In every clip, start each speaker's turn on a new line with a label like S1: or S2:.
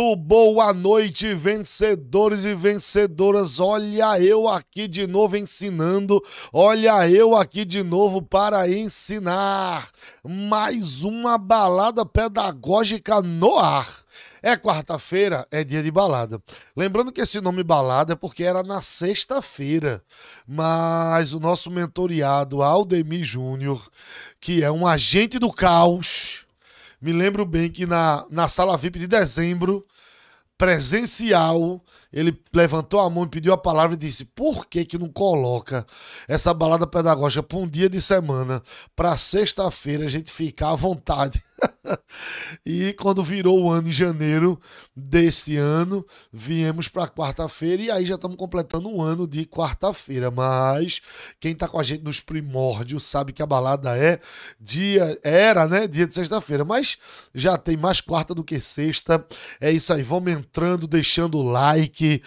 S1: Muito boa noite, vencedores e vencedoras. Olha eu aqui de novo ensinando. Olha eu aqui de novo para ensinar. Mais uma balada pedagógica no ar. É quarta-feira, é dia de balada. Lembrando que esse nome balada é porque era na sexta-feira. Mas o nosso mentoriado Aldemir Júnior, que é um agente do caos, me lembro bem que na, na sala VIP de dezembro, presencial, ele levantou a mão e pediu a palavra e disse: por que que não coloca essa balada pedagógica para um dia de semana, para sexta-feira a gente ficar à vontade? e quando virou o ano em janeiro desse ano, viemos para quarta-feira e aí já estamos completando um ano de quarta-feira. Mas quem está com a gente nos primórdios sabe que a balada é dia era, né, dia de sexta-feira, mas já tem mais quarta do que sexta. É isso aí, vamos entrando, deixando o like.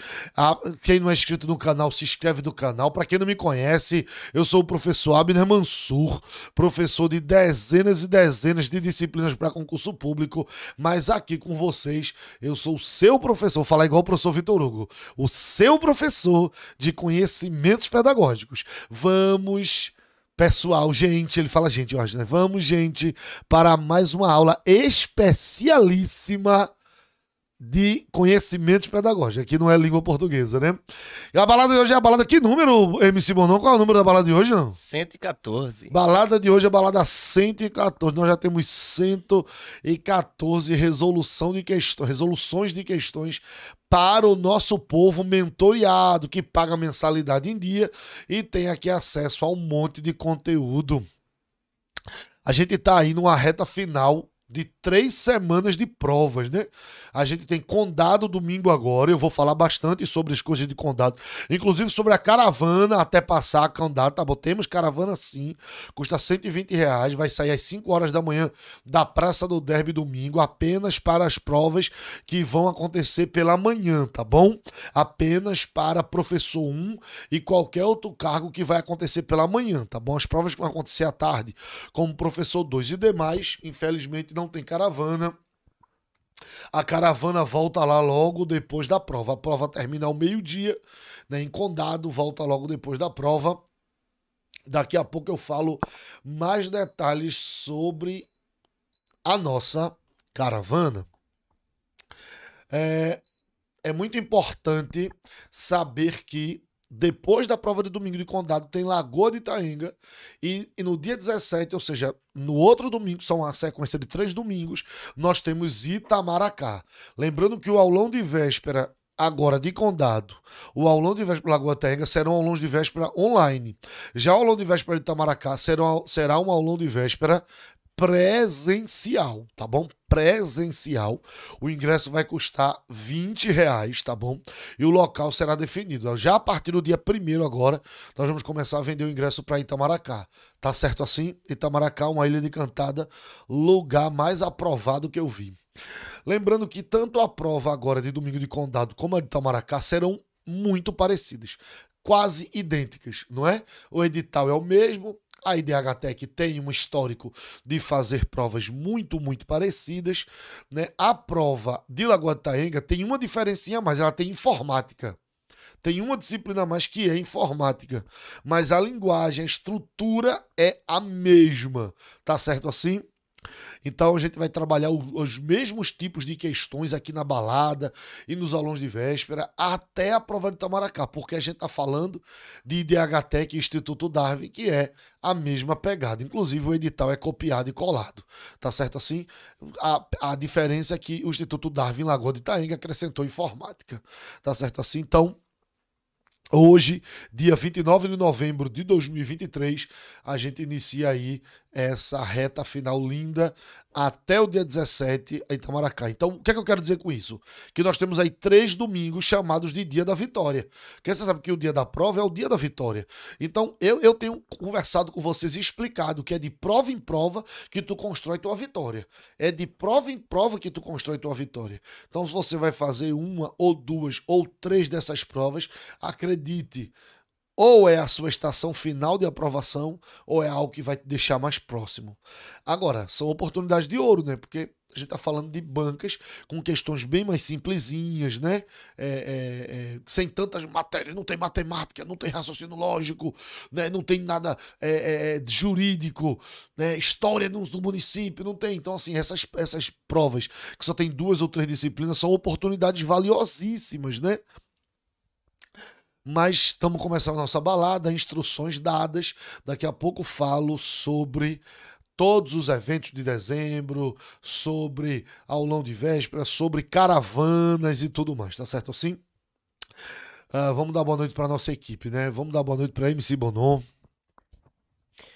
S1: quem não é inscrito no canal, se inscreve no canal. Para quem não me conhece, eu sou o professor Abner Mansur, professor de dezenas e dezenas de disciplinas disciplinas para concurso público, mas aqui com vocês eu sou o seu professor, vou falar igual o professor Vitor Hugo, o seu professor de conhecimentos pedagógicos. Vamos pessoal, gente, ele fala gente, Jorge, né? Vamos, gente, para mais uma aula especialíssima de conhecimentos pedagógicos. Aqui não é língua portuguesa, né? E a balada de hoje é a balada. Que número, MC Bonon? Qual é o número da balada de hoje, não?
S2: 114.
S1: Balada de hoje é a balada 114. Nós já temos 114 resolução de questões, resoluções de questões para o nosso povo mentoriado, que paga mensalidade em dia e tem aqui acesso a um monte de conteúdo. A gente está aí numa reta final de três semanas de provas, né? A gente tem condado domingo agora, eu vou falar bastante sobre as coisas de condado, inclusive sobre a caravana até passar a condado, tá bom? Temos caravana sim, custa 120 reais, vai sair às 5 horas da manhã da Praça do Derby domingo, apenas para as provas que vão acontecer pela manhã, tá bom? Apenas para professor 1 e qualquer outro cargo que vai acontecer pela manhã, tá bom? As provas que vão acontecer à tarde, como professor 2 e demais, infelizmente não não tem caravana. A caravana volta lá logo depois da prova. A prova termina ao meio-dia, né, em Condado, volta logo depois da prova. Daqui a pouco eu falo mais detalhes sobre a nossa caravana. É, é muito importante saber que depois da prova de domingo de condado, tem Lagoa de Itaenga. E, e, no dia 17, ou seja, no outro domingo, são uma sequência de três domingos, nós temos Itamaracá. Lembrando que o aulão de véspera agora de condado, o aulão de véspera Lagoa Itaenga serão aulões de véspera online. Já o aulão de véspera de Itamaracá serão, será um aulão de véspera presencial, tá bom? presencial. O ingresso vai custar 20 reais, tá bom? E o local será definido. Já a partir do dia 1 agora, nós vamos começar a vender o ingresso para Itamaracá. Tá certo assim? Itamaracá, uma ilha de cantada, lugar mais aprovado que eu vi. Lembrando que tanto a prova agora de Domingo de Condado como a de Itamaracá serão muito parecidas quase idênticas, não é? O edital é o mesmo, a IDH Tech tem um histórico de fazer provas muito, muito parecidas. Né? A prova de Lagoa de Taenga tem uma diferencinha mais, ela tem informática. Tem uma disciplina mais que é informática, mas a linguagem, a estrutura é a mesma, tá certo assim? Então a gente vai trabalhar os mesmos tipos de questões aqui na balada e nos alunos de véspera até a prova de Itamaracá, porque a gente está falando de IDHTEC e Instituto Darwin, que é a mesma pegada. Inclusive o edital é copiado e colado, tá certo assim? A, a diferença é que o Instituto Darwin Lagoa de Itaenga acrescentou informática, tá certo assim? Então Hoje, dia 29 de novembro de 2023, a gente inicia aí essa reta final linda até o dia 17 em Itamaracá. Então, o que é que eu quero dizer com isso? Que nós temos aí três domingos chamados de dia da vitória. Porque você sabe que o dia da prova é o dia da vitória. Então, eu, eu tenho conversado com vocês e explicado que é de prova em prova que tu constrói tua vitória. É de prova em prova que tu constrói tua vitória. Então, se você vai fazer uma ou duas ou três dessas provas, acredite, ou é a sua estação final de aprovação, ou é algo que vai te deixar mais próximo. Agora, são oportunidades de ouro, né? Porque a gente está falando de bancas com questões bem mais simplesinhas, né? É, é, é, sem tantas matérias, não tem matemática, não tem raciocínio lógico, né? não tem nada é, é, é, jurídico, né? história do, do município, não tem. Então, assim, essas, essas provas que só tem duas ou três disciplinas são oportunidades valiosíssimas, né? mas estamos começando a nossa balada, instruções dadas. Daqui a pouco falo sobre todos os eventos de dezembro, sobre aulão de véspera, sobre caravanas e tudo mais, tá certo assim? Uh, vamos dar boa noite para nossa equipe, né? Vamos dar boa noite para MC Bonon.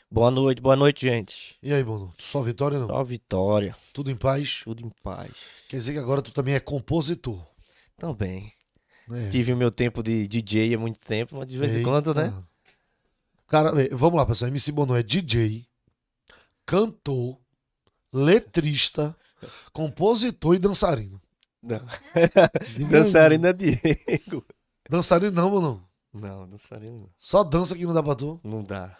S2: Boa noite, boa noite, gente. E aí, Bono? Só
S1: vitória não? Só vitória. Tudo em paz? Tudo em paz. Quer dizer que agora tu também é compositor?
S2: Também. É. Tive o meu tempo de DJ há muito tempo, mas de vez em quando, né?
S1: Cara, vamos lá, pessoal. MC Bono é DJ, cantor, letrista, compositor e dançarino. Não. dançarino é Diego. Dançarino não, Bono.
S2: Não, dançarino não. Só
S1: dança que não dá pra tu? Não dá.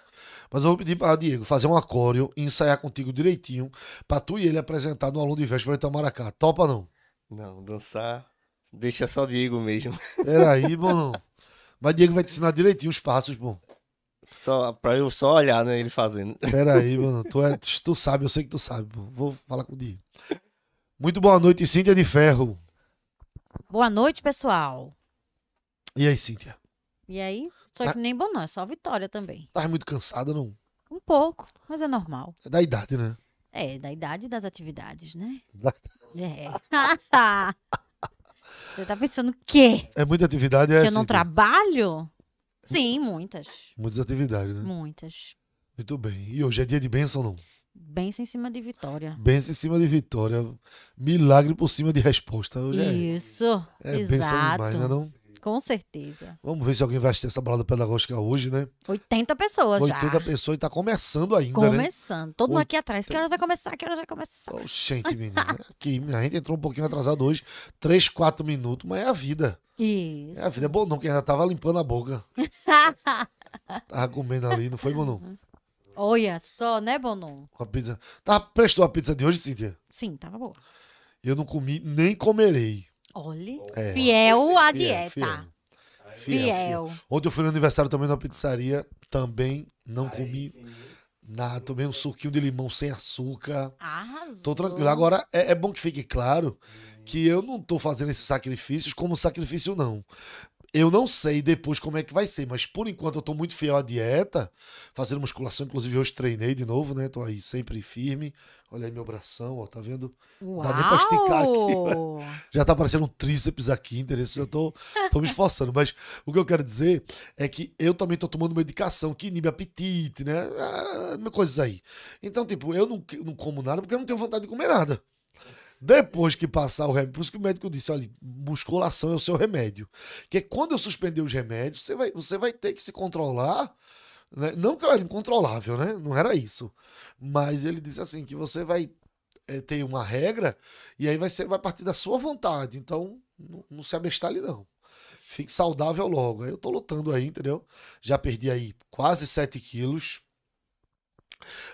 S1: Mas eu vou pedir pra Diego fazer um acório e ensaiar contigo direitinho pra tu e ele apresentar no aluno de véspera de Itamaracá. Topa não?
S2: Não, dançar Deixa só Diego mesmo. Peraí, bom.
S1: Mas Diego vai te ensinar direitinho os passos,
S2: bom. Só, pra eu só olhar, né, ele fazendo. Peraí,
S1: mano. Tu, é, tu sabe, eu sei que tu sabe. Bom. Vou falar com o Diego. Muito boa noite, Cíntia de Ferro.
S3: Boa noite, pessoal.
S1: E aí, Cíntia?
S3: E aí? Só tá que nem bom não, é só vitória também.
S1: Tá muito cansada, não?
S3: Um pouco, mas é normal.
S1: É da idade, né?
S3: É, da idade e das atividades, né? Da... É. Ah, tá. Você tá pensando o quê?
S1: É muita atividade, é Que eu não assim,
S3: trabalho? Sim, muitas.
S1: Muitas atividades, né?
S3: Muitas.
S1: Muito bem. E hoje é dia de bênção, não?
S3: Bênção em cima de vitória. Bênção
S1: em cima de vitória. Milagre por cima de resposta. Hoje é Isso. É, é exato. bênção demais, né, não?
S3: Com certeza.
S1: Vamos ver se alguém vai assistir essa balada pedagógica hoje, né?
S3: 80 pessoas 80 já. 80
S1: pessoas e tá começando ainda, né?
S3: Começando. Né? Todo mundo aqui atrás. Que horas vai começar? Que horas vai começar? Oxente gente, menina.
S1: que a gente entrou um pouquinho atrasado hoje. 3, 4 minutos, mas é a vida.
S3: Isso. É a vida. É
S1: bom não, que ainda tava limpando a boca. tava comendo ali, não foi bonu.
S3: Olha só, né, Com
S1: A pizza. Tá, prestou a pizza de hoje, Cíntia?
S3: Sim, tava boa.
S1: Eu não comi, nem comerei. Olhe, é. fiel à dieta.
S4: Fiel, fiel. fiel.
S3: fiel.
S1: Ontem eu fui no aniversário também numa pizzaria, também não comi sim. nada, tomei um suquinho de limão sem açúcar. Arrasou. Tô tranquilo. Agora, é, é bom que fique claro que eu não estou fazendo esses sacrifícios como sacrifício, não. Eu não sei depois como é que vai ser, mas por enquanto eu estou muito fiel à dieta, fazendo musculação, inclusive hoje treinei de novo, né? Tô aí sempre firme. Olha aí meu bração, ó, tá vendo? Uau! Dá nem pra esticar aqui. Já tá parecendo um tríceps aqui, interessante. Eu tô, tô me esforçando, mas o que eu quero dizer é que eu também tô tomando medicação que inibe apetite, né? Ah, coisas aí. Então, tipo, eu não, não como nada porque eu não tenho vontade de comer nada. Depois que passar o remédio, por isso que o médico disse: olha, musculação é o seu remédio. Que quando eu suspender os remédios, você vai, você vai ter que se controlar. Né? Não que eu era incontrolável, né? Não era isso. Mas ele disse assim: que você vai é, ter uma regra e aí vai, ser, vai partir da sua vontade. Então, não, não se abestale, não. Fique saudável logo. Aí eu tô lutando aí, entendeu? Já perdi aí quase 7 quilos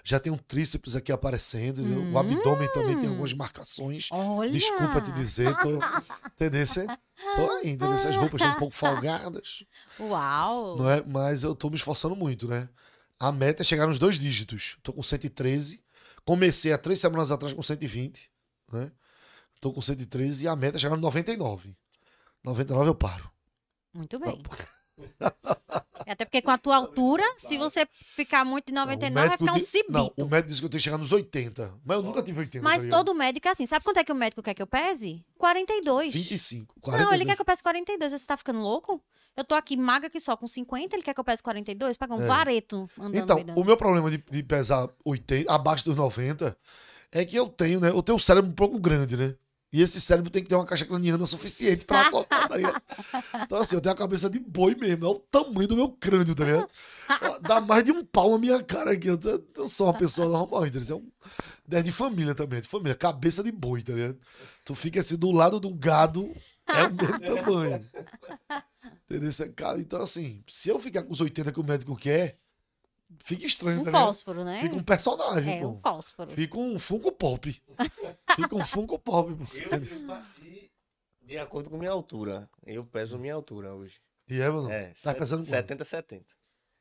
S1: já tem um tríceps aqui aparecendo, hum. o abdômen também tem algumas hum. marcações. Olha. Desculpa te dizer, tô, entendeu? Tô ainda, essas roupas estão um pouco folgadas.
S3: Uau! Não é?
S1: Mas eu tô me esforçando muito, né? A meta é chegar nos dois dígitos. Tô com 113. Comecei há três semanas atrás com 120, né? Tô com 113 e a meta é chegar no 99. 99 eu paro.
S3: Muito tá, bem. Tá, é até porque com a tua altura, se você ficar muito de 99, não, vai ficar um cibito.
S1: Não, o médico disse que eu tenho que chegar nos 80. Mas eu nunca tive 80. Mas todo
S3: eu. médico é assim. Sabe quanto é que o médico quer que eu pese? 42.
S1: 25. 42. Não, ele quer que eu
S3: pese 42. Você tá ficando louco? Eu tô aqui maga que só com 50, ele quer que eu pese 42? Pagar um é. vareto andando. Então, o
S1: meu problema de, de pesar 80, abaixo dos 90 é que eu tenho, né? Eu tenho um cérebro um pouco grande, né? E esse cérebro tem que ter uma caixa craniana suficiente pra acordar, tá ligado? Então, assim, eu tenho a cabeça de boi mesmo. É o tamanho do meu crânio, tá ligado? Dá mais de um pau na minha cara aqui. Eu, eu sou uma pessoa normal, entendeu? É um é de família também, é de família. Cabeça de boi, tá ligado? Tu fica assim do lado do gado, é o mesmo tamanho. Entendeu? É então, assim, se eu ficar com os 80 que o médico quer, Fica estranho, um tá fósforo, né? Fica um personagem, É, pô. um fósforo. Fica um Funko Pop. Fica um Funko Pop, pô. Eu
S2: de acordo com minha altura. Eu peso minha altura hoje. E é, mano? É, tá set- pensando 70, 70.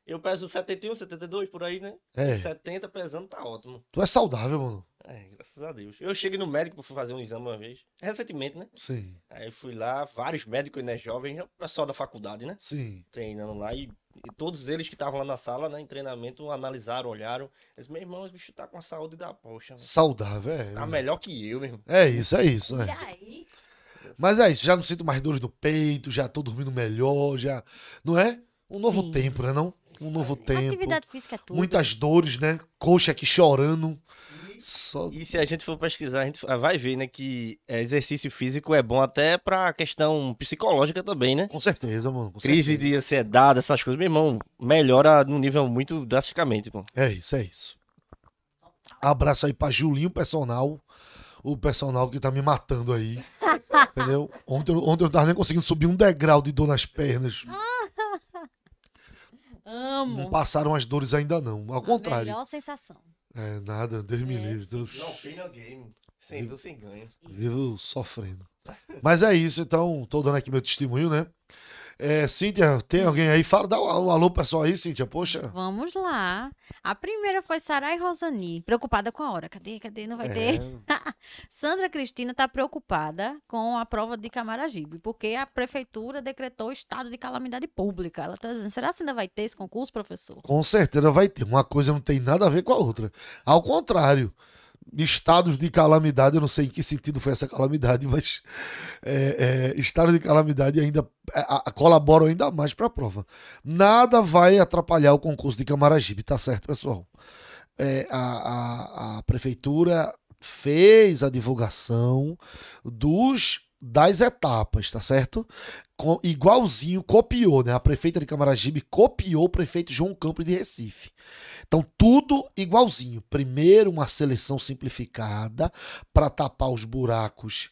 S2: Eu peso 71, 72 por aí, né? É. 70 pesando tá ótimo.
S1: Tu é saudável, mano.
S2: É, graças a Deus. Eu cheguei no médico pra fazer um exame uma vez. Recentemente, né? Sim. Aí fui lá, vários médicos, né, jovens, pessoal da faculdade, né? Sim. Treinando lá e, e todos eles que estavam lá na sala, né, em treinamento, analisaram, olharam. Eles, meu irmão, esse bicho tá com a saúde da poxa. Mano. Saudável, é. Tá melhor que eu, meu irmão. É isso, é isso. É. E aí?
S1: Mas é isso, já não sinto mais dores no peito, já tô dormindo melhor, já. Não é? Um novo Sim. tempo, né? Não? um novo tempo. Atividade
S4: física
S3: é tudo. Muitas
S1: dores, né? Coxa aqui chorando.
S2: Só... E se a gente for pesquisar, a gente ah, vai ver, né, que eh, exercício físico é bom até pra questão psicológica também, né? Com certeza, mano. Com Crise certeza. de ansiedade, essas coisas, meu irmão, melhora num nível muito drasticamente, mano. É
S1: isso, é isso. Abraço aí pra Julinho Personal, o personal que tá me matando aí. entendeu? Ontem, ontem eu tava nem conseguindo subir um degrau de dor nas pernas.
S3: Amo. Não passaram
S1: as dores ainda não. Ao a contrário. Melhor sensação. É, nada, Deus me é, livre. Deus...
S2: Não, fim no game. Sem dor, sem ganho.
S1: Vivo sofrendo. Mas é isso, então, tô dando aqui meu testemunho, né? É, Cíntia, tem alguém aí? Fala, dá um alô pessoal aí, Cíntia, poxa.
S3: Vamos lá. A primeira foi Sarai Rosani, preocupada com a hora. Cadê, cadê? Não vai é. ter. Sandra Cristina está preocupada com a prova de Camaragibe, porque a prefeitura decretou estado de calamidade pública. Ela está dizendo, será que ainda vai ter esse concurso, professor?
S1: Com certeza vai ter. Uma coisa não tem nada a ver com a outra. Ao contrário estados de calamidade, eu não sei em que sentido foi essa calamidade, mas é, é, estados de calamidade ainda é, a, a, colaboram ainda mais para a prova. Nada vai atrapalhar o concurso de Camaragibe, tá certo, pessoal? É, a, a, a prefeitura fez a divulgação dos das etapas, tá certo? Com, igualzinho, copiou, né? A prefeita de Camaragibe copiou o prefeito João Campos de Recife. Então, tudo igualzinho. Primeiro, uma seleção simplificada para tapar os buracos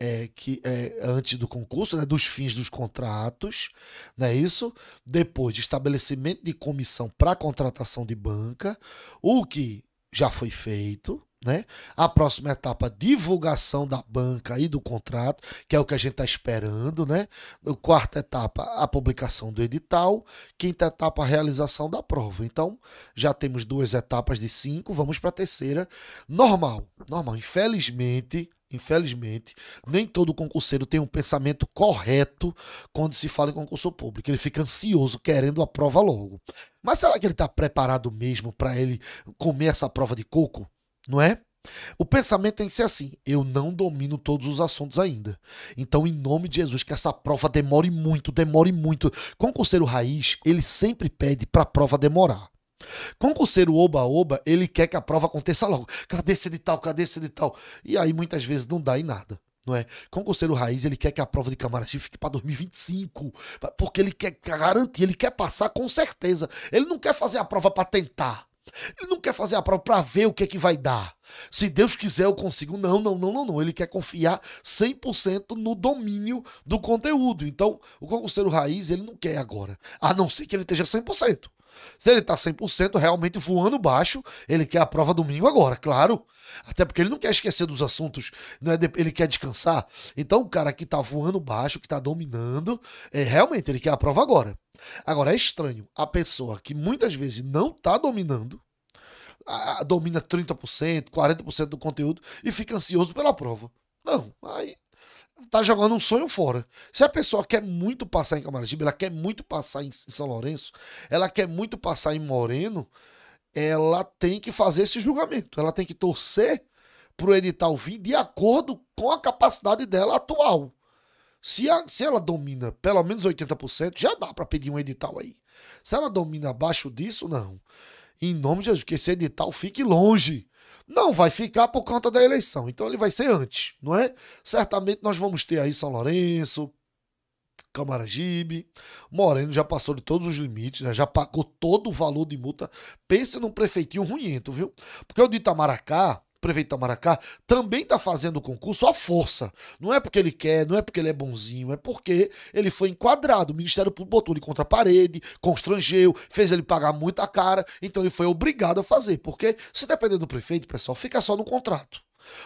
S1: é, que é, antes do concurso, né, dos fins dos contratos, não é isso? Depois de estabelecimento de comissão para contratação de banca, o que já foi feito, né? A próxima etapa, divulgação da banca e do contrato, que é o que a gente está esperando. Né? A quarta etapa, a publicação do edital. Quinta etapa, a realização da prova. Então, já temos duas etapas de cinco, vamos para a terceira. Normal, normal. Infelizmente, Infelizmente, nem todo concurseiro tem um pensamento correto quando se fala em concurso público. Ele fica ansioso, querendo a prova logo. Mas será que ele está preparado mesmo para ele comer essa prova de coco? não é? O pensamento tem que ser assim: eu não domino todos os assuntos ainda. Então, em nome de Jesus, que essa prova demore muito, demore muito. Concurseiro raiz, ele sempre pede para a prova demorar. Concurseiro oba-oba, ele quer que a prova aconteça logo. Cadê esse edital? Cadê esse edital? E aí muitas vezes não dá em nada. Não é? Concurseiro raiz, ele quer que a prova de camaradagem fique para 2025, porque ele quer garantir, ele quer passar com certeza. Ele não quer fazer a prova para tentar. Ele não quer fazer a prova para ver o que é que vai dar. Se Deus quiser, eu consigo. Não, não, não, não, não. Ele quer confiar 100% no domínio do conteúdo. Então, o concurseiro raiz, ele não quer agora. A não ser que ele esteja 100%. Se ele tá 100% realmente voando baixo, ele quer a prova domingo agora, claro. Até porque ele não quer esquecer dos assuntos, né? ele quer descansar. Então o cara que tá voando baixo, que tá dominando, é, realmente ele quer a prova agora. Agora é estranho a pessoa que muitas vezes não tá dominando, a, domina 30%, 40% do conteúdo e fica ansioso pela prova. Não, aí tá jogando um sonho fora. Se a pessoa quer muito passar em Camaragibe, ela quer muito passar em São Lourenço, ela quer muito passar em Moreno, ela tem que fazer esse julgamento. Ela tem que torcer pro edital vir de acordo com a capacidade dela atual. Se, a, se ela domina pelo menos 80%, já dá para pedir um edital aí. Se ela domina abaixo disso, não. Em nome de Jesus, que esse edital fique longe não vai ficar por conta da eleição, então ele vai ser antes, não é? Certamente nós vamos ter aí São Lourenço, Camaragibe, Moreno já passou de todos os limites, né? já pagou todo o valor de multa. Pense num prefeitinho ruimento, viu? Porque o de Itamaracá, prefeito de Maracá, também está fazendo o concurso à força. Não é porque ele quer, não é porque ele é bonzinho, é porque ele foi enquadrado. O Ministério Público botou ele contra a parede, constrangeu, fez ele pagar muita cara, então ele foi obrigado a fazer. Porque se depender do prefeito, pessoal, fica só no contrato.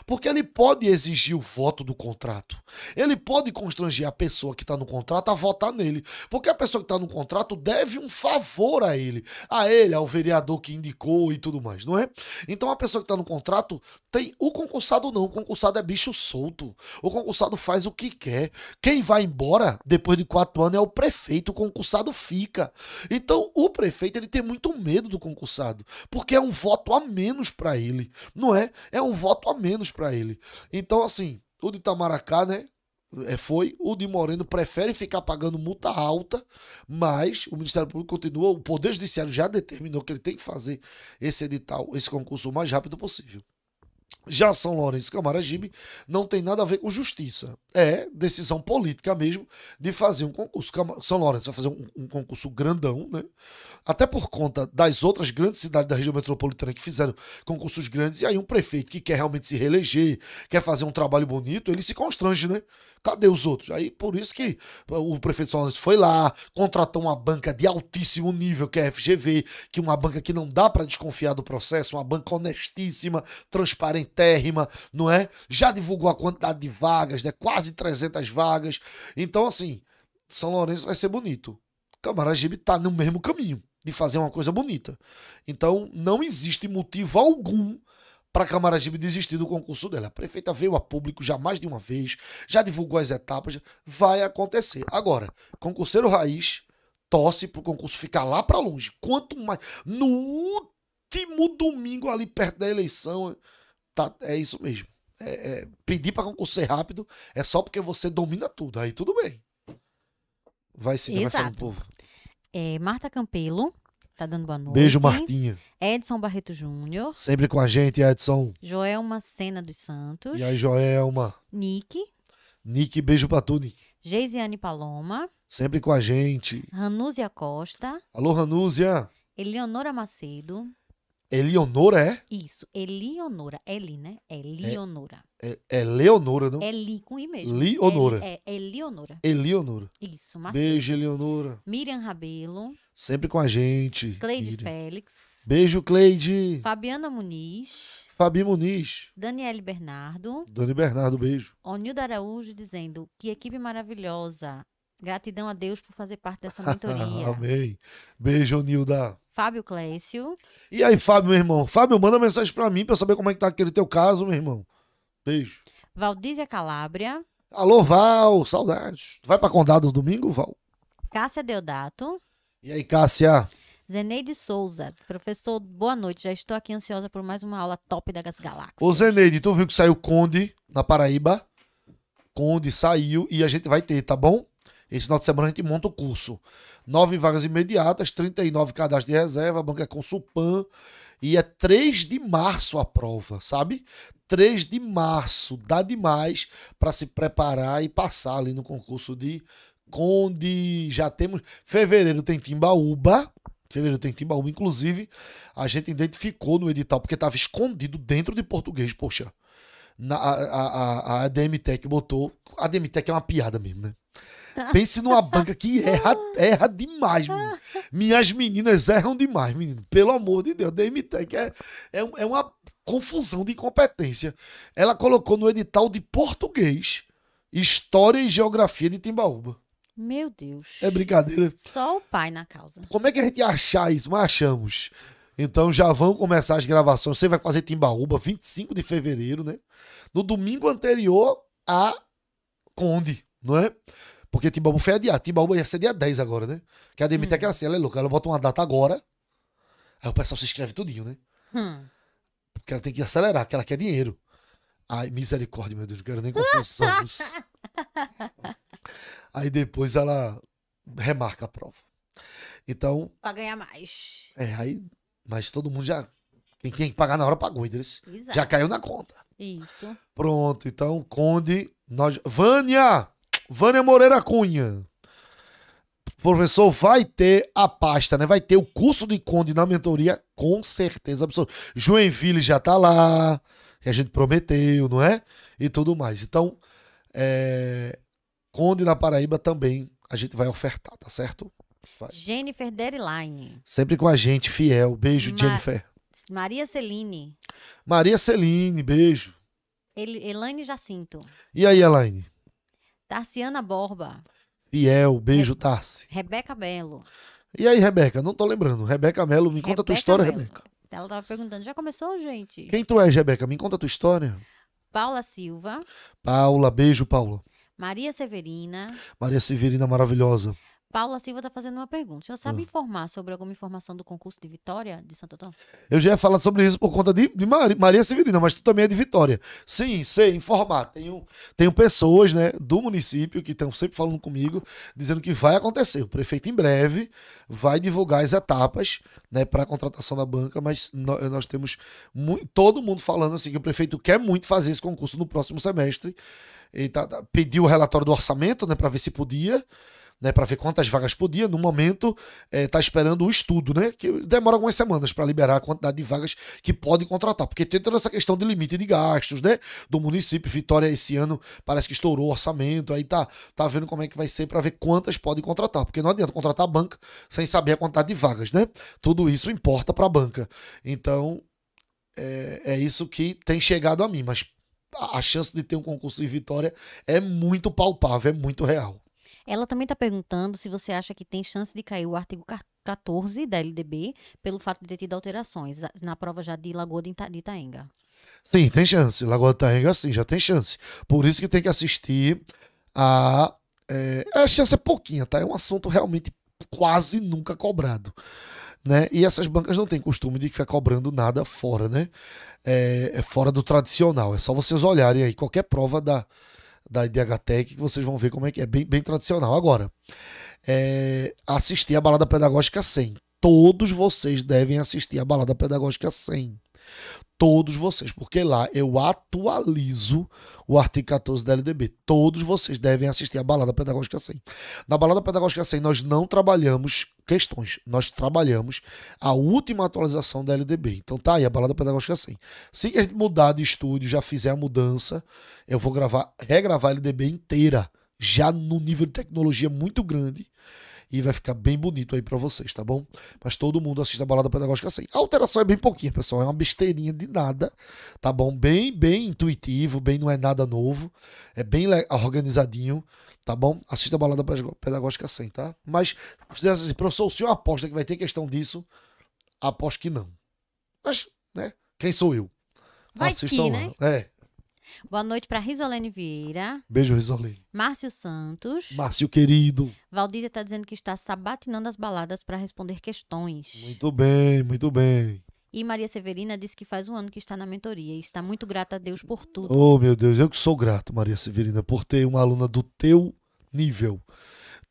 S1: Porque ele pode exigir o voto do contrato. Ele pode constranger a pessoa que está no contrato a votar nele. Porque a pessoa que está no contrato deve um favor a ele. A ele, ao vereador que indicou e tudo mais, não é? Então a pessoa que está no contrato tem. O concursado não. O concursado é bicho solto. O concursado faz o que quer. Quem vai embora depois de quatro anos é o prefeito. O concursado fica. Então o prefeito ele tem muito medo do concursado. Porque é um voto a menos para ele. Não é? É um voto a menos menos para ele. Então, assim, o de Itamaracá, né? É, foi, o de Moreno prefere ficar pagando multa alta, mas o Ministério Público continua, o Poder Judiciário já determinou que ele tem que fazer esse edital, esse concurso o mais rápido possível. Já São Lourenço Camaragibe não tem nada a ver com justiça. É decisão política mesmo de fazer um concurso. São Lourenço vai fazer um, um, concurso grandão, né? Até por conta das outras grandes cidades da região metropolitana que fizeram concursos grandes. E aí um prefeito que quer realmente se reeleger, quer fazer um trabalho bonito, ele se constrange, né? Cadê os outros? Aí por isso que o prefeito São Lourenço foi lá, contratou uma banca de altíssimo nível, que é a FGV, que é uma banca que não dá para desconfiar do processo, uma banca honestíssima, transparente carentérrima, não é? Já divulgou a quantidade de vagas, né? Quase 300 vagas. Então, assim, São Lourenço vai ser bonito. Camaragibe está no mesmo caminho de fazer uma coisa bonita. Então, não existe motivo algum para Camaragibe desistir do concurso dela. A prefeita veio a público já mais de uma vez, já divulgou as etapas, vai acontecer. Agora, concurseiro raiz torce o concurso ficar lá para longe. Quanto mais no último domingo ali perto da eleição, tá, é isso mesmo. É, é, pedir para concurso ser rápido é só porque você domina tudo. Aí tudo bem. Vai sim, Exato. vai povo.
S3: É, Marta Campelo tá dando boa noite. Beijo, Martinha. Edson Barreto Júnior. Sempre
S1: com a gente, Edson.
S3: Joelma Sena dos Santos. E aí,
S1: Joelma. Nick. Nick, beijo pra tu, Nick.
S3: Geisiane Paloma.
S1: Sempre com a gente.
S3: Ranúzia Costa.
S1: Alô, Ranúzia.
S3: Eleonora Macedo.
S1: Eleonora é?
S3: Isso, Eleonora. Eli, né? Eleonora.
S1: É, é, é, é Leonora, não? É
S3: Li com I mesmo. Leonora. É, é Eleonora.
S1: Eleonora. Isso, Marcelo. Beijo, Eleonora.
S3: Miriam Rabelo.
S1: Sempre com a gente. Cleide Miriam.
S3: Félix.
S1: Beijo, Cleide.
S3: Fabiana Muniz.
S1: Fabi Muniz.
S3: Daniele Bernardo.
S1: Dani Bernardo, beijo.
S3: Onilda Araújo dizendo que equipe maravilhosa. Gratidão a Deus por fazer parte dessa mentoria.
S1: Amém. Beijo, Onilda.
S3: Fábio Clécio. E aí,
S1: Fábio, meu irmão? Fábio, manda mensagem para mim para saber como é que tá aquele teu caso, meu irmão. Beijo.
S3: Valdízia Calabria.
S1: Alô, Val, saudades. vai pra Condado domingo, Val?
S3: Cássia Deodato.
S1: E aí, Cássia?
S3: Zeneide Souza. Professor, boa noite. Já estou aqui ansiosa por mais uma aula top das galáxias.
S1: Ô, Zeneide, tu viu que saiu Conde na Paraíba? Conde saiu e a gente vai ter, tá bom? Esse final de semana a gente monta o curso. Nove vagas imediatas, 39 cadastros de reserva, a banca é com Supan. E é 3 de março a prova, sabe? 3 de março, dá demais para se preparar e passar ali no concurso de Conde. Já temos. Fevereiro tem Timbaúba. Fevereiro tem Timbaúba, inclusive, a gente identificou no edital, porque estava escondido dentro de português, poxa. Na, a, a, a ADMTEC botou. A DMTEC é uma piada mesmo, né? Pense numa banca que erra, erra demais, menino. Minhas meninas erram demais, menino. Pelo amor de Deus, DMTEC é, é, é uma confusão de incompetência. Ela colocou no edital de português História e Geografia de Timbaúba.
S3: Meu Deus.
S1: É brincadeira.
S3: Só o pai na causa. Como
S1: é que a gente ia achar isso? Mas achamos. Então já vão começar as gravações. Você vai fazer Timbaúba 25 de fevereiro, né? No domingo anterior a Conde, não é? Porque Timbaúba foi adiado. Timbaúba ia ser dia 10 agora, né? Que a DMT hum. é aquela assim, ela é louca. Ela bota uma data agora. Aí o pessoal se inscreve tudinho, né? Hum. Porque ela tem que acelerar, porque ela quer dinheiro. Ai, misericórdia, meu Deus, não quero nem confusão. Aí depois ela remarca a prova. Então.
S3: Pra ganhar mais.
S1: É, aí. Mas todo mundo já. Quem tem que pagar na hora pagou, Idris. Já caiu na conta. Isso. Pronto, então, Conde. Nós... Vânia! Vânia Moreira Cunha. professor vai ter a pasta, né? Vai ter o curso de Conde na mentoria, com certeza absoluta. Joinville já tá lá, que a gente prometeu, não é? E tudo mais. Então, é... Conde na Paraíba também a gente vai ofertar, tá certo? Vai.
S3: Jennifer Deadline.
S1: Sempre com a gente, fiel. Beijo, Ma Jennifer.
S3: Maria Celine.
S1: Maria Celine, beijo.
S3: El Elaine Jacinto.
S1: E aí, Elaine?
S3: Tarciana Borba.
S1: Fiel, beijo, Re... Tarci.
S3: Rebeca Belo.
S1: E aí, Rebeca? Não tô lembrando. Rebeca Melo, me Rebeca conta a tua história, Mello. Rebeca.
S3: Ela tava perguntando, já começou, gente? Quem tu
S1: és, Rebeca? Me conta a tua história.
S3: Paula Silva.
S1: Paula, beijo, Paula.
S3: Maria Severina.
S1: Maria Severina maravilhosa.
S3: Paula Silva está fazendo uma pergunta. O senhor sabe hum. informar sobre alguma informação do concurso de Vitória de Santo Antônio?
S1: Eu já ia falar sobre isso por conta de, de Maria, Maria Severina, mas tu também é de Vitória. Sim, sei informar. Tenho, tenho pessoas né, do município que estão sempre falando comigo, dizendo que vai acontecer. O prefeito, em breve, vai divulgar as etapas né, para a contratação da banca, mas nós, nós temos muito, todo mundo falando assim que o prefeito quer muito fazer esse concurso no próximo semestre. Ele tá, tá, pediu o relatório do orçamento né, para ver se podia né, para ver quantas vagas podia. No momento, está eh, é, esperando o estudo, né, que demora algumas semanas para liberar a quantidade de vagas que pode contratar, porque tem toda essa questão de limite de gastos né, do município. Vitória, esse ano, parece que estourou o orçamento, aí tá, tá vendo como é que vai ser para ver quantas pode contratar, porque não adianta contratar a banca sem saber a quantidade de vagas. né? Tudo isso importa para a banca. Então, é, é isso que tem chegado a mim, mas a chance de ter um concurso em Vitória é muito palpável, é muito real.
S3: Ela também está perguntando se você acha que tem chance de cair o artigo 14 da LDB pelo fato de ter tido alterações na prova já de Lagoa de, Itaenga.
S1: Sim, tem chance. Lagoa de Itaenga, sim, já tem chance. Por isso que tem que assistir a. É, a chance é pouquinha, tá? É um assunto realmente quase nunca cobrado. Né? E essas bancas não têm costume de ficar cobrando nada fora, né? É, é fora do tradicional. É só vocês olharem aí qualquer prova da, da IDHTEC, que vocês vão ver como é que é, bem, bem tradicional. Agora, é, assistir a Balada Pedagógica 100. Todos vocês devem assistir a Balada Pedagógica 100. Todos vocês, porque lá eu atualizo o artigo 14 da LDB. Todos vocês devem assistir a Balada Pedagógica 100. Na Balada Pedagógica 100, nós não trabalhamos questões, nós trabalhamos a última atualização da LDB. Então tá aí, a Balada Pedagógica 100. Se a gente mudar de estúdio, já fizer a mudança, eu vou gravar, regravar a LDB inteira, já no nível de tecnologia muito grande e vai ficar bem bonito aí para vocês, tá bom? Mas todo mundo assiste a balada pedagógica assim. A alteração é bem pouquinha, pessoal, é uma besteirinha de nada, tá bom? Bem, bem intuitivo, bem não é nada novo, é bem organizadinho, tá bom? Assista a balada pedagógica 100, tá? Mas se assim, professor, o senhor aposta que vai ter questão disso? Aposto que não. Mas, né? Quem sou eu? Vai Assistam que, lá. Né? É,
S3: Boa noite para Risolene Vieira.
S1: Beijo, Risolene.
S3: Márcio Santos.
S1: Márcio querido.
S3: Valdízia está dizendo que está sabatinando as baladas para responder questões.
S1: Muito bem, muito bem.
S3: E Maria Severina disse que faz um ano que está na mentoria e está muito grata a Deus por tudo.
S1: Oh, meu Deus, eu que sou grato, Maria Severina, por ter uma aluna do teu nível.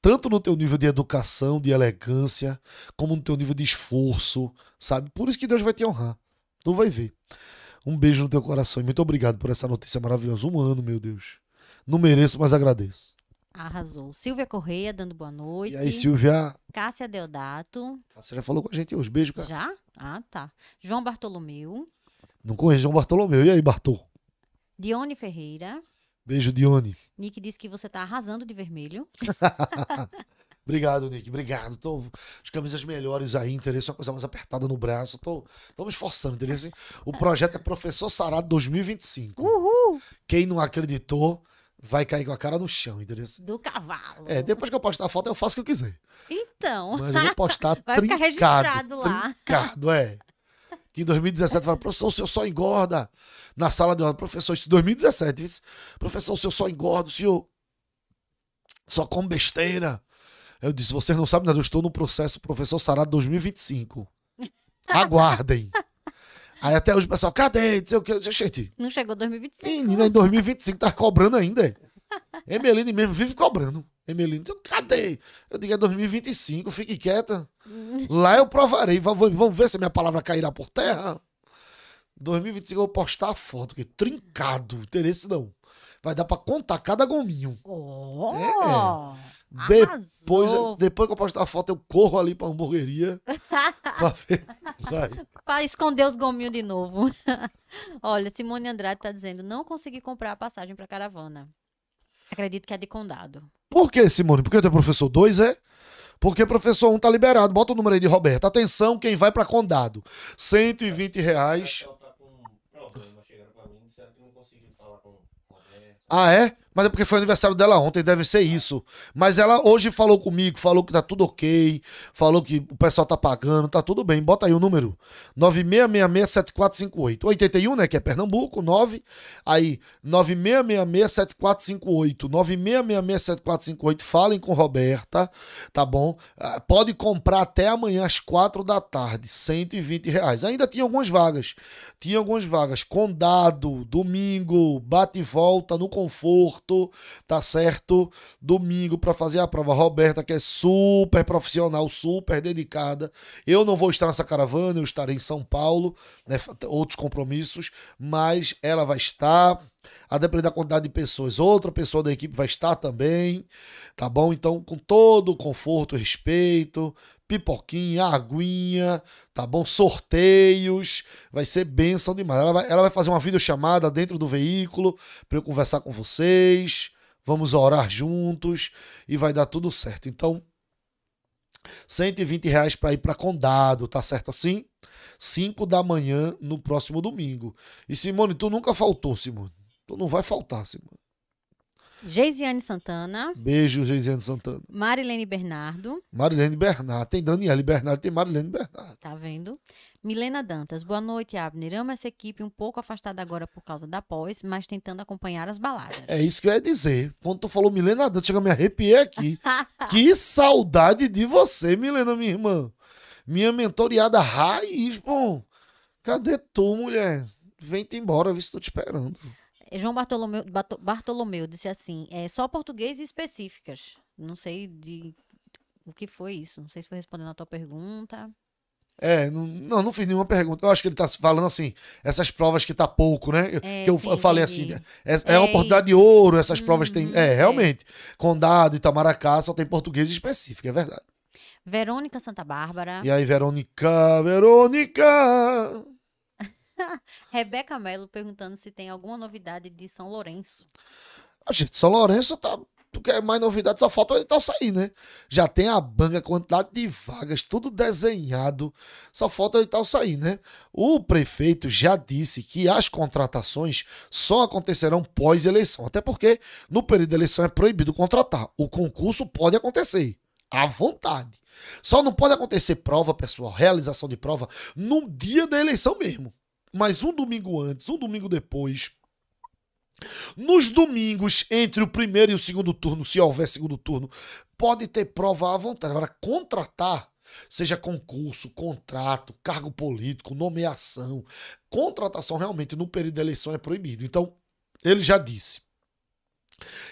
S1: Tanto no teu nível de educação, de elegância, como no teu nível de esforço, sabe? Por isso que Deus vai te honrar. Tu vai ver. Um beijo no teu coração e muito obrigado por essa notícia maravilhosa. Um ano, meu Deus. Não mereço, mas agradeço.
S3: Arrasou. Silvia Correia dando boa noite. E aí, Silvia? Cássia Deodato. Cássia já falou com a gente hoje. Beijo, Cássia. Já? Ah, tá. João Bartolomeu.
S1: Não conheço João Bartolomeu. E aí, Bartol?
S3: Dione Ferreira.
S1: Beijo, Dione.
S3: Nick disse que você tá arrasando de vermelho.
S1: Obrigado, Nick. Obrigado. Tô, as camisas melhores aí, interesse, uma coisa mais apertada no braço. Tô, tô me esforçando, interesse. Assim, o projeto é Professor Sarado 2025. Uhul! Quem não acreditou vai cair com a cara no chão, entendeu? Assim,
S3: Do cavalo.
S1: É, depois que eu postar a foto, eu faço o que eu quiser.
S3: Então. Mas eu vou
S1: postar vai trincado. Vai ficar registrado lá. Trincado, é. Que em 2017 fala, professor, o senhor só engorda. Na sala de aula, professor, isso em 2017, professor, o senhor só engorda, o senhor só com besteira. Eu disse: vocês não sabem nada, eu estou no processo Professor Sarado 2025. Aguardem. Aí até hoje o pessoal, cadê? Não Gente. Não chegou 2025. Menina, em 2025 tá cobrando ainda. É? Emeline mesmo vive cobrando. Emeline, então, cadê? Eu digo, é 2025, fique quieta. Hum. Lá eu provarei. Vamos ver se minha palavra cairá por terra. 2025 eu vou postar a foto, que trincado, interesse não. Vai dar pra contar cada gominho.
S4: Oh. É,
S1: é. Depois, depois que eu postar a foto, eu corro ali pra hamburgueria pra ver. Vai.
S3: Pra esconder os gominhos de novo. Olha, Simone Andrade tá dizendo: não consegui comprar a passagem pra caravana. Acredito que é de condado.
S1: Por que, Simone? Porque tem professor 2 é? Porque professor 1 um tá liberado. Bota o número aí de Roberto. Atenção, quem vai pra condado: 120 reais. Ah, é? Mas é porque foi aniversário dela ontem, deve ser é. isso. Mas ela hoje falou comigo, falou que tá tudo ok, falou que o pessoal tá pagando, tá tudo bem. Bota aí o número: 96667458. 81, né? Que é Pernambuco, 9. Aí, 96667458. 96667458. Falem com Roberta, tá bom? Ah, pode comprar até amanhã às 4 da tarde, 120 reais. Ainda tinha algumas vagas. Tinha algumas vagas. Condado, domingo, bate e volta no conforto, tá certo? Domingo para fazer a prova. Roberta, que é super profissional, super dedicada. Eu não vou estar nessa caravana, eu estarei em São Paulo, né? outros compromissos, mas ela vai estar, a depender da quantidade de pessoas. Outra pessoa da equipe vai estar também, tá bom? Então, com todo o conforto, respeito, pipoquinha, aguinha, tá bom? Sorteios, vai ser benção demais. Ela vai, ela vai fazer uma videochamada dentro do veículo para eu conversar com vocês. Vamos orar juntos e vai dar tudo certo. Então, 120 reais para ir para Condado, tá certo assim? 5 da manhã no próximo domingo. E Simone, tu nunca faltou, Simone. Tu não vai faltar, Simone.
S3: Geisiane Santana.
S1: Beijo, Geisiane Santana.
S3: Marilene Bernardo.
S1: Marilene Bernardo. Tem Daniela Bernardo, tem Marilene Bernardo.
S3: Tá vendo? Milena Dantas. Boa noite, Abner. Amo essa equipe, um pouco afastada agora por causa da pós, mas tentando acompanhar as baladas.
S1: É isso que eu ia dizer. Quando tu falou Milena Dantas, eu me arrepiei aqui. que saudade de você, Milena, minha irmã. Minha mentoriada raiz, bom. Cadê tu, mulher? Vem-te embora, eu estou te esperando.
S3: É, João Bartolomeu, Bartolomeu disse assim: é só português e específicas. Não sei de o que foi isso. Não sei se foi respondendo a tua pergunta.
S1: É, não, não, não fiz nenhuma pergunta. Eu acho que ele tá falando assim, essas provas que tá pouco, né? É, que eu, sim, eu falei assim, entendi. assim, é, é, é uma é oportunidade isso. de ouro, essas provas uhum, tem. É, é, realmente. Condado, Itamaracá, só tem português específico, é verdade.
S3: Verônica Santa Bárbara. E
S1: aí, Verônica, Verônica!
S3: Rebeca Mello perguntando se tem alguma novidade de São Lourenço. A
S1: ah, gente, São Lourenço tá. quer é mais novidade, só falta o edital sair, né? Já tem a banca, quantidade de vagas, tudo desenhado. Só falta o edital sair, né? O prefeito já disse que as contratações só acontecerão pós-eleição. Até porque no período da eleição é proibido contratar. O concurso pode acontecer à vontade. Só não pode acontecer prova, pessoal, realização de prova no dia da eleição mesmo mas um domingo antes, um domingo depois. Nos domingos, entre o primeiro e o segundo turno, se houver segundo turno, pode ter prova à vontade. Agora, contratar, seja concurso, contrato, cargo político, nomeação, contratação realmente no período da eleição é proibido. Então, ele já disse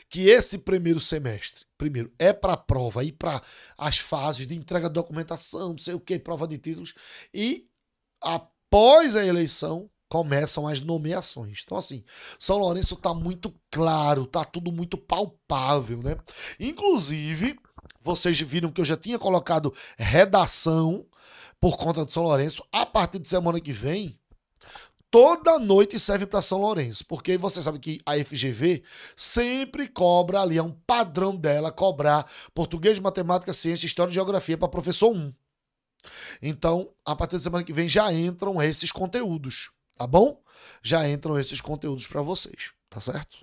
S1: que esse primeiro semestre, primeiro, é para prova e para as fases de entrega de documentação, não sei o que, prova de títulos, e a após a eleição, começam as nomeações. Então, assim, São Lourenço está muito claro, está tudo muito palpável, né? Inclusive, vocês viram que eu já tinha colocado redação por conta de São Lourenço. A partir de semana que vem, toda noite serve para São Lourenço, porque você sabe que a FGV sempre cobra ali, é um padrão dela cobrar português, matemática, ciência, história e geografia para professor 1. Então, a partir da semana que vem já entram esses conteúdos, tá bom? Já entram esses conteúdos para vocês, tá certo?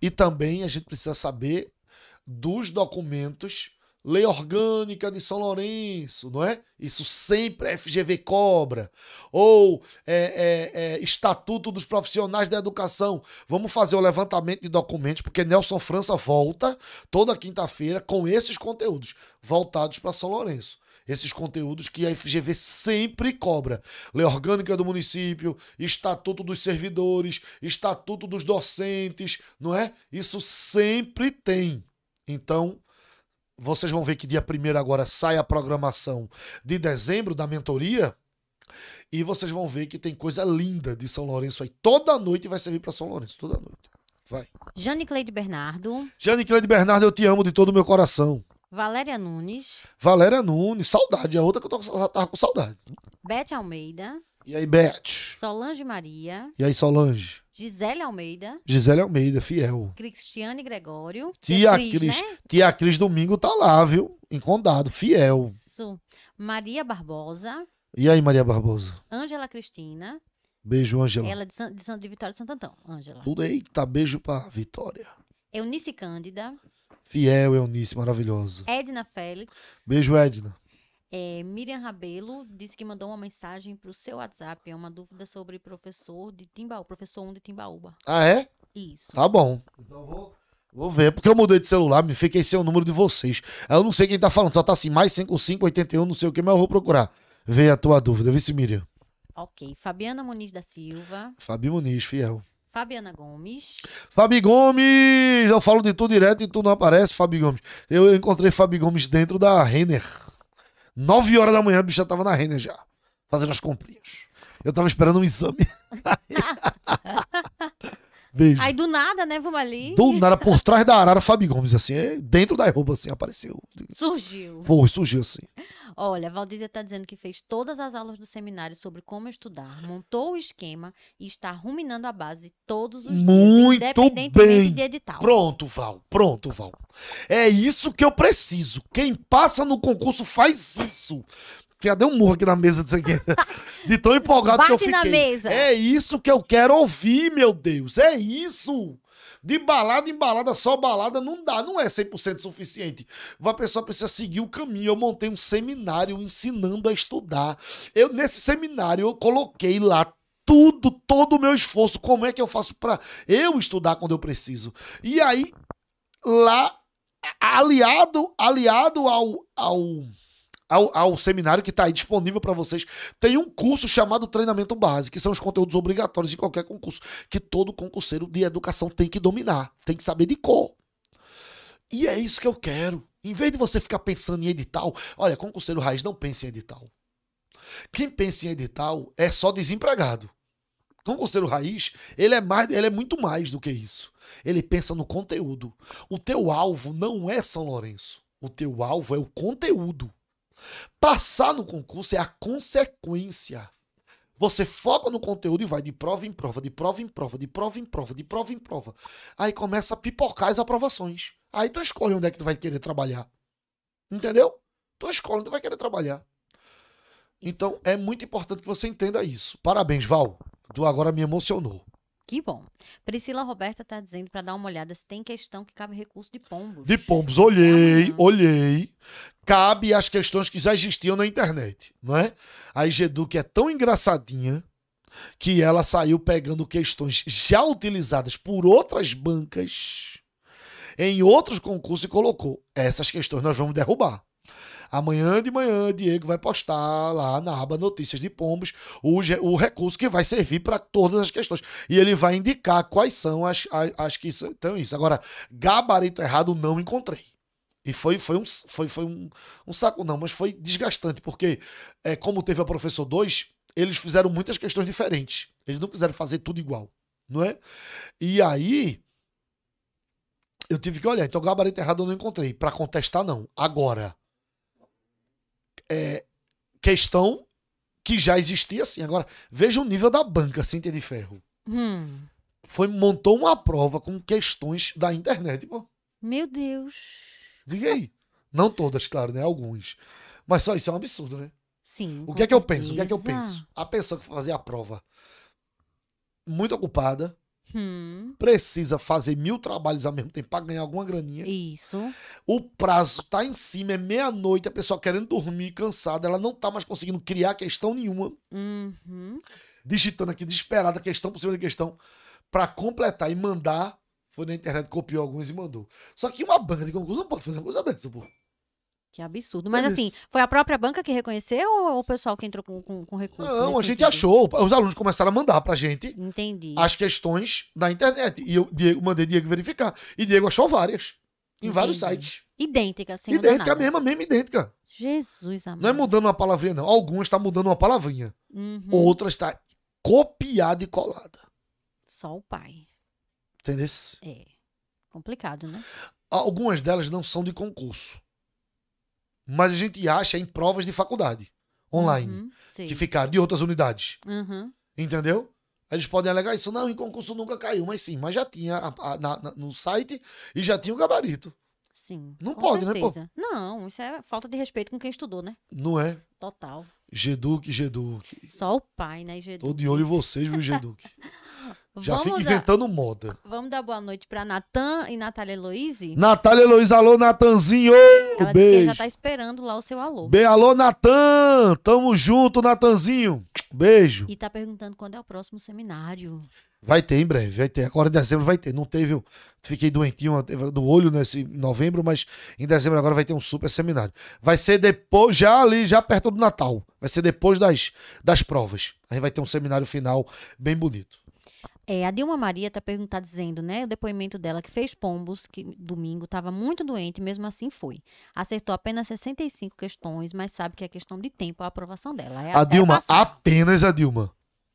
S1: E também a gente precisa saber dos documentos Lei Orgânica de São Lourenço, não é? Isso sempre a FGV cobra. Ou é, é, é, Estatuto dos Profissionais da Educação. Vamos fazer o levantamento de documentos, porque Nelson França volta toda quinta-feira com esses conteúdos voltados para São Lourenço esses conteúdos que a FGV sempre cobra. Lei orgânica do município, estatuto dos servidores, estatuto dos docentes, não é? Isso sempre tem. Então, vocês vão ver que dia 1 agora sai a programação de dezembro da mentoria. E vocês vão ver que tem coisa linda de São Lourenço aí. Toda noite vai servir para São Lourenço, toda noite. Vai.
S3: Jane Cleide Bernardo.
S1: Jane Cleide Bernardo, eu te amo de todo o meu coração.
S3: Valéria Nunes.
S1: Valéria Nunes, saudade. É outra que eu tava com saudade.
S3: Bete Almeida.
S1: E aí, Beth?
S3: Solange Maria.
S1: E aí, Solange?
S3: Gisele Almeida.
S1: Gisele Almeida, fiel.
S3: Cristiane Gregório. Tia Cris, Cris, né?
S1: Tia Cris Domingo tá lá, viu? Em Condado, fiel.
S3: Isso. Maria Barbosa.
S1: E aí, Maria Barbosa?
S3: Ângela Cristina.
S1: Beijo, Ângela. Ela
S3: é de, San, de, San, de Vitória de Santo Antão, Ângela. Tudo,
S1: eita, beijo pra Vitória.
S3: Eunice Cândida.
S1: Fiel Eunice, maravilhoso.
S3: Edna Félix. Beijo, Edna. É, Miriam Rabelo disse que mandou uma mensagem para o seu WhatsApp. É uma dúvida sobre professor de Timbaúba, professor 1 de Timbaúba. Ah, é?
S1: Isso. Tá bom. Então vou, vou ver, porque eu mudei de celular, me fiquei sem o número de vocês. Eu não sei quem tá falando, só tá assim, mais 5581, não sei o que, mas eu vou procurar. Ver a tua dúvida, vice Miriam.
S3: Ok. Fabiana Muniz da Silva.
S1: Fabi Muniz, fiel.
S3: Fabiana Gomes.
S1: Fabi Gomes! Eu falo de tu direto e tu não aparece, Fabi Gomes. Eu encontrei Fabi Gomes dentro da Renner. Nove horas da manhã a bicha tava na Renner já, fazendo as comprinhas. Eu tava esperando um exame. Beijo. Aí
S3: do nada, né? Vamos ali. Do
S1: nada, por trás da arara, Fabi Gomes, assim, é, dentro da roupa, assim, apareceu.
S3: Surgiu. Foi, surgiu, assim. Olha, Valdízia está dizendo que fez todas as aulas do seminário sobre como estudar, montou o esquema e está ruminando a base todos os Muito dias, independentemente bem. de edital. Pronto,
S1: Val. Pronto, Val. É isso que eu preciso. Quem passa no concurso faz isso. Já deu um murro aqui na mesa disso aqui. De tão empolgado Bate que eu fiquei. Na mesa. É isso que eu quero ouvir, meu Deus. É isso. De balada em balada, só balada, não dá, não é 100% suficiente. A pessoa precisa seguir o caminho. Eu montei um seminário ensinando a estudar. Eu Nesse seminário, eu coloquei lá tudo, todo o meu esforço. Como é que eu faço para eu estudar quando eu preciso? E aí, lá, aliado, aliado ao, ao ao, ao seminário que está aí disponível para vocês. Tem um curso chamado Treinamento Base, que são os conteúdos obrigatórios de qualquer concurso, que todo concurseiro de educação tem que dominar, tem que saber de cor. E é isso que eu quero. Em vez de você ficar pensando em edital, olha, concurseiro raiz não pense em edital. Quem pensa em edital é só desempregado. Concurseiro raiz, ele é mais, ele é muito mais do que isso. Ele pensa no conteúdo. O teu alvo não é São Lourenço. O teu alvo é o conteúdo. Passar no concurso é a consequência. Você foca no conteúdo e vai de prova em prova, de prova em prova, de prova em prova, de prova em prova. Aí começa a pipocar as aprovações. Aí tu escolhe onde é que tu vai querer trabalhar. Entendeu? Tu escolhe onde tu vai querer trabalhar. Então é muito importante que você entenda isso. Parabéns, Val. Tu agora me emocionou. Que bom.
S3: Priscila Roberta está dizendo para dar uma olhada se tem questão que cabe recurso de pombos.
S1: De pombos, olhei, ah. olhei. Cabe as questões que já existiam na internet, não é? A Igeduc é tão engraçadinha que ela saiu pegando questões já utilizadas por outras bancas em outros concursos e colocou essas questões nós vamos derrubar. Amanhã de manhã, Diego vai postar lá na aba Notícias de Pombos o, o recurso que vai servir para todas as questões. E ele vai indicar quais são as, as, as que são então, isso. Agora, gabarito errado não encontrei. E foi, foi, um, foi, foi um, um saco, não, mas foi desgastante, porque é, como teve a Professor 2, eles fizeram muitas questões diferentes. Eles não quiseram fazer tudo igual, não é? E aí, eu tive que olhar. Então, gabarito errado eu não encontrei. Para contestar, não. Agora, é, questão que já existia assim. Agora, veja o nível da banca Cintia de Ferro. Hum. Foi, montou uma prova com questões da internet, pô. Meu Deus. Diga aí. Não todas, claro, né? Alguns. Mas só isso é um absurdo, né?
S4: Sim. O que é que certeza. eu penso? O que é que eu penso?
S1: A pessoa que fazia a prova muito ocupada, Uhum. Precisa fazer mil trabalhos ao mesmo tempo para ganhar alguma graninha. Isso. O prazo tá em cima, é meia-noite, a pessoa querendo dormir, cansada, ela não tá mais conseguindo criar questão nenhuma.
S4: Uhum.
S1: Digitando aqui, desesperada, questão por cima de questão, para completar e mandar. Foi na internet, copiou alguns e mandou. Só que uma banca de concurso não pode fazer uma coisa dessa, pô. Que absurdo. Mas assim, Eles...
S3: assim, foi a própria banca que reconheceu ou o pessoal que entrou com, com, com
S1: Não, a gente sentido? achou. Os alunos começaram a mandar pra gente. Entendi. As questões da internet. E eu Diego, mandei Diego verificar. E Diego achou várias. Em Entendi. vários sites.
S3: Idêntica, sem assim, Idêntica, nada.
S1: mesma, mesmo idêntica. Jesus amado. Não é mudando uma palavrinha, não. Algumas está mudando uma palavrinha.
S3: Uhum. Outra
S1: está copiada e colada. Só o pai. Entendeu? É.
S3: Complicado, né?
S1: Algumas delas não são de concurso mas a gente acha em provas de faculdade online, uhum, que ficaram de outras unidades. Uhum. Entendeu? Eles podem alegar isso. Não, em concurso nunca caiu, mas sim, mas já tinha a, a, na, no site e já tinha o gabarito. Sim. Não pode, certeza. né?
S3: Pô? Não, isso é falta de respeito com quem estudou, né? Não é? Total.
S1: Geduque, Geduque.
S3: Só o pai, né, Geduque? Tô de olho em
S1: vocês, viu, Geduque? Já vamos fica inventando moda.
S3: Vamos dar boa noite pra Natan e Natália Eloise? Natália
S1: Eloise, alô, Natanzinho! Ela Beijo. que já
S3: tá esperando lá o seu alô.
S1: Bem, alô, Natan! Tamo junto, Natanzinho! Beijo! E
S3: tá perguntando quando é o próximo seminário.
S1: Vai ter em breve, vai ter. Agora em dezembro vai ter. Não teve, eu fiquei doentinho do olho nesse novembro, mas em dezembro agora vai ter um super seminário. Vai ser depois, já ali, já perto do Natal. Vai ser depois das, das provas. A gente vai ter um seminário final bem bonito.
S3: É, a Dilma Maria está tá dizendo, né, o depoimento dela que fez pombos, que domingo estava muito doente, mesmo assim foi. Acertou apenas 65 questões, mas sabe que é questão de tempo a aprovação dela. É a Dilma, passar. apenas a Dilma.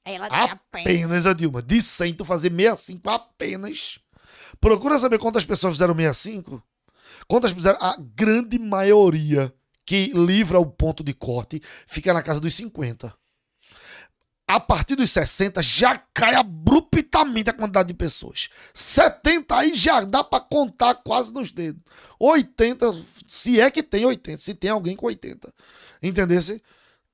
S1: Ela apenas a Dilma. De 100, tu fazer 65 apenas. Procura saber quantas pessoas fizeram 65. Quantas fizeram? A grande maioria que livra o ponto de corte fica na casa dos 50 a partir dos 60 já cai abruptamente a quantidade de pessoas. 70 aí já dá para contar quase nos dedos. 80, se é que tem 80, se tem alguém com 80. Entendesse?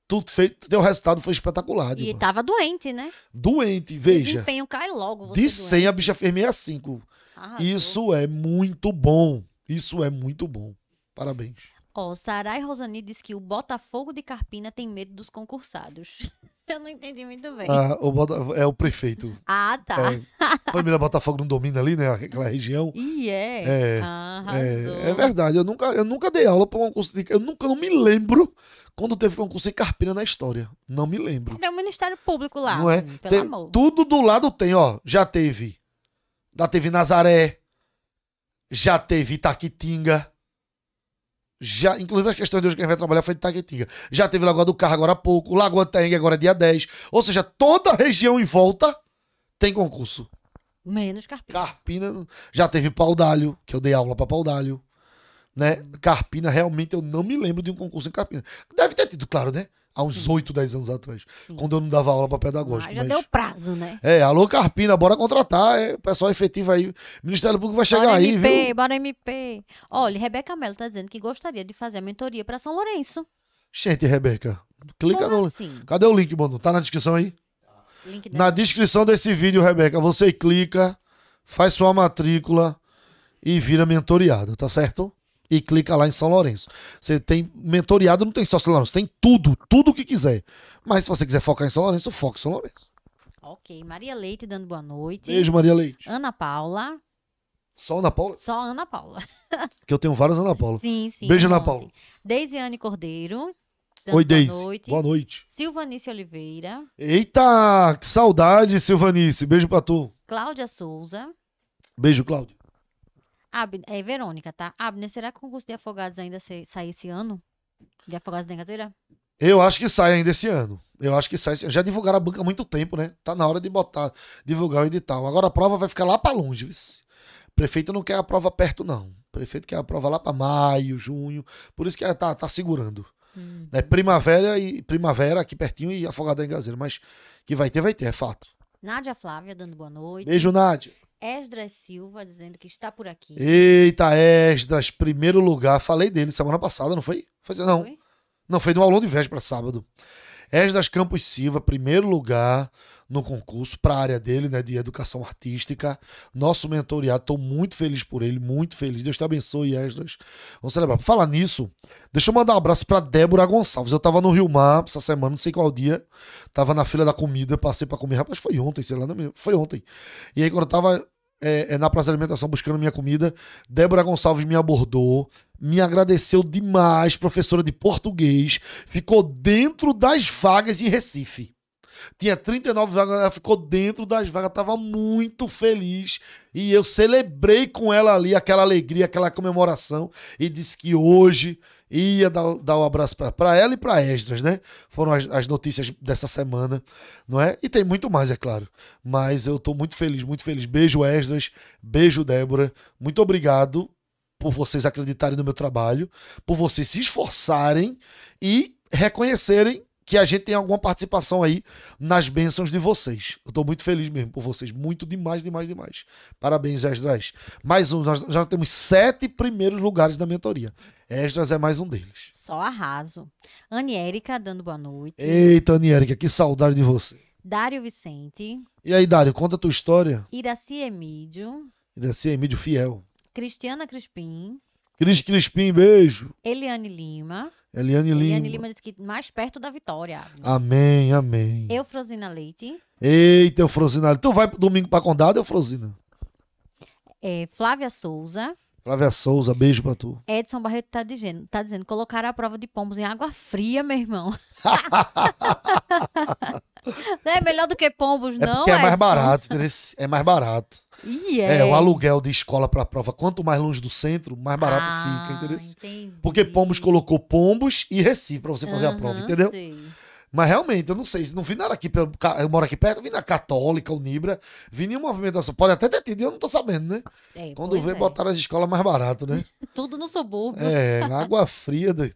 S1: Tudo feito, deu resultado foi espetacular. E
S3: estava doente, né?
S1: Doente, veja. o Desempenho
S3: cai logo. de 100,
S1: doente. a bicha fez 65.
S3: Arrasou. Isso
S1: é muito bom. Isso é muito bom. Parabéns.
S3: Ó, oh, Sarai Rosani diz que o Botafogo de Carpina tem medo dos concursados. Eu não entendi muito bem. Ah,
S1: o Bota... É o prefeito. Ah, tá. É, família Botafogo não domina ali, né? Aquela região. E yeah. É? é. Ah, é, é, verdade. Eu nunca, eu nunca dei aula para um concurso de. Eu nunca não me lembro quando teve concurso em Carpina na história. Não me lembro.
S3: Tem o Ministério Público lá. Não é? Pelo tem, amor.
S1: Tudo do lado tem, ó. Já teve. Já teve Nazaré. Já teve Itaquitinga já, incluindo as questões de hoje quem vai trabalhar foi de Taguetinga. Já teve Lagoa do Carro agora há pouco, Lagoa Taengue agora é dia 10. Ou seja, toda a região em volta tem concurso. Menos Carpina. Carpina, já teve d'alho, que eu dei aula para Paudalho. Né? Carpina, realmente eu não me lembro de um concurso em Carpina. Deve ter tido, claro, né? há uns oito dez anos atrás, Sim. quando eu não dava aula para pedagógico. Ah, já mas... deu
S3: prazo, né?
S1: É, alô Carpina, bora contratar, é, pessoal efetivo aí, Ministério Público vai chegar bora aí, MP, viu?
S3: Bora MP, Olha, Rebeca Mello tá dizendo que gostaria de fazer a mentoria para São Lourenço.
S1: Gente, Rebeca, clica Como no... Assim? Cadê o link, mano? Tá na descrição aí? Link na descrição desse vídeo, Rebeca, você clica, faz sua matrícula e vira mentoriado, tá certo? e clica lá em São Lourenço. Você tem mentoriado, não tem só São Lourenço, tem tudo, tudo o que quiser. Mas se você quiser focar em São Lourenço, foca em São Lourenço.
S3: Ok. Maria Leite dando boa noite. Beijo, Maria Leite. Ana Paula. Só Ana Paula? Só Ana Paula.
S1: que eu tenho várias Ana Paula. Sim, sim. Beijo, Ana Paula.
S3: Deisiane Cordeiro. Oi, Deise. Boa noite. Boa noite. Silvanice Oliveira.
S1: Eita, que saudade, Silvanice. Beijo pra tu.
S3: Cláudia Souza. Beijo, Cláudia. Abner, é Verônica, tá? Abner, será que o concurso de afogados ainda sai esse ano? De afogados da Gazeira?
S1: Eu acho que sai ainda esse ano. Eu acho que sai. Já divulgaram a banca há muito tempo, né? Tá na hora de botar, divulgar o edital. Agora a prova vai ficar lá para longe. Prefeito não quer a prova perto, não. Prefeito quer a prova lá para maio, junho. Por isso que é, tá, tá segurando. Hum. É primavera e primavera aqui pertinho e afogada em gazeira. Mas que vai ter, vai ter, é fato.
S3: Nádia Flávia dando boa noite. Beijo, Nádia. Esdras Silva dizendo que está por aqui.
S1: Eita, Esdras, primeiro lugar. Falei dele semana passada, não foi? Foi não. Foi? Não, foi no aulão de véspera sábado. Esdras Campos Silva, primeiro lugar no concurso para a área dele, né, de educação artística. Nosso mentoriado, estou muito feliz por ele, muito feliz. Deus te abençoe, Esdras. Vamos celebrar. Falar nisso, deixa eu mandar um abraço para Débora Gonçalves. Eu estava no Rio Mar essa semana, não sei qual dia, estava na fila da comida, passei para comer, rapaz, foi ontem, sei lá, não, é foi ontem. E aí quando eu tava é, é, na Praça de Alimentação buscando minha comida. Débora Gonçalves me abordou, me agradeceu demais, professora de português, ficou dentro das vagas em Recife. Tinha 39 vagas, ela ficou dentro das vagas, estava muito feliz. E eu celebrei com ela ali aquela alegria, aquela comemoração. E disse que hoje ia dar, dar um abraço para ela e para extras, né? Foram as, as, notícias dessa semana, não é? E tem muito mais, é claro. Mas eu estou muito feliz, muito feliz. Beijo, extras. Beijo, Débora. Muito obrigado por vocês acreditarem no meu trabalho, por vocês se esforçarem e reconhecerem que a gente tenha alguma participação aí nas bênçãos de vocês. Eu estou muito feliz mesmo por vocês. Muito demais, demais, demais. Parabéns, Esdras. Mais um, nós já temos sete primeiros lugares da mentoria. Esdras é mais um deles.
S3: Só arraso. Aniérica dando boa noite. Eita,
S1: Aniérica, que saudade de você.
S3: Dário Vicente.
S1: E aí, Dário, conta a tua história.
S3: Iraci Emídio.
S1: Iraci Emídio Fiel.
S3: Cristiana Crispim.
S1: Cris Crispim, beijo.
S3: Eliane Lima.
S1: Eliane Lima. Eliane Lima
S3: disse que mais perto da vitória.
S1: Amém, amém.
S3: Eufrosina Leite.
S1: Eita, Eufrosina. Tu vai domingo pra Condado, Eufrosina?
S3: É, Flávia Souza.
S1: Flávia Souza, beijo pra tu.
S3: Edson Barreto tá dizendo, tá dizendo colocar a prova de pombos em água fria, meu irmão. não é melhor do que pombos, é não, é? É mais barato,
S1: é mais barato. Yeah. É, o é. aluguel de escola para prova, quanto mais longe do centro, mais barato ah, fica, entendeu? Entendi. Porque Pombos colocou Pombos e Recife para você fazer uhum, a prova, entendeu? Mas realmente, eu não sei, não vi nada aqui, eu moro aqui perto, vi na Católica, Unibra, vi nenhuma movimentação. Pode até ter tido, eu não tô sabendo, né?
S3: É, Quando vê, é. botaram
S1: as escolas mais barato, né?
S3: Tudo no subúrbio. É, água
S1: fria, doido.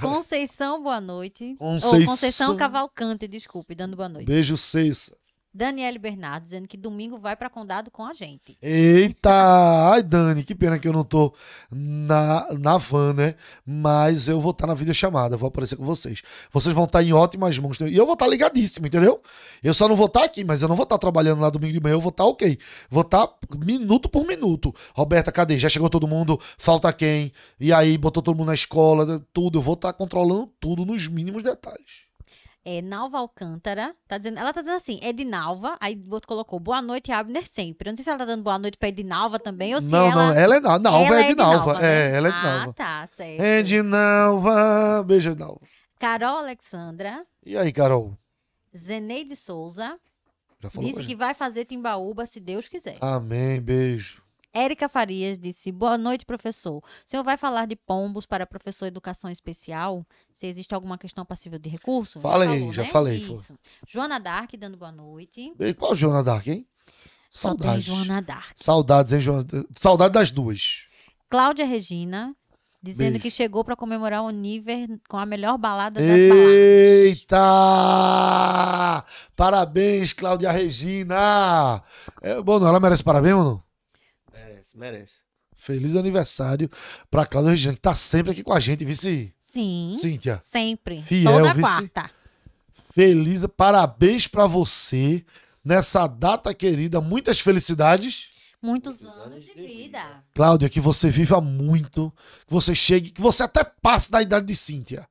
S3: Conceição, boa noite. Conceição, oh, Conceição Cavalcante, desculpe, dando boa noite. Beijo, Ceiça. Daniele Bernardo, dizendo que domingo vai para Condado com
S4: a gente.
S1: Eita! Ai, Dani, que pena que eu não tô na, na van, né? Mas eu vou estar tá na videochamada, vou aparecer com vocês. Vocês vão estar tá em ótimas mãos. Né? E eu vou estar tá ligadíssimo, entendeu? Eu só não vou estar tá aqui, mas eu não vou estar tá trabalhando lá domingo de manhã, eu vou estar tá ok. Vou estar minuto por minuto. Roberta, cadê? Já chegou todo mundo? Falta quem? E aí, botou todo mundo na escola, tudo. Eu vou estar controlando tudo nos mínimos detalhes é Nalva
S3: Alcântara. Tá dizendo, ela tá dizendo assim, é Edinalva. Aí colocou boa noite, Abner, sempre. Eu não sei se ela tá dando boa noite pra Edinalva também, ou se não, ela... Não, ela
S1: é Nalva. Nalva é, é Edinalva. Edinalva né? É, ela é Edinalva. Ah,
S3: tá, certo. É
S1: Edinalva. Beijo, Edinalva.
S3: Carol Alexandra.
S1: E aí, Carol?
S3: Zeneide Souza. Já falou Disse hoje. que vai fazer Timbaúba, se Deus quiser.
S1: Amém, beijo.
S3: Érica Farias disse: Boa noite, professor. O senhor vai falar de pombos para professor educação especial? Se existe alguma questão passível de recurso? Falei, já, falou, já né? falei. Isso. Joana Dark dando boa noite. E
S1: qual Joana Dark, hein? Saudades. Joana Dark. Saudades, hein, Joana? saudades das duas.
S3: Cláudia Regina dizendo Beijo. que chegou para comemorar o Niver com a melhor balada das
S1: Eita! baladas. Eita! Parabéns, Cláudia Regina! É, bom, ela merece parabéns mano? merece, merece. Feliz aniversário pra Cláudia Regiane, que tá sempre aqui com a gente, vice. Sim. Cíntia.
S3: Sempre. Fiel, Toda vice. quarta.
S1: Feliz, parabéns pra você nessa data querida. Muitas felicidades.
S3: Muitos, Muitos anos, anos de vida. vida.
S1: Cláudia, que você viva muito, que você chegue, que você até passe da idade de Cíntia.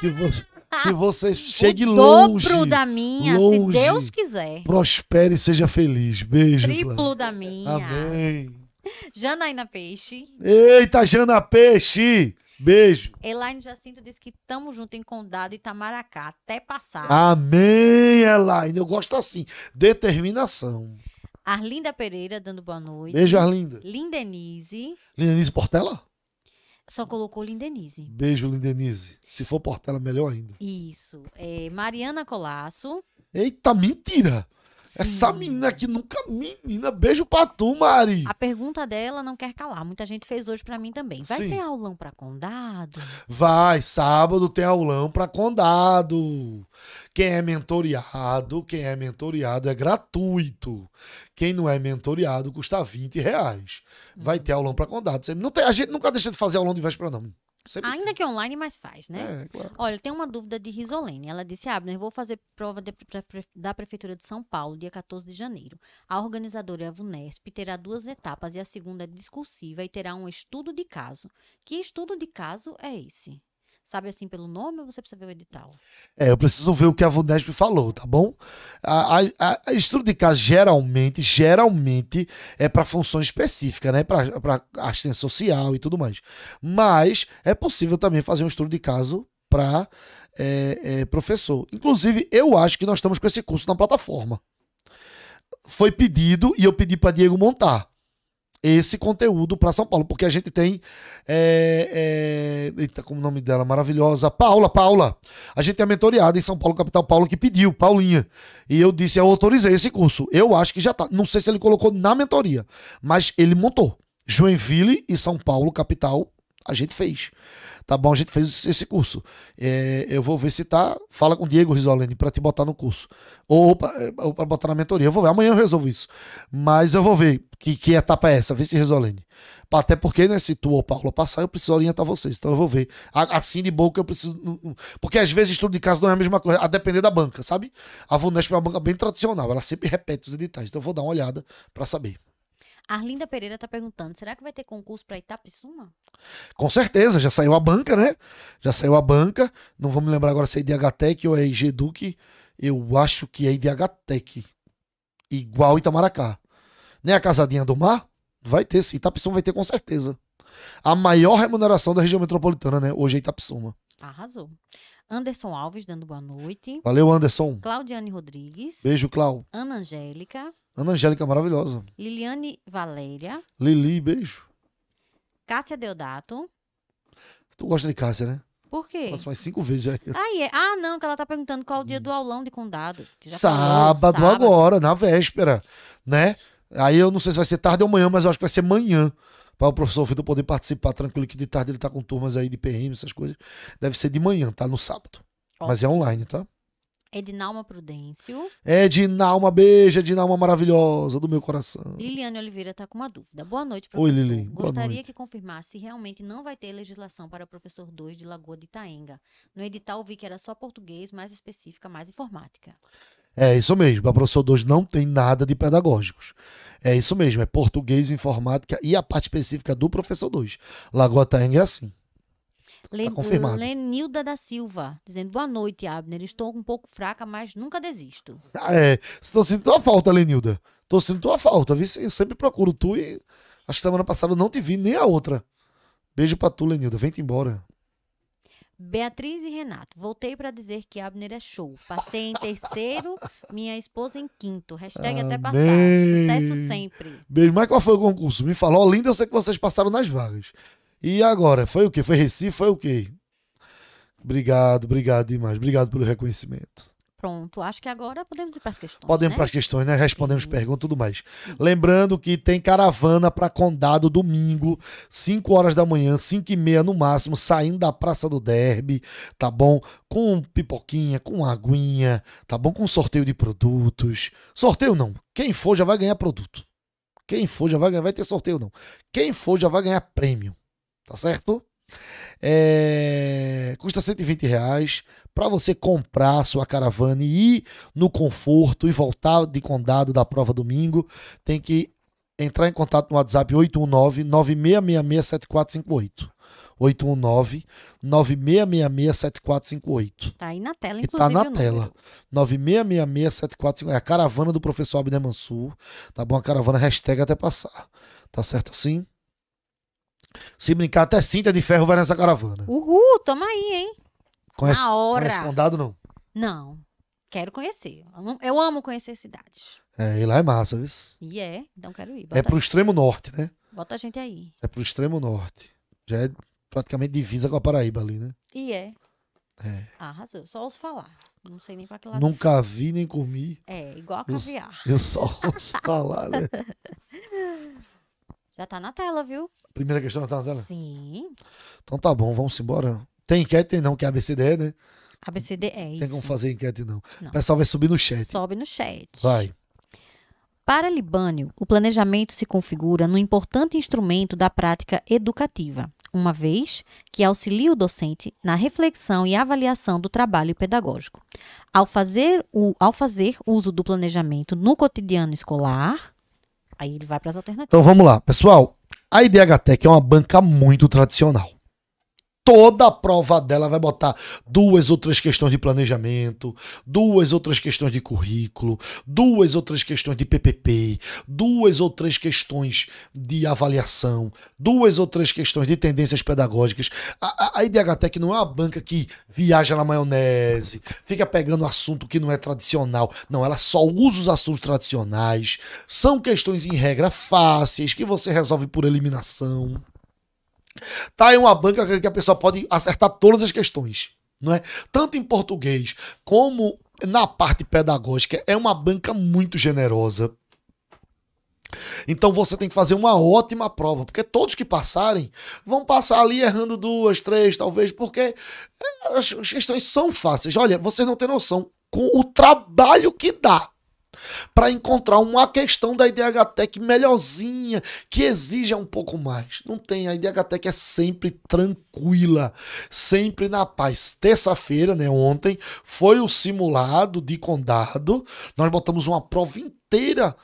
S1: Que você. que você chegue o longe. Dobro da minha, longe, se Deus quiser. Prospere e seja feliz. Beijo. Triplo
S3: Cláudia. da minha.
S1: Amém.
S3: Janaína Peixe.
S1: Eita, Jana Peixe! Beijo.
S3: Elaine Jacinto disse que estamos junto em Condado e Itamaracá, até passar.
S1: Amém, Elaine. Eu gosto assim. Determinação.
S3: Arlinda Pereira dando boa noite. Beijo, Arlinda. Lindenise.
S1: Lindenise Portela?
S3: Só colocou Lindenise.
S1: Beijo, Lindenise. Se for Portela, melhor ainda.
S3: Isso. É, Mariana Colasso.
S1: Eita, mentira! Sim. Essa menina aqui nunca. Menina, beijo pra tu, Mari. A
S3: pergunta dela não quer calar. Muita gente fez hoje pra mim também. Vai Sim. ter aulão pra condado?
S1: Vai, sábado tem aulão pra condado. Quem é mentoriado, quem é mentoriado é gratuito. Quem não é mentoriado custa 20 reais. Vai uhum. ter aulão pra condado. a gente nunca deixa de fazer aulão de véspera, não. Sempre
S3: Ainda tem. que online, mas faz, né? É, claro. Olha, tem uma dúvida de Risolene. Ela disse: Abner, ah, vou fazer prova de, da Prefeitura de São Paulo, dia 14 de janeiro. A organizadora é a VUNESP, terá duas etapas e a segunda é discursiva e terá um estudo de caso. Que estudo de caso é esse? sabe assim pelo nome ou você precisa ver o edital?
S1: É, eu preciso ver o que a Vunesp falou, tá bom? A, a, a estudo de caso geralmente, geralmente é para função específica, né? Para assistência social e tudo mais. Mas é possível também fazer um estudo de caso para é, é, professor. Inclusive, eu acho que nós estamos com esse curso na plataforma. Foi pedido e eu pedi para Diego montar esse conteúdo para São Paulo, porque a gente tem. É, é, eita, como o nome dela? Maravilhosa. Paula, Paula. A gente tem a mentoriada em São Paulo, capital Paulo, que pediu, Paulinha. E eu disse, eu autorizei esse curso. Eu acho que já tá. Não sei se ele colocou na mentoria, mas ele montou. Joinville e São Paulo, capital, a gente fez. Tá bom, a gente fez esse curso. É, eu vou ver se tá. Fala com o Diego Risolene para te botar no curso. Ou para é, botar na mentoria. Eu vou ver. Amanhã eu resolvo isso. Mas eu vou ver que, que etapa é essa. Vê se Risolene. Até porque, né, se tu ou Paulo passar, eu preciso orientar vocês. Então eu vou ver. Assim de boa que eu preciso. Porque às vezes estudo de casa não é a mesma coisa, a depender da banca, sabe? A Vunesp é uma banca bem tradicional, ela sempre repete os editais. Então eu vou dar uma olhada para saber.
S3: Arlinda Pereira está perguntando: será que vai ter concurso para Itapissuma?
S1: Com certeza, já saiu a banca, né? Já saiu a banca. Não vamos lembrar agora se é IDHTEC ou é IGDUC. Eu acho que é IDHTEC. Igual Itamaracá. Né? A Casadinha do Mar? Vai ter, sim. Itapissuma vai ter com certeza. A maior remuneração da região metropolitana, né? Hoje é Itapissuma.
S3: Arrasou. Anderson Alves dando boa noite. Valeu, Anderson. Claudiane Rodrigues. Beijo, Clau. Ana Angélica.
S1: Ana Angélica é maravilhosa.
S3: Liliane Valéria.
S1: Lili, beijo.
S3: Cássia Deodato.
S1: Tu gosta de Cássia, né? Por quê? Nossa, mais cinco vezes aí.
S3: Ah, é. Ah, não, que ela tá perguntando qual o dia hum. do aulão de condado. Sábado, sábado, agora,
S1: na véspera, né? Aí eu não sei se vai ser tarde ou manhã, mas eu acho que vai ser manhã. Para o professor Vitor poder participar tranquilo, que de tarde ele tá com turmas aí de PM, essas coisas. Deve ser de manhã, tá? No sábado. Ótimo. Mas é online, tá?
S3: É Edinalma Prudêncio.
S1: É Edinalma, beija, é Edinalma maravilhosa do meu coração.
S3: Liliane Oliveira está com uma dúvida. Boa noite, professor. Oi, Lili. Gostaria noite. que confirmasse se realmente não vai ter legislação para o professor 2 de Lagoa de Itaenga. No edital vi que era só português, mais específica, mais informática.
S1: É isso mesmo, para professor 2 não tem nada de pedagógicos. É isso mesmo, é português, informática e a parte específica do professor 2. Lagoa Itaenga é assim.
S3: Len tá confirmado. Lenilda da Silva, dizendo boa noite, Abner. Estou um pouco fraca, mas nunca desisto.
S1: Ah, é, estou sentindo tua falta, Lenilda. Estou sentindo tua falta, viu? Eu sempre procuro tu e acho que semana passada não te vi nem a outra. Beijo pra tu, Lenilda. Vem-te embora.
S3: Beatriz e Renato, voltei para dizer que Abner é show. Passei em terceiro, minha esposa em quinto. Hashtag Amém. até passar. Sucesso sempre.
S1: Beijo. Mas qual foi o concurso? Me falou, linda, eu sei que vocês passaram nas vagas. E agora, foi o quê? Foi Recife, foi o quê? Obrigado, obrigado demais. Obrigado pelo reconhecimento.
S3: Pronto, acho que agora podemos ir para as questões. Podemos né? para as
S1: questões, né? Respondemos Sim. perguntas e tudo mais. Sim. Lembrando que tem caravana para Condado domingo, 5 horas da manhã, 5 e meia no máximo, saindo da Praça do Derby, tá bom? Com pipoquinha, com aguinha, tá bom? Com sorteio de produtos. Sorteio não. Quem for já vai ganhar produto. Quem for já vai ganhar, vai ter sorteio não. Quem for já vai ganhar prêmio tá certo? É, custa 120 reais para você comprar a sua caravana e ir no conforto e voltar de condado da prova domingo. Tem que entrar em contato no WhatsApp 819 9666 7458. 819-9666-7458.
S3: Tá aí na tela, inclusive. E tá na tela.
S1: 9666-7458. É a caravana do professor Abner Mansur. Tá bom? A caravana hashtag até passar. Tá certo assim? Se brincar, até cinta de ferro vai nessa caravana.
S3: Uhul, toma aí, hein? Conhece, Na hora. Conhece condado, não? Não. Quero conhecer. Eu amo conhecer cidades.
S1: É, e lá é massa, viu?
S3: E é, então quero ir. É Bota é pro aí. extremo
S1: norte, né? Bota a gente aí. É pro extremo norte. Já é praticamente divisa com a Paraíba ali, né? E é. É.
S3: Arrasou. Só ouço falar. Não sei nem pra que lado. Nunca
S1: vi nem comi. É, igual a caviar. Eu, eu só ouço falar, né?
S3: Já tá na tela, viu?
S1: Primeira questão já tá na tela?
S3: Sim.
S1: Então tá bom, vamos embora. Tem enquete? Tem não, que é ABCDE, né?
S3: ABCDE, é isso. Tem como fazer
S1: enquete, não. não. O pessoal vai subir no chat. Sobe no chat. Vai.
S3: Para Libânio, o planejamento se configura num importante instrumento da prática educativa, uma vez que auxilia o docente na reflexão e avaliação do trabalho pedagógico. Ao fazer, o, ao fazer uso do planejamento no cotidiano escolar, Aí ele
S1: vai para as alternativas. Então vamos lá, pessoal. A IDH Tech é uma banca muito tradicional toda a prova dela vai botar duas ou três questões de planejamento, duas ou três questões de currículo, duas ou três questões de PPP, duas ou três questões de avaliação, duas ou três questões de tendências pedagógicas. A, a, a IDHTEC não é uma banca que viaja na maionese, fica pegando assunto que não é tradicional. Não, ela só usa os assuntos tradicionais. São questões em regra fáceis que você resolve por eliminação. Tá em uma banca, eu acredito que a pessoa pode acertar todas as questões. Não é? Tanto em português como na parte pedagógica, é uma banca muito generosa. Então você tem que fazer uma ótima prova, porque todos que passarem vão passar ali errando duas, três, talvez, porque as questões são fáceis. Olha, vocês não têm noção com o trabalho que dá para encontrar uma questão da IDHTEC melhorzinha, que exija um pouco mais. Não tem, a IDHTEC é sempre tranquila, sempre na paz. Terça-feira, né, ontem, foi o simulado de condado, nós botamos uma prova inteira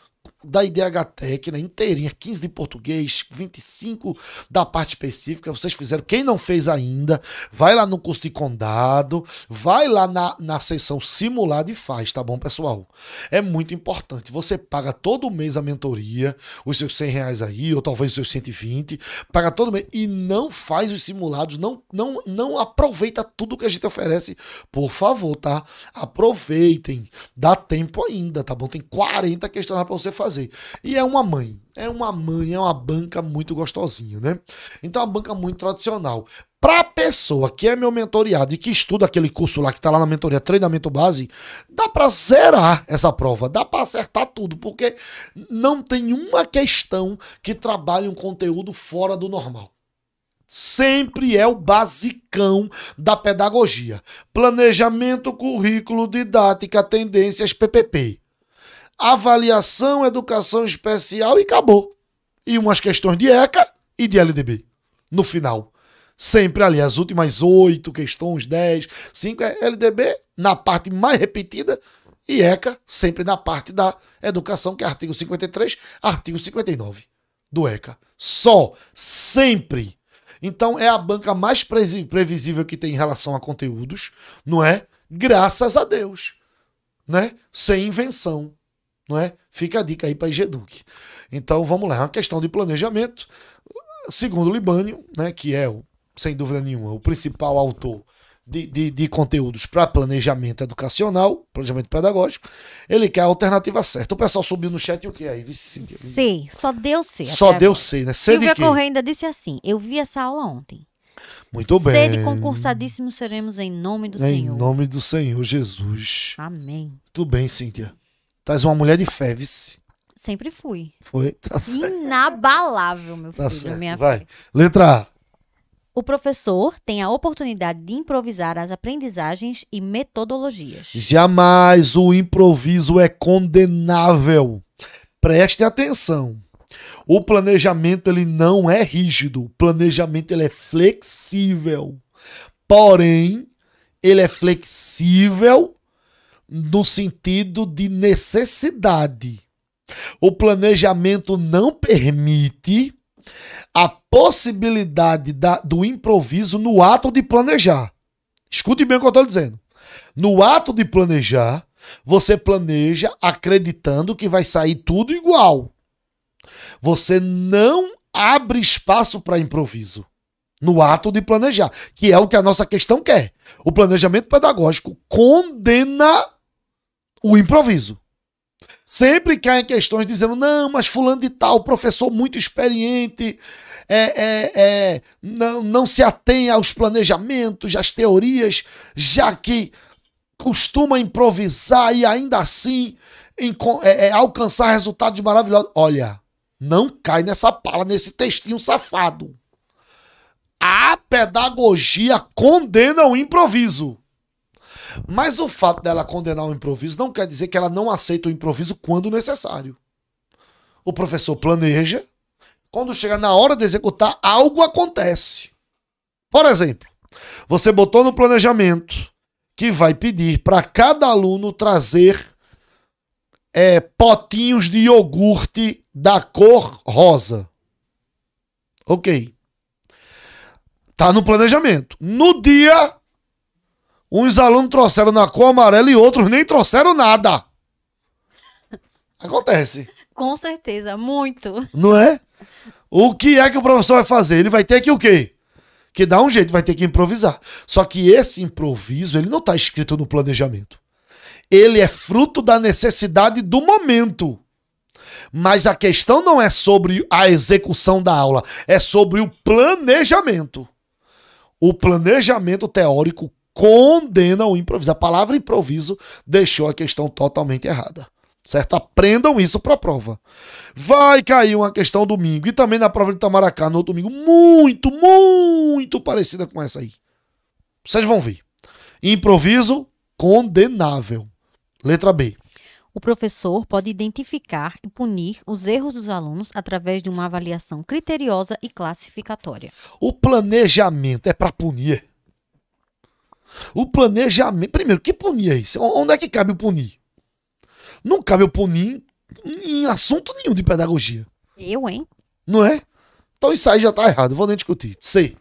S1: da IDH Tech, né, inteirinha, 15 de português, 25 da parte específica, vocês fizeram. Quem não fez ainda, vai lá no curso de condado, vai lá na, na seção simulado e faz, tá bom, pessoal? É muito importante. Você paga todo mês a mentoria, os seus 100 reais aí, ou talvez os seus 120, paga todo mês e não faz os simulados, não, não, não aproveita tudo que a gente oferece, por favor, tá? Aproveitem, dá tempo ainda, tá bom? Tem 40 questões pra você fazer fazer. E é uma mãe. É uma mãe, é uma banca muito gostosinha, né? Então, é uma banca muito tradicional. Para a pessoa que é meu mentoriado e que estuda aquele curso lá que está lá na mentoria Treinamento Base, dá para zerar essa prova, dá para acertar tudo, porque não tem uma questão que trabalhe um conteúdo fora do normal sempre é o basicão da pedagogia. Planejamento, currículo, didática, tendências, PPP avaliação, educação especial e acabou. E umas questões de ECA e de LDB. No final. Sempre ali, as últimas oito questões, dez, cinco é LDB na parte mais repetida e ECA sempre na parte da educação, que é artigo 53, artigo 59 do ECA. Só, sempre. Então é a banca mais previsível que tem em relação a conteúdos, não é? Graças a Deus, né? Sem invenção não é? Fica a dica aí para a IGEDUC. Então vamos lá, é uma questão de planejamento. Segundo Libânio, né, que é, sem dúvida nenhuma, o principal autor de, de, de conteúdos para planejamento educacional, planejamento pedagógico, ele quer a alternativa certa. O pessoal subiu no chat e o que aí? É C,
S3: só deu C. Só deu C, né? C Silvia Correia ainda disse assim: eu vi essa aula ontem.
S1: Muito bem. Sede
S3: concursadíssimo seremos em nome do em Senhor.
S1: Em nome do Senhor Jesus. Amém. Tudo bem, Cíntia. Traz uma mulher de fé, vice.
S3: Sempre fui.
S1: Foi, tá certo.
S3: Inabalável, meu tá filho. Tá certo. Minha Vai. Letra A. O professor tem a oportunidade de improvisar as aprendizagens e metodologias.
S1: Jamais o improviso é condenável. Preste atenção. O planejamento ele não é rígido, o planejamento ele é flexível. Porém, ele é flexível no sentido de necessidade. O planejamento não permite a possibilidade da, do improviso no ato de planejar. Escute bem o que eu estou dizendo. No ato de planejar, você planeja acreditando que vai sair tudo igual. Você não abre espaço para improviso no ato de planejar, que é o que a nossa questão quer. O planejamento pedagógico condena o improviso. Sempre caem questões dizendo, não, mas fulano de tal, professor muito experiente, é, é, é, não, não se atém aos planejamentos, às teorias, já que costuma improvisar e ainda assim é, é, alcançar resultados maravilhosos. Olha, não cai nessa pala, nesse textinho safado. A pedagogia condena o improviso. Mas o fato dela condenar o improviso não quer dizer que ela não aceita o improviso quando necessário. O professor planeja, quando chega na hora de executar, algo acontece. Por exemplo, você botou no planejamento que vai pedir para cada aluno trazer é, potinhos de iogurte da cor rosa. Ok. Tá no planejamento. No dia, Uns alunos trouxeram na cor amarela e outros nem trouxeram nada. Acontece.
S3: Com certeza, muito.
S1: Não é? O que é que o professor vai fazer? Ele vai ter que o quê? Que dá um jeito, vai ter que improvisar. Só que esse improviso, ele não está escrito no planejamento. Ele é fruto da necessidade do momento. Mas a questão não é sobre a execução da aula, é sobre o planejamento. O planejamento teórico condenam o improviso. A palavra improviso deixou a questão totalmente errada. Certo? Aprendam isso para a prova. Vai cair uma questão domingo e também na prova de Tamaracá no domingo, muito, muito parecida com essa aí. Vocês vão ver. Improviso condenável. Letra B.
S3: O professor pode identificar e punir os erros dos alunos através de uma avaliação criteriosa e classificatória.
S1: O planejamento é para punir. O planejamento. Primeiro, que punir é isso? Onde é que cabe o punir? Não cabe o punir em, assunto nenhum de pedagogia. Eu, hein? Não é? Então isso aí já tá errado, vou nem discutir. Sei.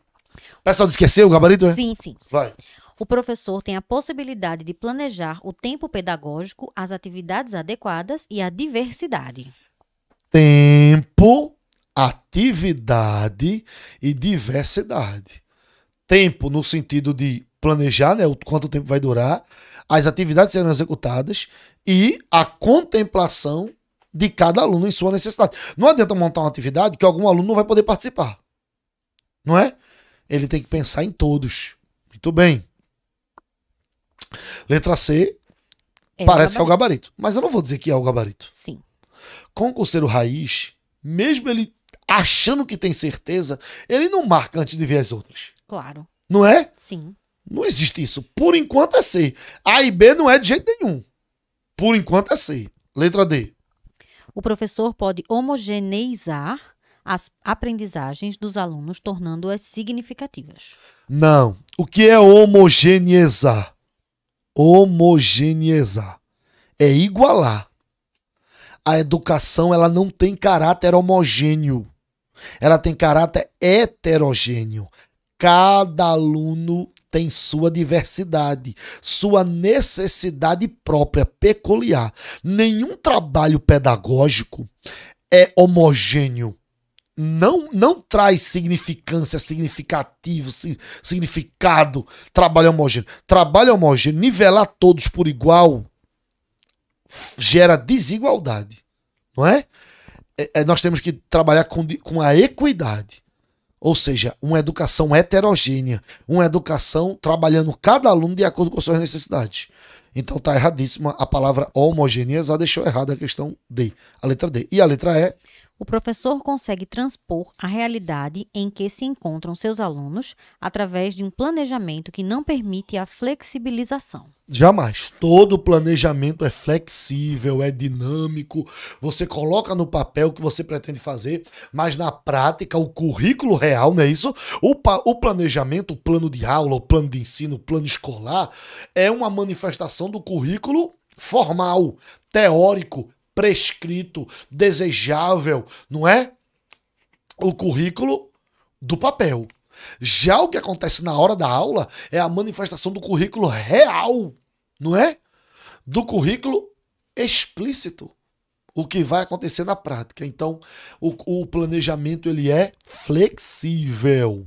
S1: O pessoal esqueceu é o gabarito, é? Sim, sim. Vai.
S3: O professor tem a possibilidade de planejar o tempo pedagógico, as atividades adequadas e a diversidade.
S1: Tempo, atividade e diversidade. Tempo no sentido de planejar né, o quanto tempo vai durar, as atividades serão executadas e a contemplação de cada aluno em sua necessidade. Não adianta montar uma atividade que algum aluno não vai poder participar. Não é? Ele tem que pensar em todos. Muito bem. Letra C é parece que é o gabarito, mas eu não vou dizer que é o gabarito. Sim. Concurseiro raiz, mesmo ele achando que tem certeza, ele não marca antes de ver as outras. Claro. Não é? Sim. Não existe isso. Por enquanto é C. A e B não é de jeito nenhum. Por enquanto é C. Letra D. O professor pode homogeneizar
S3: as aprendizagens dos alunos, tornando-as significativas.
S1: Não. O que é homogeneizar? Homogeneizar é igualar. A educação ela não tem caráter homogêneo. Ela tem caráter heterogêneo. Cada aluno tem sua diversidade, sua necessidade própria, peculiar. Nenhum trabalho pedagógico é homogêneo. Não, não traz significância, significativo, significado, trabalho homogêneo. Trabalho homogêneo, nivelar todos por igual, gera desigualdade, não é? é, é nós temos que trabalhar com, com a equidade. Ou seja, uma educação heterogênea, uma educação trabalhando cada aluno de acordo com suas necessidades. Então está erradíssima a palavra homogeneizar, deixou errada a questão D, a letra D. E a letra E? o professor
S3: consegue transpor a realidade em que se encontram seus alunos através de um planejamento que não permite a flexibilização.
S1: Jamais. Todo planejamento é flexível, é dinâmico. Você coloca no papel o que você pretende fazer, mas na prática, o currículo real, não é isso? O, o planejamento, o plano de aula, o plano de ensino, o plano escolar, é uma manifestação do currículo formal, teórico, prescrito, desejável, não é? O currículo do papel. Já o que acontece na hora da aula é a manifestação do currículo real, não é? Do currículo explícito. O que vai acontecer na prática. Então, o, o planejamento ele é flexível.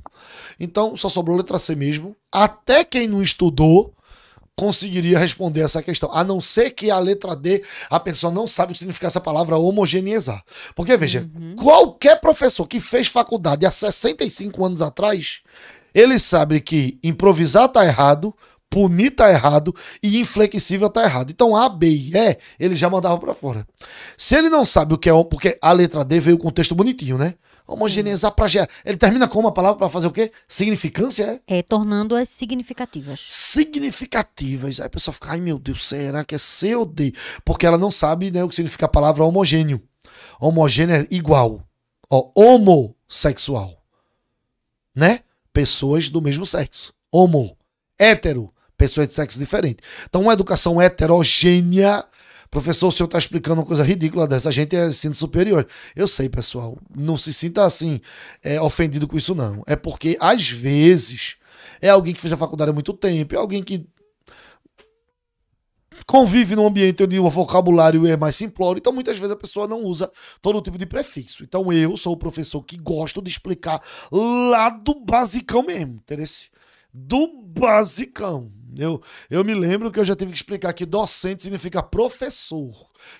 S1: Então, só sobrou letra C mesmo. Até quem não estudou conseguiria responder essa questão. A não ser que a letra D, a pessoa não sabe o que significa essa palavra homogeneizar. Porque, veja, uhum. qualquer professor que fez faculdade há 65 anos atrás, ele sabe que improvisar tá errado, punir tá errado e inflexível tá errado. Então A, B e E, ele já mandava para fora. Se ele não sabe o que é, porque a letra D veio com texto bonitinho, né? homogeneizar para gerar. Ele termina com uma palavra para fazer o quê? Significância? É, é tornando-as significativas. Significativas. Aí a pessoa fica, ai meu Deus, será que é seu de? Porque ela não sabe né, o que significa a palavra homogêneo. Homogêneo é igual. Ó, homossexual. Né? Pessoas do mesmo sexo. Homo. Hétero. Pessoas de sexo diferente. Então, uma educação heterogênea Professor, o senhor está explicando uma coisa ridícula dessa. A gente é sendo superior. Eu sei, pessoal. Não se sinta assim é, ofendido com isso, não. É porque, às vezes, é alguém que fez a faculdade há muito tempo, é alguém que convive num ambiente onde o vocabulário é mais simplório, então muitas vezes a pessoa não usa todo tipo de prefixo. Então eu sou o professor que gosto de explicar lá do basicão mesmo, interesse do basicão. Eu, eu me lembro que eu já tive que explicar que docente significa professor,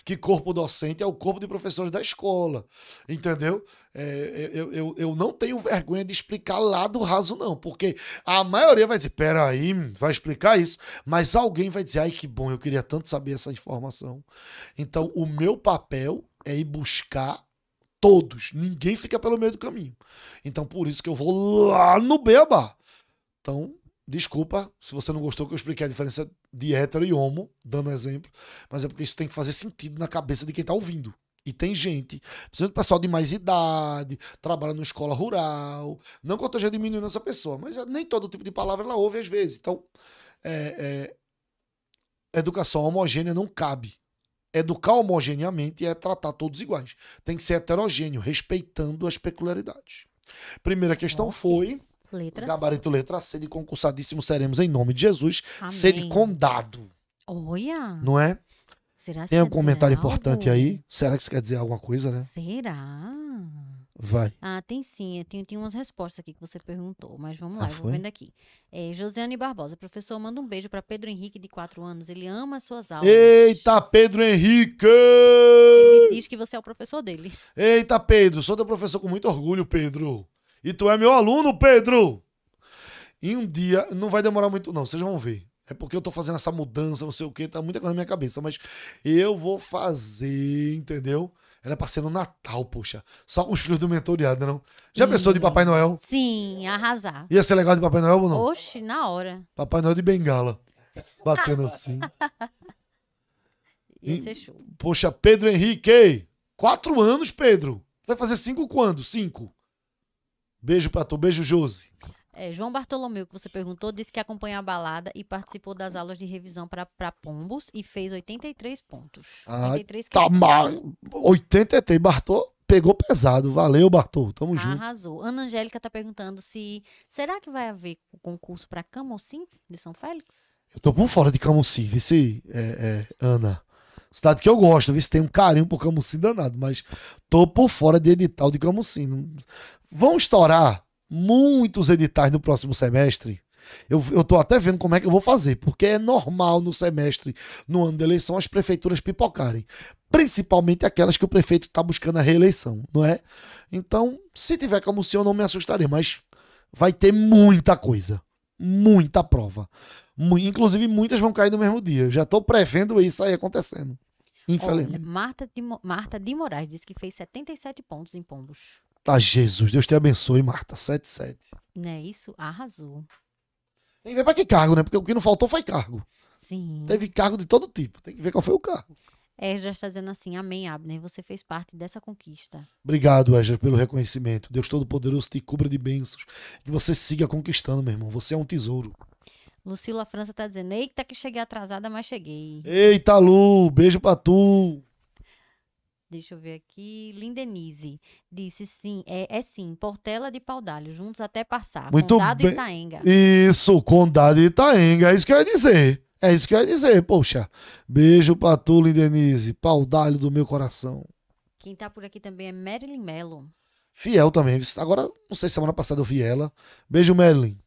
S1: que corpo docente é o corpo de professores da escola, entendeu? É, eu, eu, eu não tenho vergonha de explicar lá do raso, não, porque a maioria vai dizer: peraí, vai explicar isso, mas alguém vai dizer: ai que bom, eu queria tanto saber essa informação. Então, o meu papel é ir buscar todos, ninguém fica pelo meio do caminho. Então, por isso que eu vou lá no Beba. Então, Desculpa se você não gostou que eu expliquei a diferença de hétero e homo, dando um exemplo, mas é porque isso tem que fazer sentido na cabeça de quem está ouvindo. E tem gente, principalmente o pessoal de mais idade, trabalha numa escola rural. Não que eu esteja diminuindo essa pessoa, mas nem todo tipo de palavra ela ouve às vezes. Então, é, é, educação homogênea não cabe. Educar homogeneamente é tratar todos iguais. Tem que ser heterogêneo, respeitando as peculiaridades. Primeira questão foi Letra gabarito C. letra C de concursadíssimo seremos em nome de Jesus. C de condado.
S3: Olha. Não é? Será Tem um comentário importante aí?
S1: Será que você quer dizer alguma coisa, né?
S3: Será? Vai. Ah, tem sim. Tem tem umas respostas aqui que você perguntou, mas vamos ah, lá, eu vou vendo aqui. É, Josiane Barbosa, professor, manda um beijo para Pedro Henrique, de 4 anos. Ele ama as suas aulas. Eita,
S1: Pedro Henrique! Ele diz que
S3: você é o professor dele.
S1: Eita, Pedro, sou teu professor com muito orgulho, Pedro. E tu é meu aluno, Pedro! E um dia, não vai demorar muito, não, vocês vão ver. É porque eu tô fazendo essa mudança, não sei o que, tá muita coisa na minha cabeça, mas eu vou fazer, entendeu? Era pra ser no Natal, poxa. Só com os filhos do mentoriado, não? Já Sim. pensou de Papai Noel?
S3: Sim, arrasar. Ia
S1: ser legal de Papai Noel ou não?
S3: Oxe, na hora.
S1: Papai Noel de bengala. Bacana assim. Ia ser show. Poxa, Pedro Henrique! Quatro anos, Pedro. Vai fazer cinco quando? Cinco. Beijo pra tu, beijo, Josi.
S3: É, João Bartolomeu, que você perguntou, disse que acompanha a balada e participou das aulas de revisão para pombos e fez 83 pontos.
S1: Ah, 83 tá mal. 83, Bartô pegou pesado. Valeu, Bartô. Tamo Arrasou. junto.
S3: Arrasou. Ana Angélica tá perguntando se será que vai haver concurso para Camocim de São Félix?
S1: Eu tô por fora de Camocim, vê se, é, é, Ana. Cidade que eu gosto, visto tem um carinho por Camusim danado, mas tô por fora de edital de Camusim. Vão estourar muitos editais no próximo semestre. Eu, eu tô até vendo como é que eu vou fazer, porque é normal no semestre, no ano da eleição, as prefeituras pipocarem. Principalmente aquelas que o prefeito está buscando a reeleição, não é? Então, se tiver como eu não me assustarei, mas vai ter muita coisa muita prova. Inclusive, muitas vão cair no mesmo dia. Eu já estou prevendo isso aí acontecendo. Infelizmente. Olha,
S3: Marta, de, Marta de Moraes disse que fez 77 pontos em pombos.
S1: Tá, Jesus, Deus te abençoe, Marta. 77.
S3: Não é isso? Arrasou.
S1: Tem que ver para que cargo, né? Porque o que não faltou foi cargo. Sim. Teve cargo de todo tipo. Tem que ver qual foi o cargo.
S3: Esdras é, está dizendo assim: Amém, Abner, você fez parte dessa conquista.
S1: Obrigado, Esdras, pelo reconhecimento. Deus Todo-Poderoso te cubra de bênçãos. Que você siga conquistando, meu irmão. Você é um tesouro.
S3: Lucila França está dizendo: Eita, que cheguei atrasada, mas cheguei.
S1: Eita, Lu, beijo pra tu.
S3: Deixa eu ver aqui. Lindenise disse sim, é, é sim, Portela de Paudalho, juntos até passar. Muito condado bem. Itaenga.
S1: Isso, Condado de Itaenga, é isso que eu ia dizer. É isso que eu ia dizer, poxa. Beijo pra tu, Lindenise. Paudalho do meu coração.
S3: Quem tá por aqui também é Marilyn Mello.
S1: Fiel também. Agora, não sei, se semana passada eu vi ela. Beijo, Marilyn.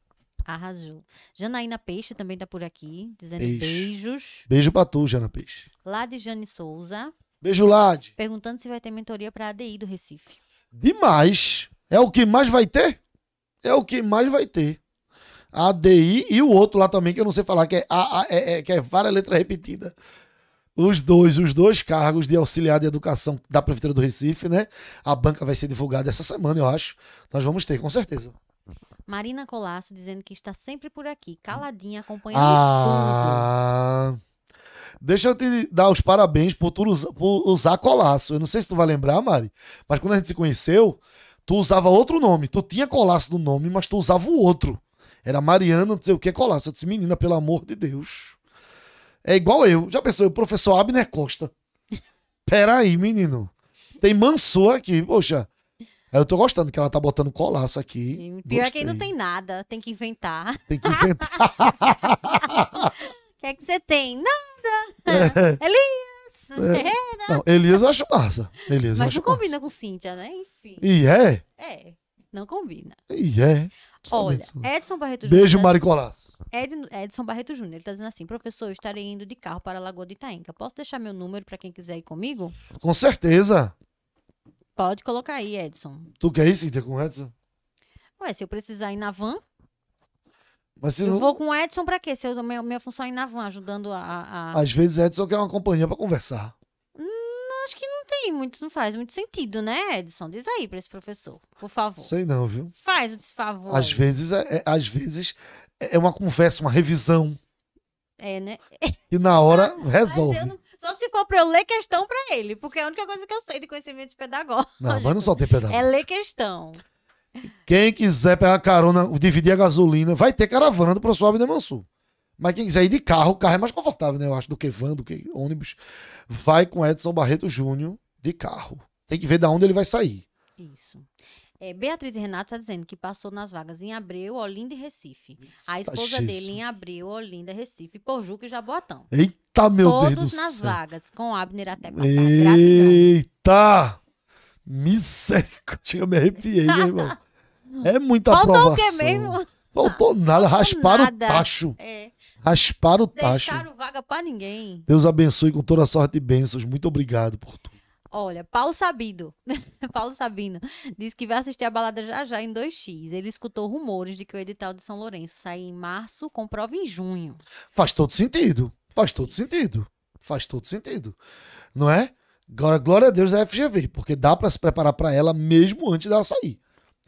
S3: Arrasou. Janaína Peixe também tá por aqui, dizendo Peixe. beijos.
S1: Beijo pra tu, Jana Peixe.
S3: Lade Jane Souza.
S1: Beijo, Lade.
S3: Perguntando se vai ter mentoria pra ADI do Recife.
S1: Demais. É o que mais vai ter? É o que mais vai ter. ADI e o outro lá também, que eu não sei falar, que é, a, a, é, é, que é várias letras repetidas. Os dois, os dois cargos de auxiliar de educação da Prefeitura do Recife, né? A banca vai ser divulgada essa semana, eu acho. Nós vamos ter, com certeza.
S3: Marina Colasso dizendo que está sempre por aqui, caladinha, acompanhando ah...
S1: tudo. Deixa eu te dar os parabéns por tu usar, por usar colasso. Eu não sei se tu vai lembrar, Mari, mas quando a gente se conheceu, tu usava outro nome. Tu tinha colasso no nome, mas tu usava o outro. Era Mariana, não sei o que, colar Eu disse, menina, pelo amor de Deus. É igual eu. Já pensou, o professor Abner Costa. Peraí, menino. Tem Mansur aqui, poxa. Eu tô gostando que ela tá botando colaço aqui. E pior Gostei. é que aí não tem
S3: nada, tem que inventar.
S1: Tem que inventar. O
S3: que é que você tem?
S1: Nada! É.
S3: Elias! É. Não,
S1: Elias eu acho massa. Elias Mas não
S3: combina massa. com Cíntia, né? Enfim. E é? É, não combina.
S1: E é. Olha, Edson Barreto Júnior. Beijo, tá Maricolaço.
S3: Edson Barreto Júnior, ele tá dizendo assim: professor, eu estarei indo de carro para a Lagoa de Itaenca. Posso deixar meu número para quem quiser ir comigo?
S1: Com certeza.
S3: Pode colocar aí, Edson.
S1: Tu quer ir, Cíntia, com o Edson?
S3: Ué, se eu precisar ir na van. Mas se eu não... vou com o Edson pra quê? Se eu, minha, minha função é ir na van, ajudando a, a. Às
S1: vezes Edson quer uma companhia pra conversar
S3: tem muito, não faz muito sentido, né, Edson? Diz aí para esse professor, por favor. Sei não, viu? Faz esse favor. Às aí. vezes, é, é, às vezes
S1: é, é uma conversa, uma revisão. É, né? E na hora resolve. Não,
S3: só se for para eu ler questão para ele, porque é a única coisa que eu sei de conhecimento de pedagógico. Não,
S1: mas não só tem pedagógico. É
S3: ler questão.
S1: Quem quiser pegar carona, dividir a gasolina, vai ter caravana do professor Abner Mansur. Mas quem quiser ir de carro, o carro é mais confortável, né? Eu acho, do que van, do que ônibus. Vai com Edson Barreto Júnior de carro. Tem que ver da onde ele vai sair.
S3: Isso. É, Beatriz e Renato está dizendo que passou nas vagas em Abreu, Olinda e Recife. a esposa Jesus. dele em Abreu, Olinda, Recife, Porjuca e Jaboatão.
S1: Eita, meu Todos Deus Todos nas céu.
S3: vagas, com Abner até passar.
S1: Eita! Gratidão. Misericórdia, eu me arrepiei, meu irmão.
S3: É muita Faltou aprovação. Faltou o que mesmo?
S1: Faltou nada, Faltou rasparam nada. o tacho. É raspar o tacho. Deixaram
S3: vaga para ninguém.
S1: Deus abençoe com toda a sorte de bênçãos. Muito obrigado por tudo.
S3: Olha, Paulo Sabido, Paulo Sabino, diz que vai assistir a balada já já em 2x. Ele escutou rumores de que o edital de São Lourenço sai em março, com prova em junho.
S1: Faz todo sentido. Faz todo sentido. Faz todo sentido. Não é? Agora, glória a Deus da é FGV, porque dá para se preparar para ela mesmo antes dela sair.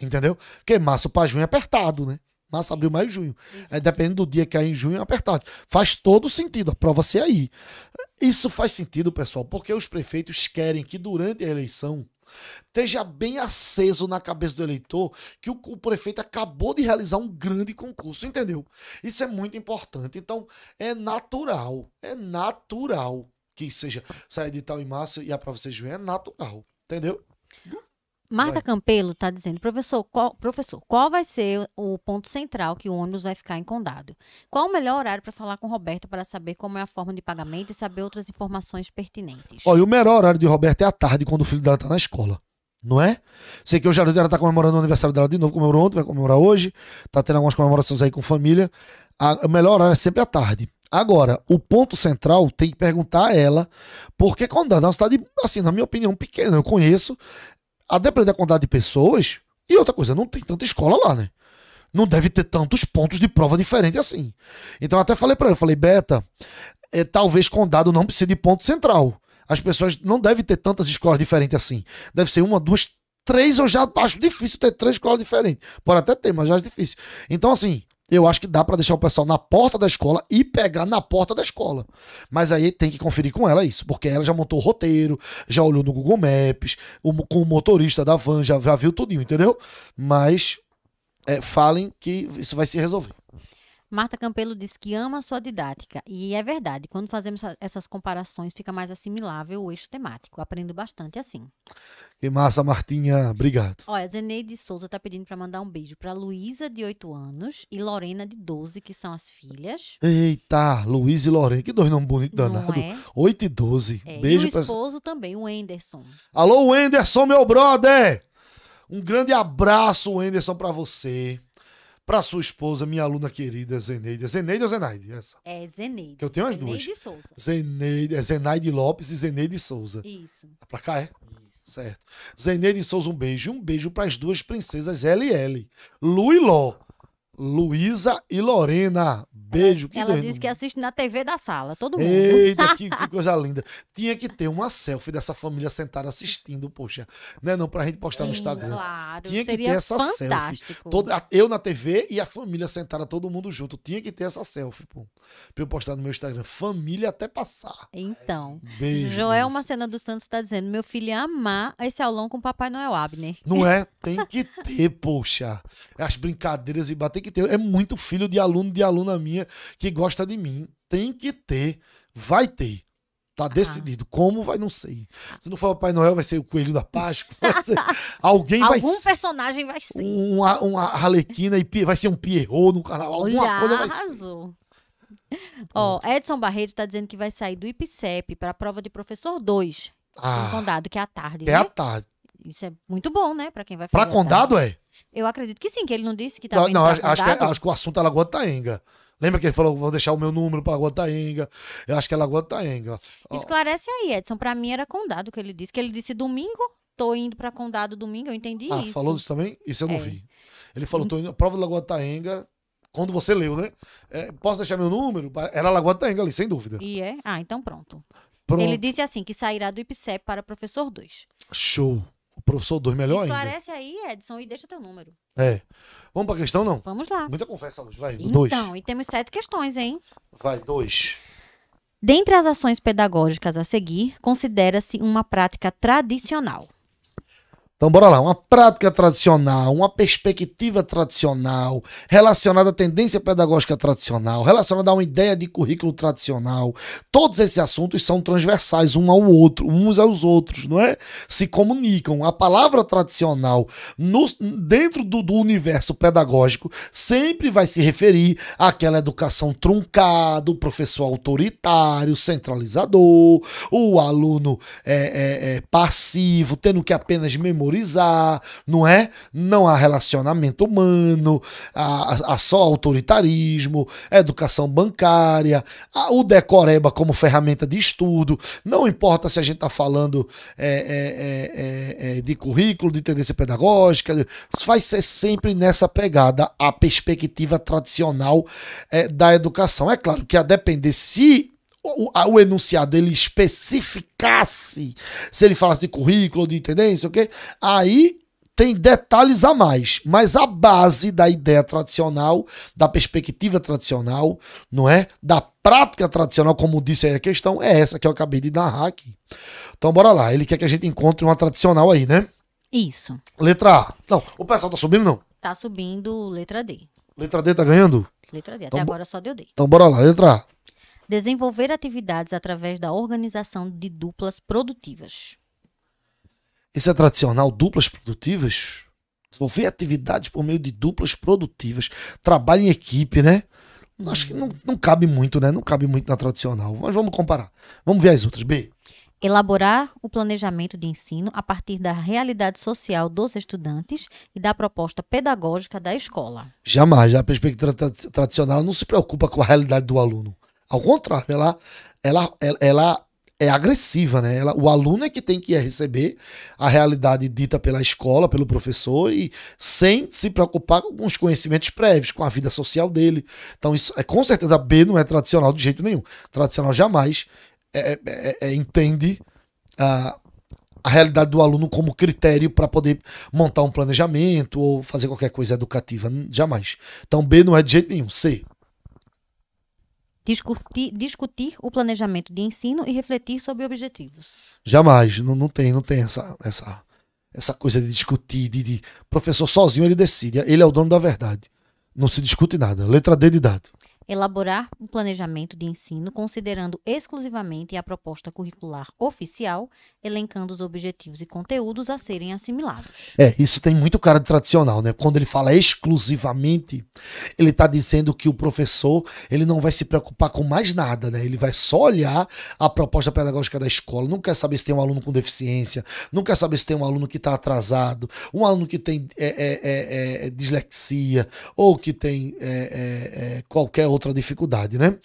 S1: Entendeu? Porque março para junho é apertado, né? Março, abril, maio, junho. É dependendo do dia que é em junho, é apertado. Faz todo sentido, a prova ser aí. Isso faz sentido, pessoal, porque os prefeitos querem que durante a eleição esteja bem aceso na cabeça do eleitor que o, prefeito acabou de realizar um grande concurso, entendeu? Isso é muito importante. Então, é natural, é natural que seja sair de tal em março e a prova seja junho, é natural, entendeu?
S3: Marta vai. Campelo está dizendo, professor qual, professor, qual vai ser o ponto central que o ônibus vai ficar em condado? Qual o melhor horário para falar com Roberto para saber como é a forma de pagamento e saber outras informações pertinentes?
S1: Olha, o melhor horário de Roberto é à tarde, quando o filho dela está na escola. Não é? Sei que hoje Jardim noite ela está comemorando o aniversário dela de novo, comemorou ontem, vai comemorar hoje, está tendo algumas comemorações aí com família. A, o melhor horário é sempre à tarde. Agora, o ponto central tem que perguntar a ela, porque Condado é uma cidade, assim, na minha opinião, pequena. Eu conheço, a depender da quantidade de pessoas. E outra coisa, não tem tanta escola lá, né? Não deve ter tantos pontos de prova diferente assim. Então até falei para ele, falei, Beta, é, talvez condado não precise de ponto central. As pessoas não devem ter tantas escolas diferentes assim. Deve ser uma, duas, três, eu já acho difícil ter três escolas diferentes. Pode até ter, mas já é difícil. Então, assim, eu acho que dá para deixar o pessoal na porta da escola e pegar na porta da escola. Mas aí tem que conferir com ela isso, porque ela já montou o roteiro, já olhou no Google Maps, com o motorista da van, já, já viu tudinho, entendeu? Mas é, falem que isso vai se resolver.
S3: Marta Campelo diz que ama sua didática. E é verdade, quando fazemos essas comparações, fica mais assimilável o eixo temático. Aprendo bastante assim.
S1: Que massa, Martinha. Obrigado.
S3: Olha, Zeneide Souza está pedindo para mandar um beijo para Luísa, de 8 anos, e Lorena, de 12, que são as filhas.
S1: Eita, Luísa e Lorena. Que dois nomes bonitos danado. É? 8 e 12. É, beijo e o esposo
S3: também, o Enderson.
S1: Alô, Enderson, meu brother! Um grande abraço, Enderson, para você para sua esposa, minha aluna querida, Zeneide. Zeneide ou Zenaide? Essa?
S3: É Zeneide. Que eu tenho as Zeneide duas. Souza.
S1: Zeneide é Zenaide Lopes e Zeneide Souza. Isso. tá pra cá, é? Isso. Certo. Zeneide Souza, um beijo. Um beijo para as duas princesas LL, Lu e Ló. Luísa e Lorena. Beijo. É, que ela disse que
S3: assiste na TV da sala, todo mundo. Eita,
S1: que, que, coisa linda. Tinha que ter uma selfie dessa família sentada assistindo, poxa. Né, não, pra gente postar Sim, no Instagram. Claro, Tinha que ter essa fantástico. selfie. Toda, eu na TV e a família sentada, todo mundo junto. Tinha que ter essa selfie, pô. Pra eu postar no meu Instagram. Família até passar. Então. Beijo. Joel
S3: Macena dos Santos tá dizendo: meu filho ia amar esse aulão com o Papai Noel Abner. Não
S1: é? Tem que ter, poxa. As brincadeiras e bater que ter. É muito filho de aluno, de aluna minha que gosta de mim. Tem que ter. Vai ter. Tá ah. decidido. Como vai, não sei. Se não for o Papai Noel, vai ser o Coelho da Páscoa. Vai ser... Alguém vai Algum
S3: personagem vai ser.
S1: Uma, uma Arlequina e vai ser um Pierrot no carnaval. Alguma Olha, coisa vai ser.
S3: Ó, oh, Edson Barreto tá dizendo que vai sair do IPCEP para a prova de professor 2 ah, no condado, que é à tarde. É né? à tarde. Isso é muito bom, né? Pra quem vai falar. Pra condado, né? é? Eu acredito que sim, que ele não disse que tá Não, não acho, que, é, acho que
S1: o assunto é Lagoa Taenga. Lembra que ele falou, vou deixar o meu número para Lagoa Taenga? Eu acho que é Lagoa Taenga.
S3: Esclarece aí, Edson. Para mim era condado que ele disse. Que ele disse domingo, tô indo para condado domingo. Eu entendi ah, isso. falou isso
S1: também? Isso eu não é. vi. Ele falou, tô hum. indo, prova do Lagoa Taenga, quando você leu, né? É, posso deixar meu número? Era Lagoa Taenga ali, sem dúvida.
S3: E é? Ah, então pronto. pronto. Ele disse assim, que sairá do IPCEP para professor 2.
S1: Show. O professor dorme melhor Esclarece
S3: ainda. aí, Edson, e deixa teu número.
S1: É. Vamos pra questão, não? Vamos lá. Muita conversa hoje. Vai, então, dois. Então,
S3: e temos sete questões, hein?
S1: Vai, dois.
S3: Dentre as ações pedagógicas a seguir, considera-se uma prática tradicional.
S1: Então bora lá, uma prática tradicional, uma perspectiva tradicional, relacionada à tendência pedagógica tradicional, relacionada a uma ideia de currículo tradicional. Todos esses assuntos são transversais um ao outro, uns aos outros, não é? Se comunicam. A palavra tradicional no, dentro do, do universo pedagógico sempre vai se referir àquela educação truncada, o professor autoritário, centralizador, o aluno é, é, é passivo, tendo que apenas memorizar valorizar, não é? Não há relacionamento humano, há, há só autoritarismo, educação bancária, o decoreba como ferramenta de estudo. Não importa se a gente está falando é é, é, é, é, de currículo, de tendência pedagógica, vai ser sempre nessa pegada a perspectiva tradicional é, da educação. É claro que a depender se o, o, enunciado ele especificasse, se ele falasse de currículo, de tendência, ok? Aí tem detalhes a mais, mas a base da ideia tradicional, da perspectiva tradicional, não é? Da prática tradicional, como disse aí a questão, é essa que eu acabei de narrar aqui. Então bora lá, ele quer que a gente encontre uma tradicional aí, né? Isso. Letra A. Não, o pessoal tá subindo não?
S3: Tá subindo letra D.
S1: Letra D tá ganhando?
S3: Letra D, até então, agora só deu D.
S1: Então bora lá, letra A
S3: desenvolver atividades através da organização de duplas produtivas.
S1: Isso é tradicional, duplas produtivas? Desenvolver atividades por meio de duplas produtivas, trabalho em equipe, né? Acho que não, não cabe muito, né? Não cabe muito na tradicional, mas vamos comparar. Vamos ver as outras. B.
S3: Elaborar o planejamento de ensino a partir da realidade social dos estudantes e da proposta pedagógica da escola.
S1: Jamais, a perspectiva tra tradicional não se preocupa com a realidade do aluno. Ao contrário, ela, ela, ela, ela é agressiva, né? Ela, o aluno é que tem que receber a realidade dita pela escola, pelo professor, e sem se preocupar com os conhecimentos prévios, com a vida social dele. Então, isso é com certeza B não é tradicional de jeito nenhum. Tradicional jamais é, é, é, é entende a, ah, a realidade do aluno como critério para poder montar um planejamento ou fazer qualquer coisa educativa. Jamais. Então, B não é de jeito nenhum. C.
S3: Discutir, discutir o planejamento de ensino e refletir sobre objetivos.
S1: Jamais, não, não tem, não tem essa, essa, essa coisa de discutir, de, de professor sozinho ele decide, ele é o dono da verdade. Não se discute nada, letra D de dado
S3: elaborar um planejamento de ensino considerando exclusivamente a proposta curricular oficial, elencando os objetivos e conteúdos a serem assimilados.
S1: É, isso tem muito cara de tradicional, né? Quando ele fala exclusivamente, ele está dizendo que o professor ele não vai se preocupar com mais nada, né? Ele vai só olhar a proposta pedagógica da escola, não quer saber se tem um aluno com deficiência, não quer saber se tem um aluno que está atrasado, um aluno que tem é, é, é, é dislexia ou que tem é, é, qualquer outro outra dificuldade, né?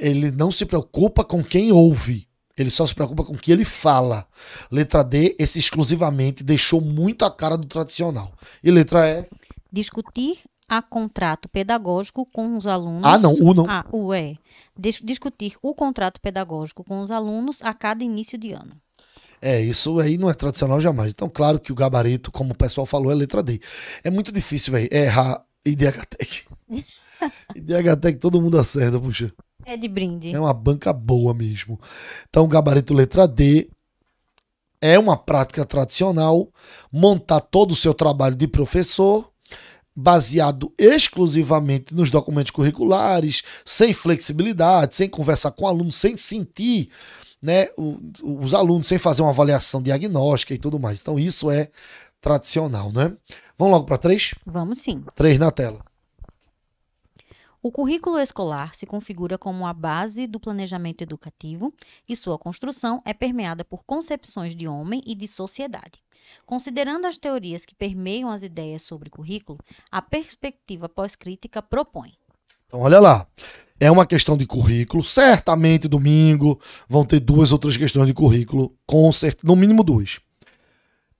S1: Ele não se preocupa com quem ouve. Ele só se preocupa com o que ele fala. Letra D, esse exclusivamente deixou muito a cara do tradicional. E letra E? Discutir
S3: a contrato pedagógico com os alunos. Ah, não, o não. Ah, o é. discutir o contrato pedagógico com os alunos a cada início de ano.
S1: É, isso aí não é tradicional jamais. Então, claro que o gabarito, como o pessoal falou, é letra D. É muito difícil, velho, errar IDHTEC. E DHT que todo mundo acerta, puxa.
S3: É de brinde. É uma
S1: banca boa mesmo. Então, gabarito letra D. É uma prática tradicional montar todo o seu trabalho de professor baseado exclusivamente nos documentos curriculares, sem flexibilidade, sem conversar com o aluno, sem sentir né, os alunos, sem fazer uma avaliação diagnóstica e tudo mais. Então, isso é tradicional, né? Vamos logo para três? Vamos sim. Três na tela.
S3: O currículo escolar se configura como a base do planejamento educativo e sua construção é permeada por concepções de homem e de sociedade. Considerando as teorias que permeiam as ideias sobre currículo, a perspectiva pós-crítica propõe.
S1: Então, olha lá. É uma questão de currículo. Certamente, domingo, vão ter duas outras questões de currículo, com certeza no mínimo duas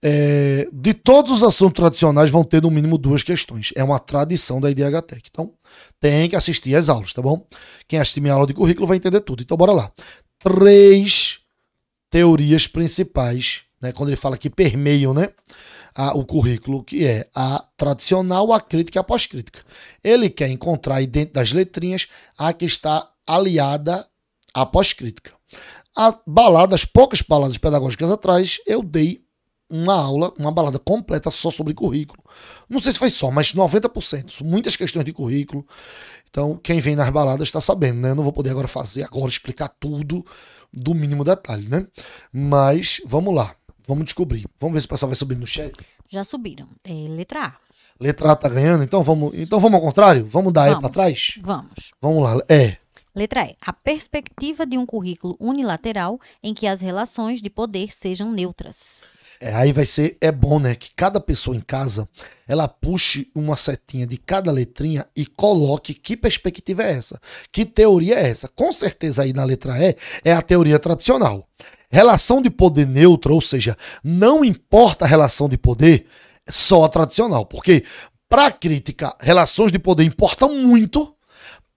S1: é, de todos os assuntos tradicionais vão ter no mínimo duas questões. É uma tradição da IDHTEC. Então, tem que assistir às aulas, tá bom? Quem assistir minha aula de currículo vai entender tudo. Então, bora lá. Três teorias principais, né? Quando ele fala que permeiam, né? A, o currículo, que é a tradicional, a crítica e a pós-crítica. Ele quer encontrar aí dentro das letrinhas a que está aliada à pós-crítica. A balada, as poucas baladas pedagógicas atrás, eu dei uma aula, uma balada completa só sobre currículo. Não sei se foi só, mas 90%. Muitas questões de currículo. Então, quem vem nas baladas está sabendo, né? Eu não vou poder agora fazer, agora explicar tudo do mínimo detalhe, né? Mas vamos lá, vamos descobrir. Vamos ver se o pessoal vai subir no chat.
S3: Já subiram. É letra A.
S1: Letra A tá ganhando, então vamos, então vamos ao contrário? Vamos dar vamos, E para trás? Vamos. Vamos lá. É.
S3: Letra E. A perspectiva de um currículo unilateral em que as relações de poder sejam neutras.
S1: É, aí vai ser, é bom, né, que cada pessoa em casa, ela puxe uma setinha de cada letrinha e coloque que perspectiva é essa, que teoria é essa. Com certeza aí na letra E é a teoria tradicional. Relação de poder neutra, ou seja, não importa a relação de poder, é só a tradicional, porque para a crítica, relações de poder importam muito,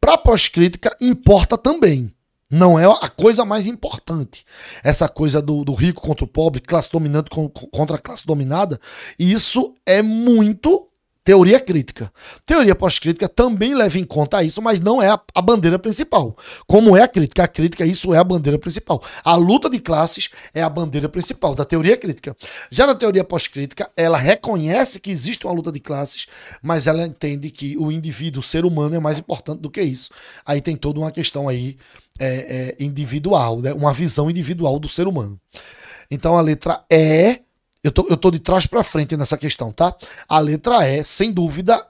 S1: para a crítica importa também. Não é a coisa mais importante. Essa coisa do, do rico contra o pobre, classe dominante contra a classe dominada, isso é muito teoria crítica. Teoria pós-crítica também leva em conta isso, mas não é a, a, bandeira principal. Como é a crítica? A crítica, isso é a bandeira principal. A luta de classes é a bandeira principal da teoria crítica. Já na teoria pós-crítica, ela reconhece que existe uma luta de classes, mas ela entende que o indivíduo, o ser humano, é mais importante do que isso. Aí tem toda uma questão aí é, é, individual, né? uma visão individual do ser humano. Então a letra E, eu tô, eu tô de trás para frente nessa questão, tá? A letra E, sem dúvida,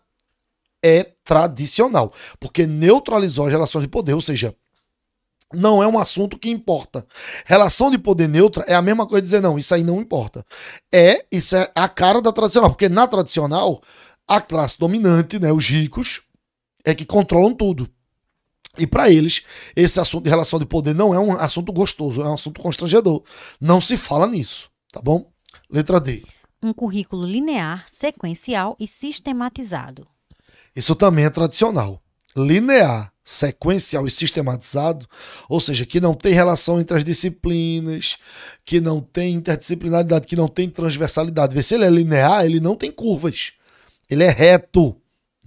S1: é tradicional, porque neutralizou as relações de poder, ou seja, não é um assunto que importa. Relação de poder neutra é a mesma coisa dizer, não, isso aí não importa. É, isso é a cara da tradicional, porque na tradicional, a classe dominante, né, os ricos, é que controlam tudo. E para eles, esse assunto de relação de poder não é um assunto gostoso, é um assunto constrangedor. Não se fala nisso, tá bom? Letra D.
S3: Um currículo linear, sequencial e sistematizado.
S1: Isso também é tradicional. Linear, sequencial e sistematizado, ou seja, que não tem relação entre as disciplinas, que não tem interdisciplinaridade, que não tem transversalidade. Vê se ele é linear, ele não tem curvas. Ele é reto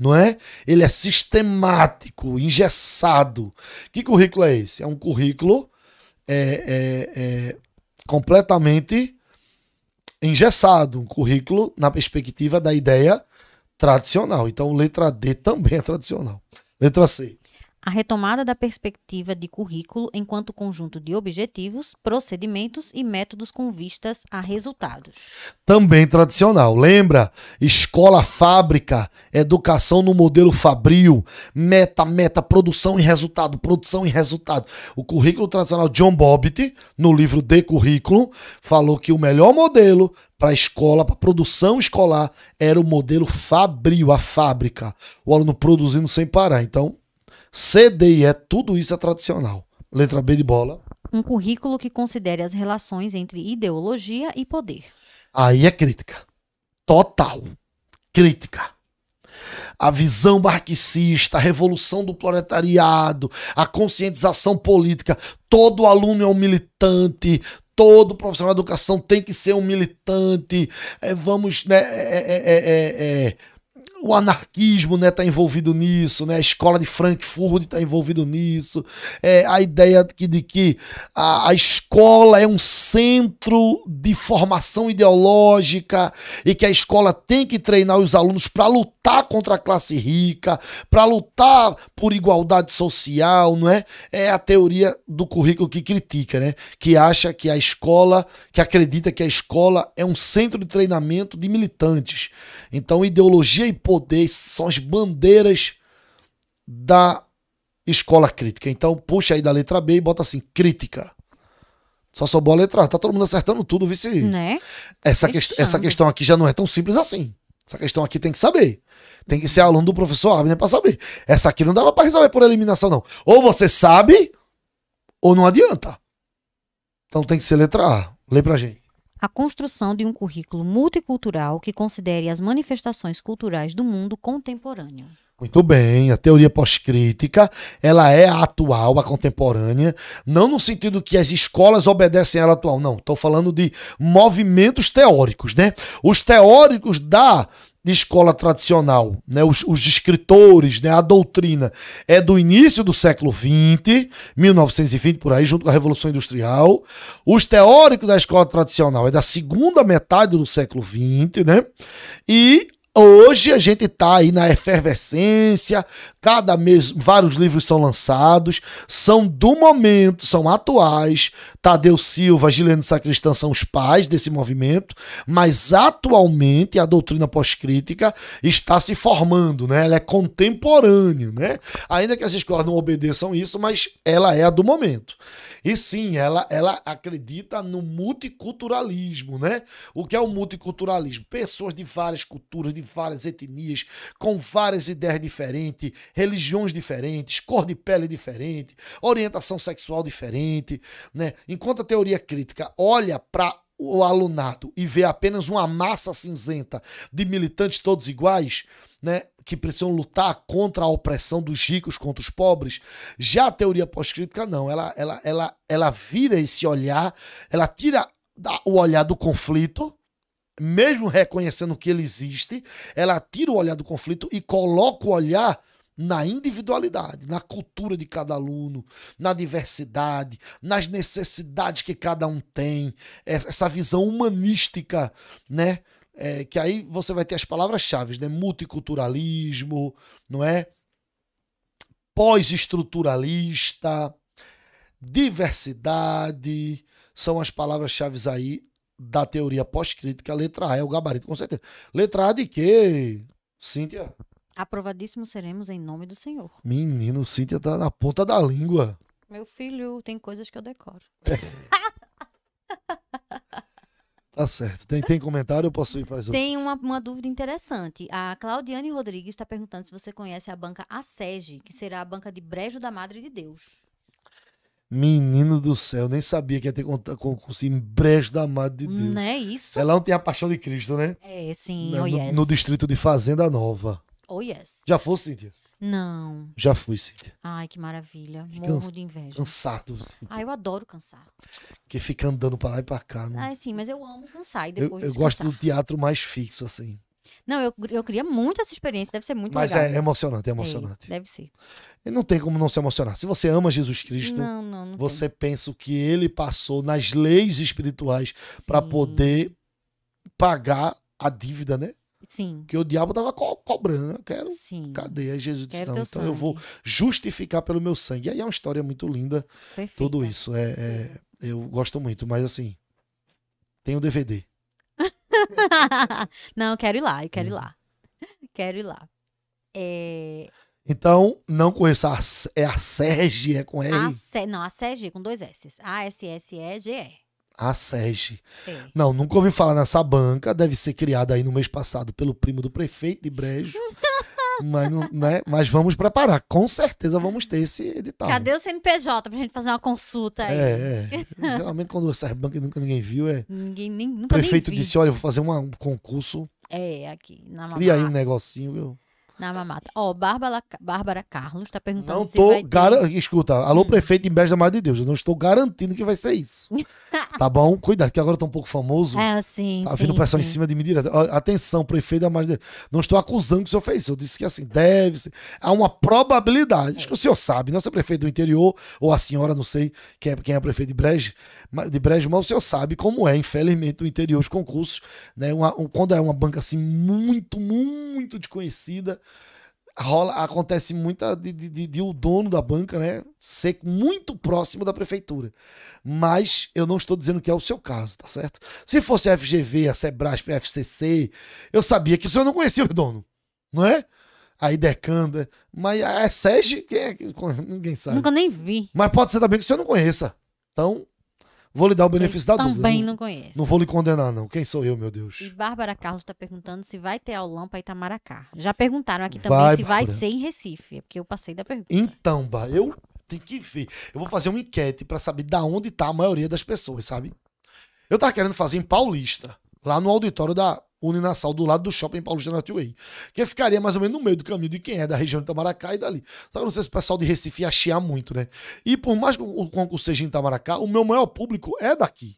S1: não é? Ele é sistemático, engessado. Que currículo é esse? É um currículo é, é, é completamente engessado, um currículo na perspectiva da ideia tradicional. Então, letra D também é tradicional. Letra C
S3: a retomada da perspectiva de currículo enquanto conjunto de objetivos, procedimentos e métodos com vistas a resultados.
S1: Também tradicional. Lembra? Escola fábrica, educação no modelo fabril, meta, meta, produção e resultado, produção e resultado. O currículo tradicional John Bobbitt, no livro De Currículo, falou que o melhor modelo para a escola, para a produção escolar, era o modelo fabril, a fábrica, o aluno produzindo sem parar. Então, C, D e E, é tudo isso é tradicional. Letra B de bola.
S3: Um currículo que considere as relações entre ideologia e poder.
S1: Aí é crítica. Total. Crítica a visão marxista, a revolução do proletariado, a conscientização política. Todo aluno é um militante, todo profissional de educação tem que ser um militante. É, vamos né, é, é, é, é o anarquismo né tá envolvido nisso né a escola de Frankfurt está envolvido nisso é, a ideia de que, de que a, a, escola é um centro de formação ideológica e que a escola tem que treinar os alunos para lutar contra a classe rica para lutar por igualdade social não é é a teoria do currículo que critica né que acha que a escola que acredita que a escola é um centro de treinamento de militantes então ideologia e poder, são as bandeiras da escola crítica. Então, puxa aí da letra B e bota assim, crítica. Só sobrou a letra A. Tá todo mundo acertando tudo, vice. Né? Essa, que, essa questão aqui já não é tão simples assim. Essa questão aqui tem que saber. Tem que ser aluno do professor Abner para saber. Essa aqui não dava para resolver por eliminação, não. Ou você sabe, ou não adianta. Então tem que ser letra A. Lê pra gente
S3: a construção de um currículo multicultural que considere as manifestações culturais do mundo contemporâneo.
S1: Muito bem, a teoria pós-crítica, ela é a atual, a contemporânea, não no sentido que as escolas obedecem à atual, não. Estou falando de movimentos teóricos, né? Os teóricos da de escola tradicional, né, os, os escritores, né, a doutrina, é do início do século XX, 1920 por aí, junto com a Revolução Industrial. Os teóricos da escola tradicional é da segunda metade do século XX, né? E hoje a gente está aí na efervescência cada mês vários livros são lançados, são do momento, são atuais. Tadeu Silva, Gileno Sacristã são os pais desse movimento, mas atualmente a doutrina pós-crítica está se formando, né? Ela é contemporânea, né? Ainda que as escolas não obedeçam isso, mas ela é a do momento. E sim, ela, ela acredita no multiculturalismo, né? O que é o multiculturalismo? Pessoas de várias culturas, de várias etnias, com várias ideias diferentes, religiões diferentes, cor de pele diferente, orientação sexual diferente, né? Enquanto a teoria crítica olha para o alunado e vê apenas uma massa cinzenta de militantes todos iguais, né, que precisam lutar contra a opressão dos ricos contra os pobres, já a teoria pós-crítica não, ela, ela, ela, ela vira esse olhar, ela tira o olhar do conflito, mesmo reconhecendo que ele existe, ela tira o olhar do conflito e coloca o olhar na individualidade, na cultura de cada aluno, na diversidade, nas necessidades que cada um tem, essa visão humanística, né? É, que aí você vai ter as palavras-chave, né? Multiculturalismo, não é? Pós-estruturalista, diversidade, são as palavras-chave aí da teoria pós-crítica. Letra A é o gabarito, com certeza. Letra A de quê, Cíntia?
S3: Aprovadíssimo seremos em nome do Senhor.
S1: Menino, Cíntia tá na ponta da língua.
S3: Meu filho, tem coisas que eu decoro.
S1: tá certo. Tem, tem comentário? Eu posso ir para as Tem
S3: uma, uma dúvida interessante. A Claudiane Rodrigues está perguntando se você conhece a banca ASEG, que será a banca de Brejo da Madre de Deus.
S1: Menino do céu, nem sabia que ia ter concurso em Brejo da Madre de Deus. Não é isso? Ela não tem a paixão de Cristo, né? É, sim. No, oh, yes. no distrito de Fazenda Nova. Oh, yes. Já fosse, Cíntia? Não. Já fui, Cíntia.
S3: Ai, que maravilha. Que Morro de inveja.
S1: Cansado. Cíntia. Ah,
S3: eu adoro cansar.
S1: Porque fica andando pra lá e pra cá. Não... Né?
S3: Ah, sim, mas eu amo cansar e depois Eu, eu gosto do
S1: teatro mais fixo, assim.
S3: Não, eu, eu queria muito essa experiência, deve ser muito Mas legal. Mas é
S1: emocionante, é emocionante. É, deve ser. E não tem como não se emocionar. Se você ama Jesus Cristo, não, não, não você tem. pensa o que ele passou nas leis espirituais para poder pagar a dívida, né? Sim. Que o diabo tava co cobrando. Quero. Sim. Cadê? Aí Jesus disse: Não, então sangue. eu vou justificar pelo meu sangue. E aí é uma história muito linda. Perfeita. Tudo isso. É, é, eu gosto muito, mas assim. Tem o um DVD.
S3: não, eu quero ir lá, eu quero é. ir lá. Quero ir lá. É...
S1: Então, não conheço a, é a Serge, é com R? A
S3: não, a Sérgio, é com dois S. A S S E G E.
S1: A SERG. É. Não, nunca ouvi falar nessa banca. Deve ser criada aí no mês passado pelo primo do prefeito de Brejo. mas, não, né? mas vamos preparar. Com certeza vamos ter esse edital. Cadê o
S3: CNPJ pra gente fazer uma consulta aí? É, é. Geralmente
S1: quando essa banca nunca ninguém viu, é. Ninguém nem, nunca O prefeito disse: olha, eu vou fazer uma, um concurso. É, aqui na Cria aí um negocinho, viu?
S3: na mamata. Ó, oh, Bárbara, Bárbara Carlos está perguntando não se tô vai gar...
S1: ter... Escuta, alô hum. prefeito de Beijo da Mar de Deus, eu não estou garantindo que vai ser isso. tá bom? Cuidado, que agora tá um pouco famoso. É,
S3: sim, tá vindo pessoal em cima
S1: de mim direto. Atenção, prefeito da Mar de Deus. Não estou acusando que o senhor fez isso. Eu disse que assim, deve ser. Há uma probabilidade. Acho que o senhor sabe, não é prefeito do interior, ou a senhora, não sei quem é, quem é prefeito de Brejo, de Brejo, mas o senhor sabe como é, infelizmente, o interior os concursos, né? Uma, um, quando é uma banca assim muito, muito desconhecida, rola, acontece muita de, de, de, o dono da banca, né, ser muito próximo da prefeitura. Mas eu não estou dizendo que é o seu caso, tá certo? Se fosse a FGV, a Sebrasp, a FCC, eu sabia que o senhor não conhecia o dono, não é? Aí decanda, né? mas a SEG, quem é, ninguém sabe. Nunca nem vi. Mas pode ser também que o senhor não conheça. Então, Vou lhe dar o benefício eu da dúvida. Também não, conheço. Não vou lhe condenar, não. Quem sou eu, meu Deus? E
S3: Bárbara Carlos está perguntando se vai ter aulão para Itamaracá. Já perguntaram aqui também vai, se Bárbara. vai ser em Recife. É porque eu passei da pergunta.
S1: Então, Bárbara, eu tenho que ver. Eu vou fazer uma enquete para saber da onde está a maioria das pessoas, sabe? Eu tava querendo fazer em Paulista, lá no auditório da Uninassal, do lado do shopping Paulistano Artway, que ficaria mais ou menos no meio do caminho de quem é da região de Itamaracá e dali. Só que não sei se o pessoal de Recife ia chiar muito, né? E por mais que o concurso seja em Itamaracá, o meu maior público é daqui.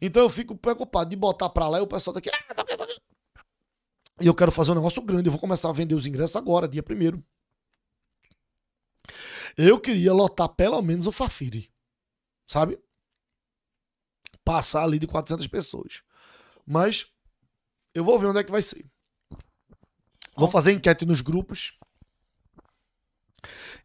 S1: Então eu fico preocupado de botar pra lá e o pessoal daqui. Tá ah, tô tá aqui, tô tá aqui. E eu quero fazer um negócio grande, eu vou começar a vender os ingressos agora, dia primeiro. Eu queria lotar pelo menos o Fafiri, sabe? Passar ali de 400 pessoas. Mas eu vou ver onde é que vai ser. Vou fazer enquete nos grupos.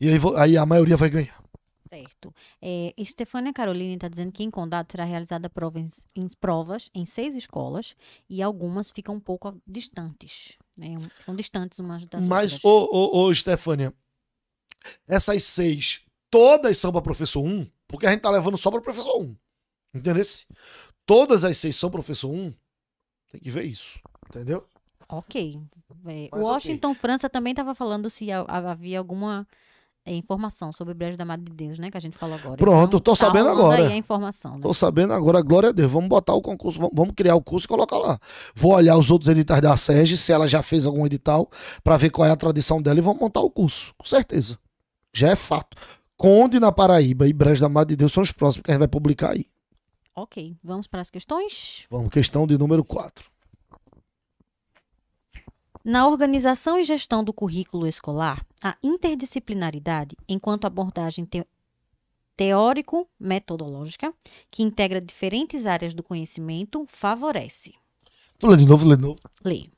S1: E aí, vou, aí a maioria vai ganhar.
S3: Certo. É, Estefânia Carolina está dizendo que em Condado será realizada provas em, provas em seis escolas e algumas ficam um pouco distantes. Né? Ficam distantes umas das Mas,
S1: outras. Mas, ô, ô, ô, Estefânia, essas seis, todas são para professor 1, porque a gente está levando só para professor 1. Entendeu? Todas as seis são professor 1, tem que ver isso, entendeu? Ok.
S4: É,
S3: o Washington, okay. França também estava falando se havia alguma é, informação sobre o Brejo da Madre de Deus, né? Que a gente falou agora. Pronto, então, tô tá sabendo agora. Aí a informação, né? Tô
S1: sabendo agora, glória a Deus. Vamos botar o concurso, vamos criar o curso e colocar lá. Vou olhar os outros editais da SEG, se ela já fez algum edital, para ver qual é a tradição dela e vamos montar o curso, com certeza. Já é fato. Conde na Paraíba e Brejo da Madre de Deus são os próximos que a gente vai publicar aí.
S3: Ok, vamos para as questões?
S1: Vamos, questão de número 4.
S3: Na organização e gestão do currículo escolar, a interdisciplinaridade, enquanto abordagem te teórico-metodológica, que integra diferentes áreas do conhecimento, favorece. Tu lê de novo, lê de novo. Lê.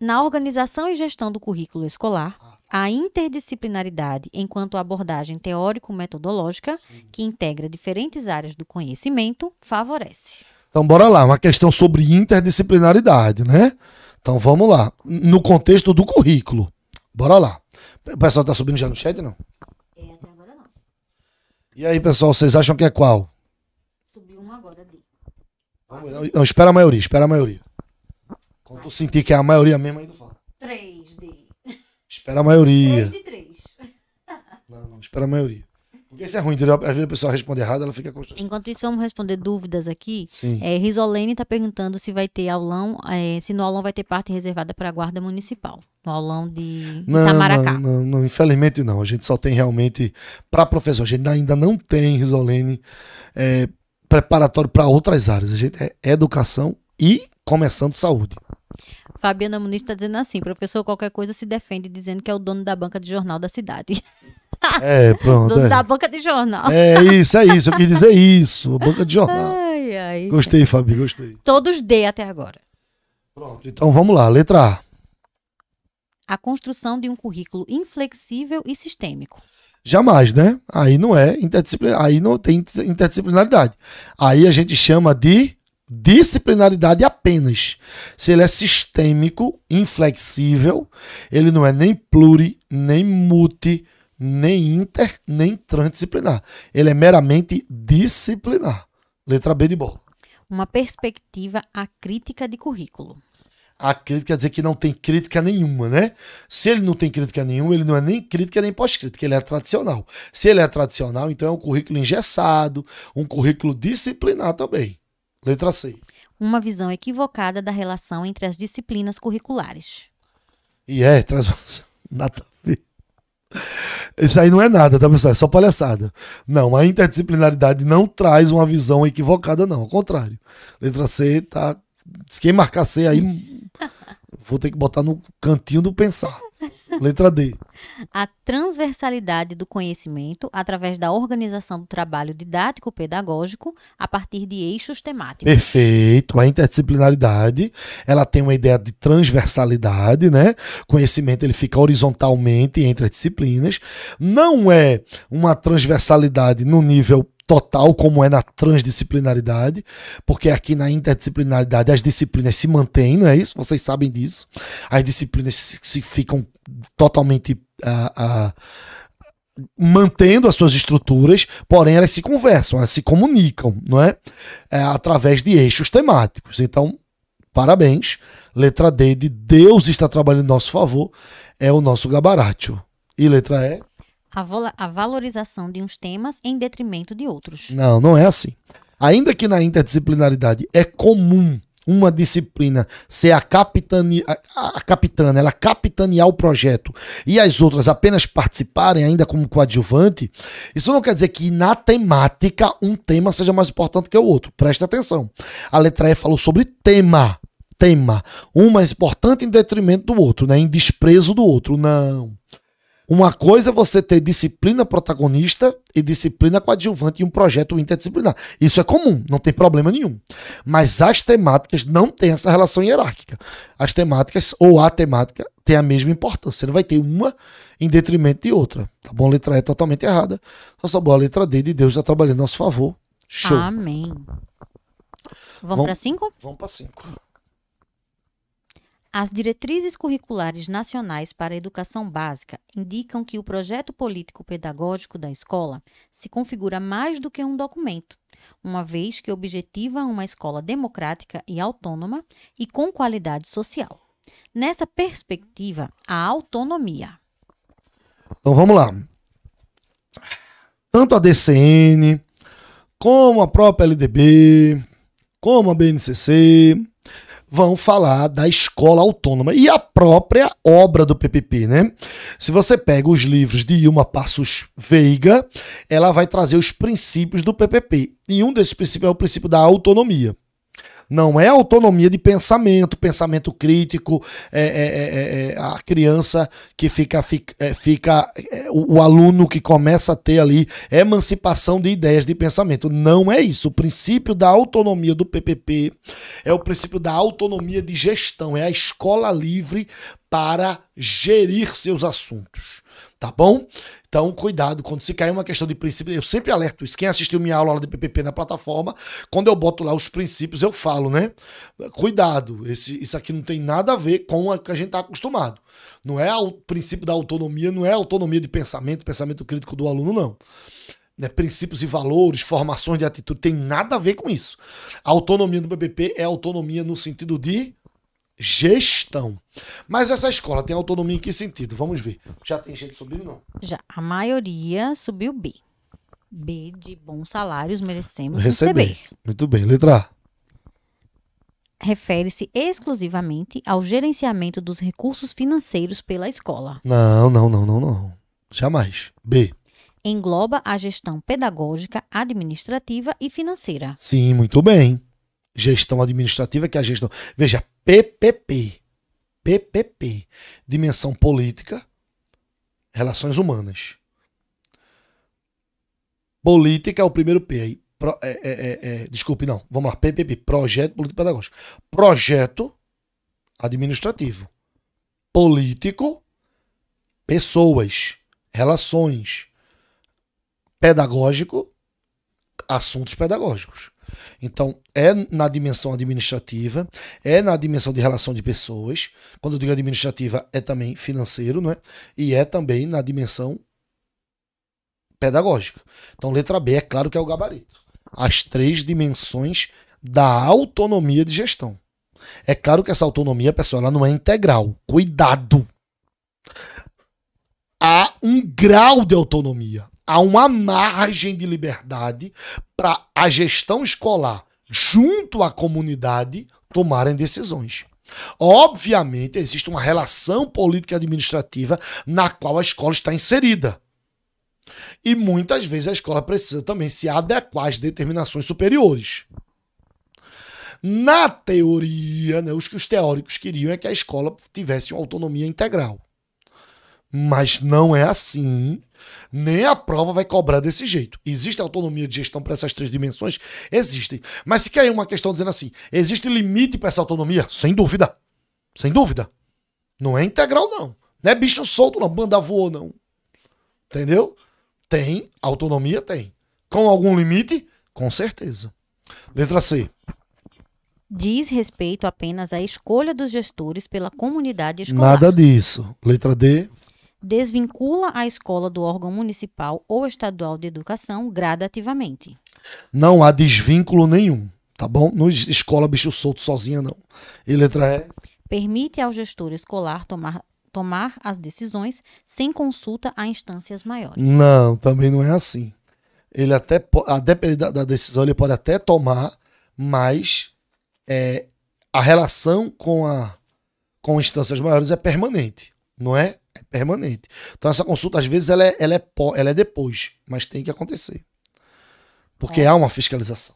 S3: Na organização e gestão do currículo escolar, ah a interdisciplinaridade enquanto abordagem teórico-metodológica, que integra diferentes áreas do conhecimento, favorece.
S1: Então, bora lá, uma questão sobre interdisciplinaridade, né? Então, vamos lá. No contexto do currículo, bora lá. O pessoal tá subindo já no chat, não? É, até agora não. E aí, pessoal, vocês acham que é qual? Subiu um agora, D. Não, espera a maioria, espera a maioria. Quando eu sentir que é a maioria mesmo, aí do fala. Três. Espera a maioria. 3 de 3. Não, não, espera a maioria. Porque isso é ruim, entendeu? Às vezes a pessoa responde errado, ela fica constrangida.
S3: Enquanto isso, vamos responder dúvidas aqui. Sim. É, Risolene está perguntando se vai ter aulão, é, se no aulão vai ter parte reservada para a guarda municipal. No aulão de não, Itamaracá. Não,
S1: não, não, infelizmente não. A gente só tem realmente para professor. A gente ainda não tem, Risolene, é, preparatório para outras áreas. A gente é educação e começando saúde.
S3: Fabiana Muniz está dizendo assim: professor, qualquer coisa se defende dizendo que é o dono da banca de jornal da cidade.
S1: É, pronto. dono é. da
S3: banca de jornal. É isso,
S1: é isso. Eu quis dizer isso. Banca de jornal.
S3: Ai, ai. Gostei,
S1: Fabi, gostei.
S3: Todos D até agora.
S1: Pronto, então vamos lá. Letra A.
S3: A construção de um currículo inflexível e sistêmico.
S1: Jamais, né? Aí não é interdisciplinar, aí não tem interdisciplinaridade. Aí a gente chama de disciplinaridade apenas. Se ele é sistêmico, inflexível, ele não é nem pluri, nem multi, nem inter, nem transdisciplinar. Ele é meramente disciplinar. Letra B de bola.
S3: Uma perspectiva à crítica de currículo.
S1: A crítica quer dizer que não tem crítica nenhuma, né? Se ele não tem crítica nenhuma, ele não é nem crítica nem pós-crítica, ele é tradicional. Se ele é tradicional, então é um currículo engessado, um currículo disciplinar também. Letra C.
S3: Uma visão equivocada da relação entre as disciplinas curriculares.
S1: E é, traz Nada Isso aí não é nada, tá, pessoal? É só palhaçada. Não, a interdisciplinaridade não traz uma visão equivocada, não. Ao contrário. Letra C tá. Se quem marcar C aí, vou ter que botar no cantinho do pensar. Letra D.
S3: A transversalidade do conhecimento através da organização do trabalho didático-pedagógico a partir de eixos temáticos.
S1: Perfeito. A interdisciplinaridade, ela tem uma ideia de transversalidade, né? Conhecimento ele fica horizontalmente entre as disciplinas. Não é uma transversalidade no nível total como é na transdisciplinaridade, porque aqui na interdisciplinaridade as disciplinas se mantêm, não é isso? Vocês sabem disso. As disciplinas se, se ficam totalmente a, ah, ah, mantendo as suas estruturas, porém elas se conversam, elas se comunicam, não é? é através de eixos temáticos. Então, parabéns. Letra D de Deus está trabalhando em nosso favor é o nosso gabarate. E letra E?
S3: a, a valorização de uns temas em detrimento de outros.
S1: Não, não é assim. Ainda que na interdisciplinaridade é comum uma disciplina ser a, capitania, a, a capitana, ela capitanear o projeto e as outras apenas participarem, ainda como coadjuvante, isso não quer dizer que na temática um tema seja mais importante que o outro. Presta atenção. A letra E falou sobre tema. Tema. Um mais importante em detrimento do outro, né? em desprezo do outro. Não. Uma coisa é você ter disciplina protagonista e disciplina coadjuvante em um projeto interdisciplinar. Isso é comum, não tem problema nenhum. Mas as temáticas não têm essa relação hierárquica. As temáticas ou a temática tem a mesma importância. Você não vai ter uma em detrimento de outra. Tá bom? A letra E é totalmente errada. Só sobrou a letra D de Deus já trabalhando a nosso favor. Show. Amém. Vamos, vamos para cinco? Vamos para cinco.
S3: As diretrizes curriculares nacionais para a educação básica indicam que o projeto político-pedagógico da escola se configura mais do que um documento, uma vez que objetiva uma escola democrática e autônoma e com qualidade social. Nessa perspectiva, a autonomia.
S1: Então vamos lá. Tanto a DCN, como a própria LDB, como a BNCC, vão falar da escola autônoma e a própria obra do PPP, né? Se você pega os livros de Ilma Passos Veiga, ela vai trazer os princípios do PPP. E um desses princípios é o princípio da autonomia. Não é autonomia de pensamento, pensamento crítico, é, é, é a criança que fica, fica, fica o, o, aluno que começa a ter ali emancipação de ideias de pensamento. Não é isso. O princípio da autonomia do PPP é o princípio da autonomia de gestão, é a escola livre para gerir seus assuntos tá bom? Então, cuidado, quando se cair uma questão de princípio, eu sempre alerto isso. Quem assistiu minha aula de PPP na plataforma, quando eu boto lá os princípios, eu falo, né? Cuidado, esse, isso aqui não tem nada a ver com o que a gente está acostumado. Não é o princípio da autonomia, não é autonomia de pensamento, pensamento crítico do aluno, não. Né, princípios e valores, formações de atitude, tem nada a ver com isso. A autonomia do PPP é autonomia no sentido de gestão. Mas essa escola tem autonomia em que sentido? Vamos ver. Já tem gente subindo não?
S3: Já. A maioria subiu B. B de bons salários merecemos receber.
S1: receber. Muito bem. Letra A.
S3: Refere-se exclusivamente ao gerenciamento dos recursos financeiros pela escola.
S1: Não, não, não, não, não. Jamais. B.
S3: Engloba a gestão pedagógica, administrativa e financeira.
S1: Sim, muito bem gestão administrativa, que é a gestão. Veja, PPP. PPP. Dimensão política, relações humanas. Política é o primeiro P aí. Pro, é, é, é, é desculpe, não. Vamos lá. PPP. Projeto Político Pedagógico. Projeto administrativo. Político. Pessoas. Relações. Pedagógico. Assuntos pedagógicos. Então, é na dimensão administrativa, é na dimensão de relação de pessoas. Quando eu digo administrativa, é também financeiro, não é? E é também na dimensão pedagógica. Então, letra B é claro que é o gabarito. As três dimensões da autonomia de gestão. É claro que essa autonomia, pessoal, ela não é integral. Cuidado! Há um grau de autonomia há uma margem de liberdade para a gestão escolar, junto à comunidade, tomarem decisões. Obviamente, existe uma relação política administrativa na qual a escola está inserida. E muitas vezes a escola precisa também se adequar às determinações superiores. Na teoria, né, os que os teóricos queriam é que a escola tivesse uma autonomia integral. Mas não é assim nem a prova vai cobrar desse jeito. Existe autonomia de gestão para essas três dimensões? Existem. Mas se cair uma questão dizendo assim, existe limite para essa autonomia? Sem dúvida. Sem dúvida. Não é integral, não. Não é bicho solto, não. Banda voou, não. Entendeu? Tem. Autonomia tem. Com algum limite? Com certeza. Letra C
S3: diz respeito apenas à escolha dos gestores pela comunidade escolar. Nada
S1: disso. Letra D
S3: desvincula a escola do órgão municipal ou estadual de educação gradativamente.
S1: Não há desvínculo nenhum, tá bom? Não escola bicho solto sozinha, não. E letra E.
S3: Permite ao gestor escolar tomar, tomar as decisões sem consulta a instâncias maiores.
S1: Não, também não é assim. Ele até, a depender da, decisão, ele pode até tomar, mas é, a relação com, a, com instâncias maiores é permanente, não é é permanente. Então essa consulta, às vezes, ela é, ela é, ela é depois, mas tem que acontecer. Porque é. há uma fiscalização.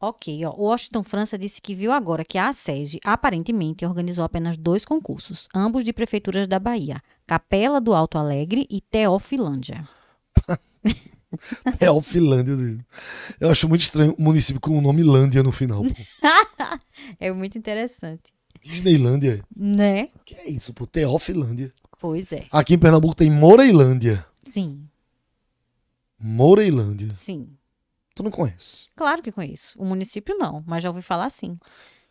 S3: Ok, ó. O Washington França disse que viu agora que a SEG aparentemente organizou apenas dois concursos, ambos de prefeituras da Bahia: Capela do Alto Alegre e Teofilândia.
S1: Teofilândia. Eu acho muito estranho um município com o nome Lândia no final.
S3: é muito interessante.
S1: Disneylândia. Né? Que é isso, pô? Teofilândia. Pois é. Aqui em Pernambuco tem Moreilândia. Sim. Moreilândia. Sim. Tu não conhece?
S3: Claro que conheço. O município não, mas já ouvi falar sim.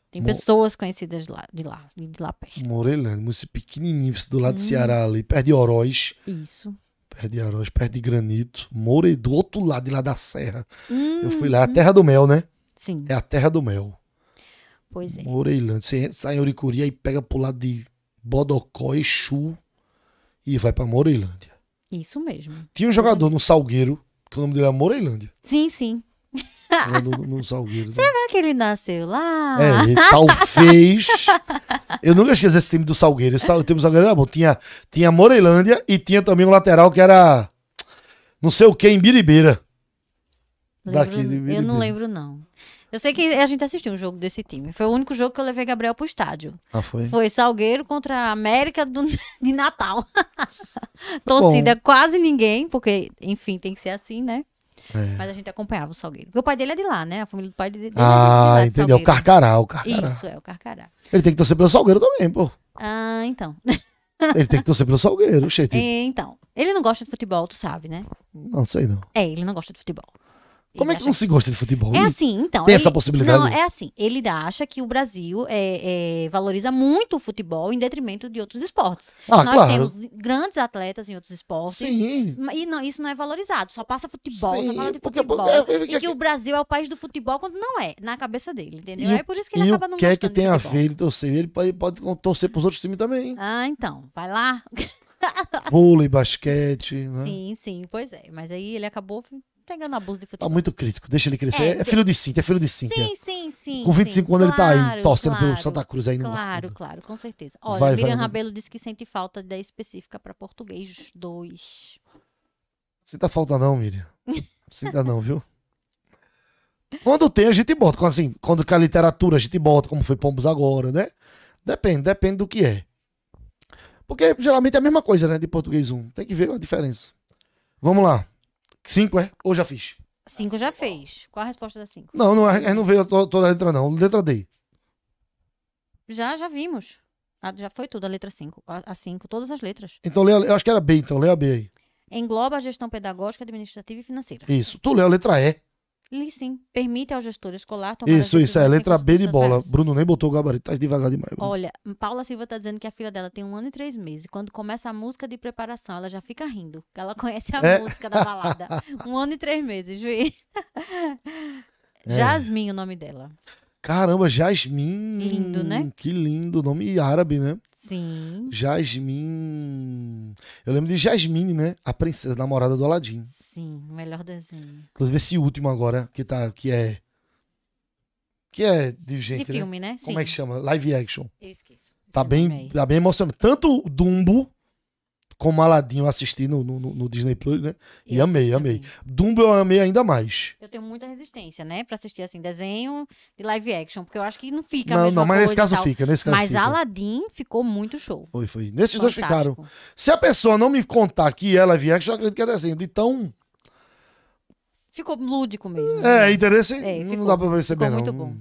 S3: Tem Mo... pessoas conhecidas de lá, de lá, de lá
S1: perto. Moreilândia, município pequenininho, do lado hum. do Ceará ali, perto de Oroz. Isso. Perto de Oroz, perto de Granito. Morei do outro lado, de lá da serra.
S3: Hum, Eu fui lá, é a hum. terra
S1: do mel, né? Sim. É a terra do mel.
S3: Pois é. Moreilândia.
S1: Você sai em Uricuri e pega pro lado de Bodocó, e Chu e vai para Moreilândia.
S3: Isso mesmo.
S1: Tinha um jogador no Salgueiro, que o nome dele era é Moreilândia.
S3: Sim, sim.
S1: No, no Salgueiro. Será
S3: né? É que ele nasceu lá? É, ele, talvez.
S1: Eu nunca esqueci esse time do Salgueiro. Esse time do Salgueiro era bom. Tinha, tinha Moreilândia e tinha também um lateral que era não sei o que em Biribeira. Lembro, Daqui de Biribeira. Eu não lembro,
S3: não. Eu sei que a gente assistiu um jogo desse time. Foi o único jogo que eu levei Gabriel pro estádio. Ah, foi? Foi Salgueiro contra a América do, de Natal. Torcida Bom. quase ninguém, porque, enfim, tem que ser assim, né? É. Mas a gente acompanhava o Salgueiro. Porque o pai dele é de lá, né? A família do pai dele, ah, é de lá. Ah, entendeu. É o Carcará, o Carcará. Isso, é, o Carcará.
S1: Ele tem que torcer pelo Salgueiro também, pô.
S3: Ah, então.
S1: ele tem que torcer pelo Salgueiro, cheio.
S3: Então. Ele não gosta de futebol, tu sabe, né? Não sei, não. É, ele não gosta de futebol.
S1: Como é ele é que não se gosta de futebol? É assim, então. Tem ele, essa possibilidade? Não, é
S3: assim. Ele acha que o Brasil é, é, valoriza muito o futebol em detrimento de outros esportes. Ah, Nós claro. temos grandes atletas em outros esportes. Sim. E não, isso não é valorizado. Só passa futebol, Sim, só fala de é futebol. É, é e que o Brasil é o país do futebol quando não é, na cabeça dele, entendeu? E, é por isso que ele acaba não gostando. O que é que tenha a ver ele
S1: torcer? Ele pode, pode torcer pros outros times também. Hein?
S3: Ah, então. Vai lá.
S1: Vôlei, basquete. Né? Sim,
S3: sim, pois é. Mas aí ele acabou pegando tá abuso de tá futebol. Tá
S1: muito crítico, deixa ele crescer. É, é filho de Cintia, é filho de Cintia. Sim, sim,
S3: sim. Com 25 sim. anos claro, ele tá aí, torcendo claro, pelo Santa Cruz aí no Claro, no... claro, com certeza. Olha, o Miriam Rabelo disse que sente falta da específica para português 2.
S1: Sinta falta não, Miriam. Sinta não, viu? Quando tem, a gente bota. Assim, quando que a literatura, a gente bota, como foi Pombos agora, né? Depende, depende do que é. Porque geralmente é a mesma coisa, né? De português 1. Tem que ver a diferença. Vamos lá. Cinco, é? Ou já fiz?
S3: Cinco já fez. Qual a resposta da cinco? Não, não,
S1: é, não veio toda a letra, não. Letra D.
S3: Já, já vimos. Ah, já foi tudo a letra 5. A 5, todas as letras.
S1: Então, lê eu acho que era B, então. Leia a B aí.
S3: Engloba a gestão pedagógica, administrativa e financeira. Isso.
S1: Tu leu a letra E.
S3: Li sim. Permite ao gestor escolar tomar Isso, isso. É letra B de bola. Verbos.
S1: Bruno nem botou o gabarito. Tá devagar demais. Bruno.
S3: Olha, Paula Silva tá dizendo que a filha dela tem um ano e três meses. Quando começa a música de preparação, ela já fica rindo. Ela conhece a é. música da balada. um ano e três meses, Juí. É. Jasmine, o nome dela.
S1: Caramba, Jasmin. Lindo, né? Que lindo, nome árabe, né? Sim. Jasmin. Eu lembro de Jasmine, né? A princesa namorada do Aladim. Sim,
S3: melhor desenho.
S1: Inclusive esse último agora que tá que é que é de gente, de né? filme, né? né? Como Sim. é que chama? Live action. Eu esqueço. Tá bem, tá bem emocionante. Tanto Dumbo como Aladim eu assisti no, no, no Disney Plus, né? E, e amei, amei. Também. Dumbo eu amei ainda mais.
S3: Eu tenho muita resistência, né? Pra assistir assim, desenho de live action, porque eu acho que não fica. Não, não, mas nesse caso fica, nesse caso. Mas Aladim ficou muito show.
S1: Foi, foi. Nesses Fantástico. dois ficaram. Se a pessoa não me contar que é live action, eu acredito que é desenho. De tão.
S3: Ficou lúdico mesmo. É, né? interesse. É, não dá pra perceber, ficou não. Muito bom.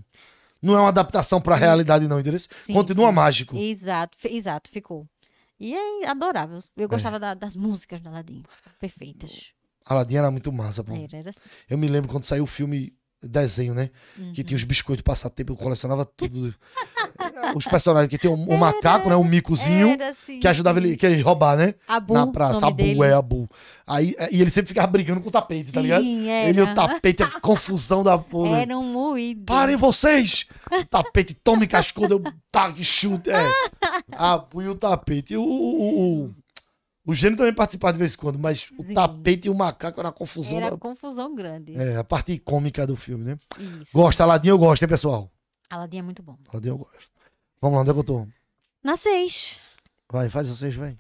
S1: Não é uma adaptação pra realidade, não, interesse. Sim, Continua sim. mágico.
S3: Exato, exato, ficou. E é adorável. Eu gostava é. da, das músicas do Aladdin, perfeitas.
S1: Aladdin era muito massa, pô. Era, era assim. Eu me lembro quando saiu o filme desenho, né? Uhum. Que tinha os uhum. biscoitos passatempo, eu colecionava tudo. os personagens que tem o, o macaco, né? O micozinho. Era, que ajudava ele, que ele roubar, né? Abu, Na praça. Abu, dele. é Abu. Aí, é, e ele sempre ficava brigando com o tapete, tá sim, tá ligado? Era. Ele e o tapete, a confusão da porra. Era
S3: um moído. Parem
S1: vocês! O tapete, tome cascudo, eu taque, chute. É. Abu e o tapete. O, o, o, o gênio também participava de vez em quando, mas o tapete e o macaco era uma confusão. Era da...
S3: confusão grande. É, a
S1: parte cômica do filme, né? Isso. Gosta, Aladim eu gosto, hein, pessoal?
S3: Aladim é muito bom.
S1: Aladim eu gosto. Vamos lá, onde é que eu tô?
S3: Na 6.
S1: Vai, faz a seis, vem.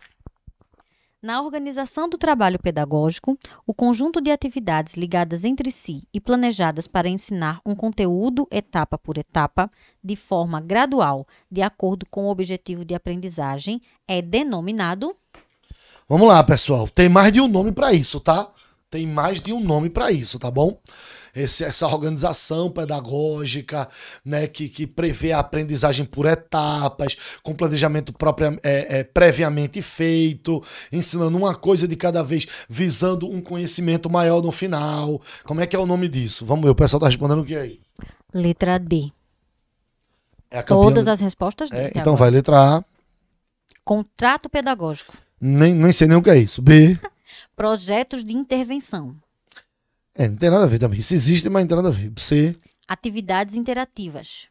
S3: Na organização do trabalho pedagógico, o conjunto de atividades ligadas entre si e planejadas para ensinar um conteúdo etapa por etapa, de forma gradual, de acordo com o objetivo de aprendizagem, é denominado
S1: Vamos lá, pessoal. Tem mais de um nome para isso, tá? Tem mais de um nome para isso, tá bom? Esse, essa organização pedagógica, né, que, que prevê a aprendizagem por etapas, com planejamento próprio é, é, previamente feito, ensinando uma coisa de cada vez, visando um conhecimento maior no final. Como é que é o nome disso? Vamos ver, o pessoal está respondendo o que aí? Letra D. É Todas as
S3: respostas é, D. então agora. vai, letra A. Contrato pedagógico.
S1: Nem, nem sei nem o que é isso. B.
S3: Projetos de intervenção.
S1: É, não tem nada a ver também. Isso existe, mas não tem nada a ver. C.
S3: Atividades interativas.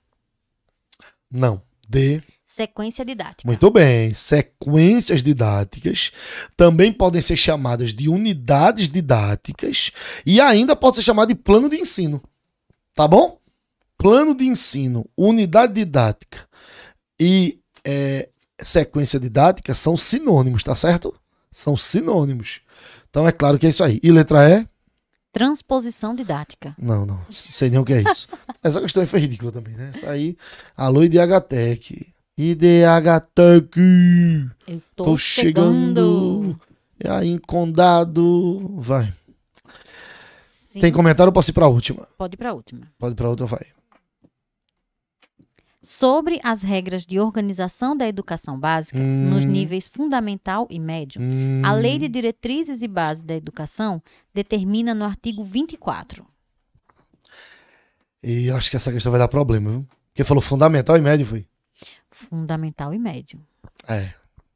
S1: Não. D.
S3: Sequência didática.
S1: Muito bem. Sequências didáticas também podem ser chamadas de unidades didáticas e ainda pode ser chamada de plano de ensino. Tá bom? Plano de ensino, unidade didática e é, sequência didática são sinônimos, tá certo? São sinônimos. Então é claro que é isso aí. E letra E?
S3: Transposição didática.
S1: Não, não. Sei nem o que é isso. Essa questão foi ridícula também, né? Isso aí. Alô, IDHTEC. IDHTEC. Eu tô, tô chegando. E aí, condado. Vai. Sim. Tem comentário ou posso ir pra última?
S3: Pode ir pra última.
S1: Pode ir pra última, vai
S3: sobre as regras de organização da educação básica hum. nos níveis fundamental e médio. Hum. A Lei de Diretrizes e Bases da Educação determina no artigo 24.
S1: E acho que essa questão vai dar problema, viu? Porque falou fundamental e médio, foi?
S3: Fundamental e médio.
S1: É.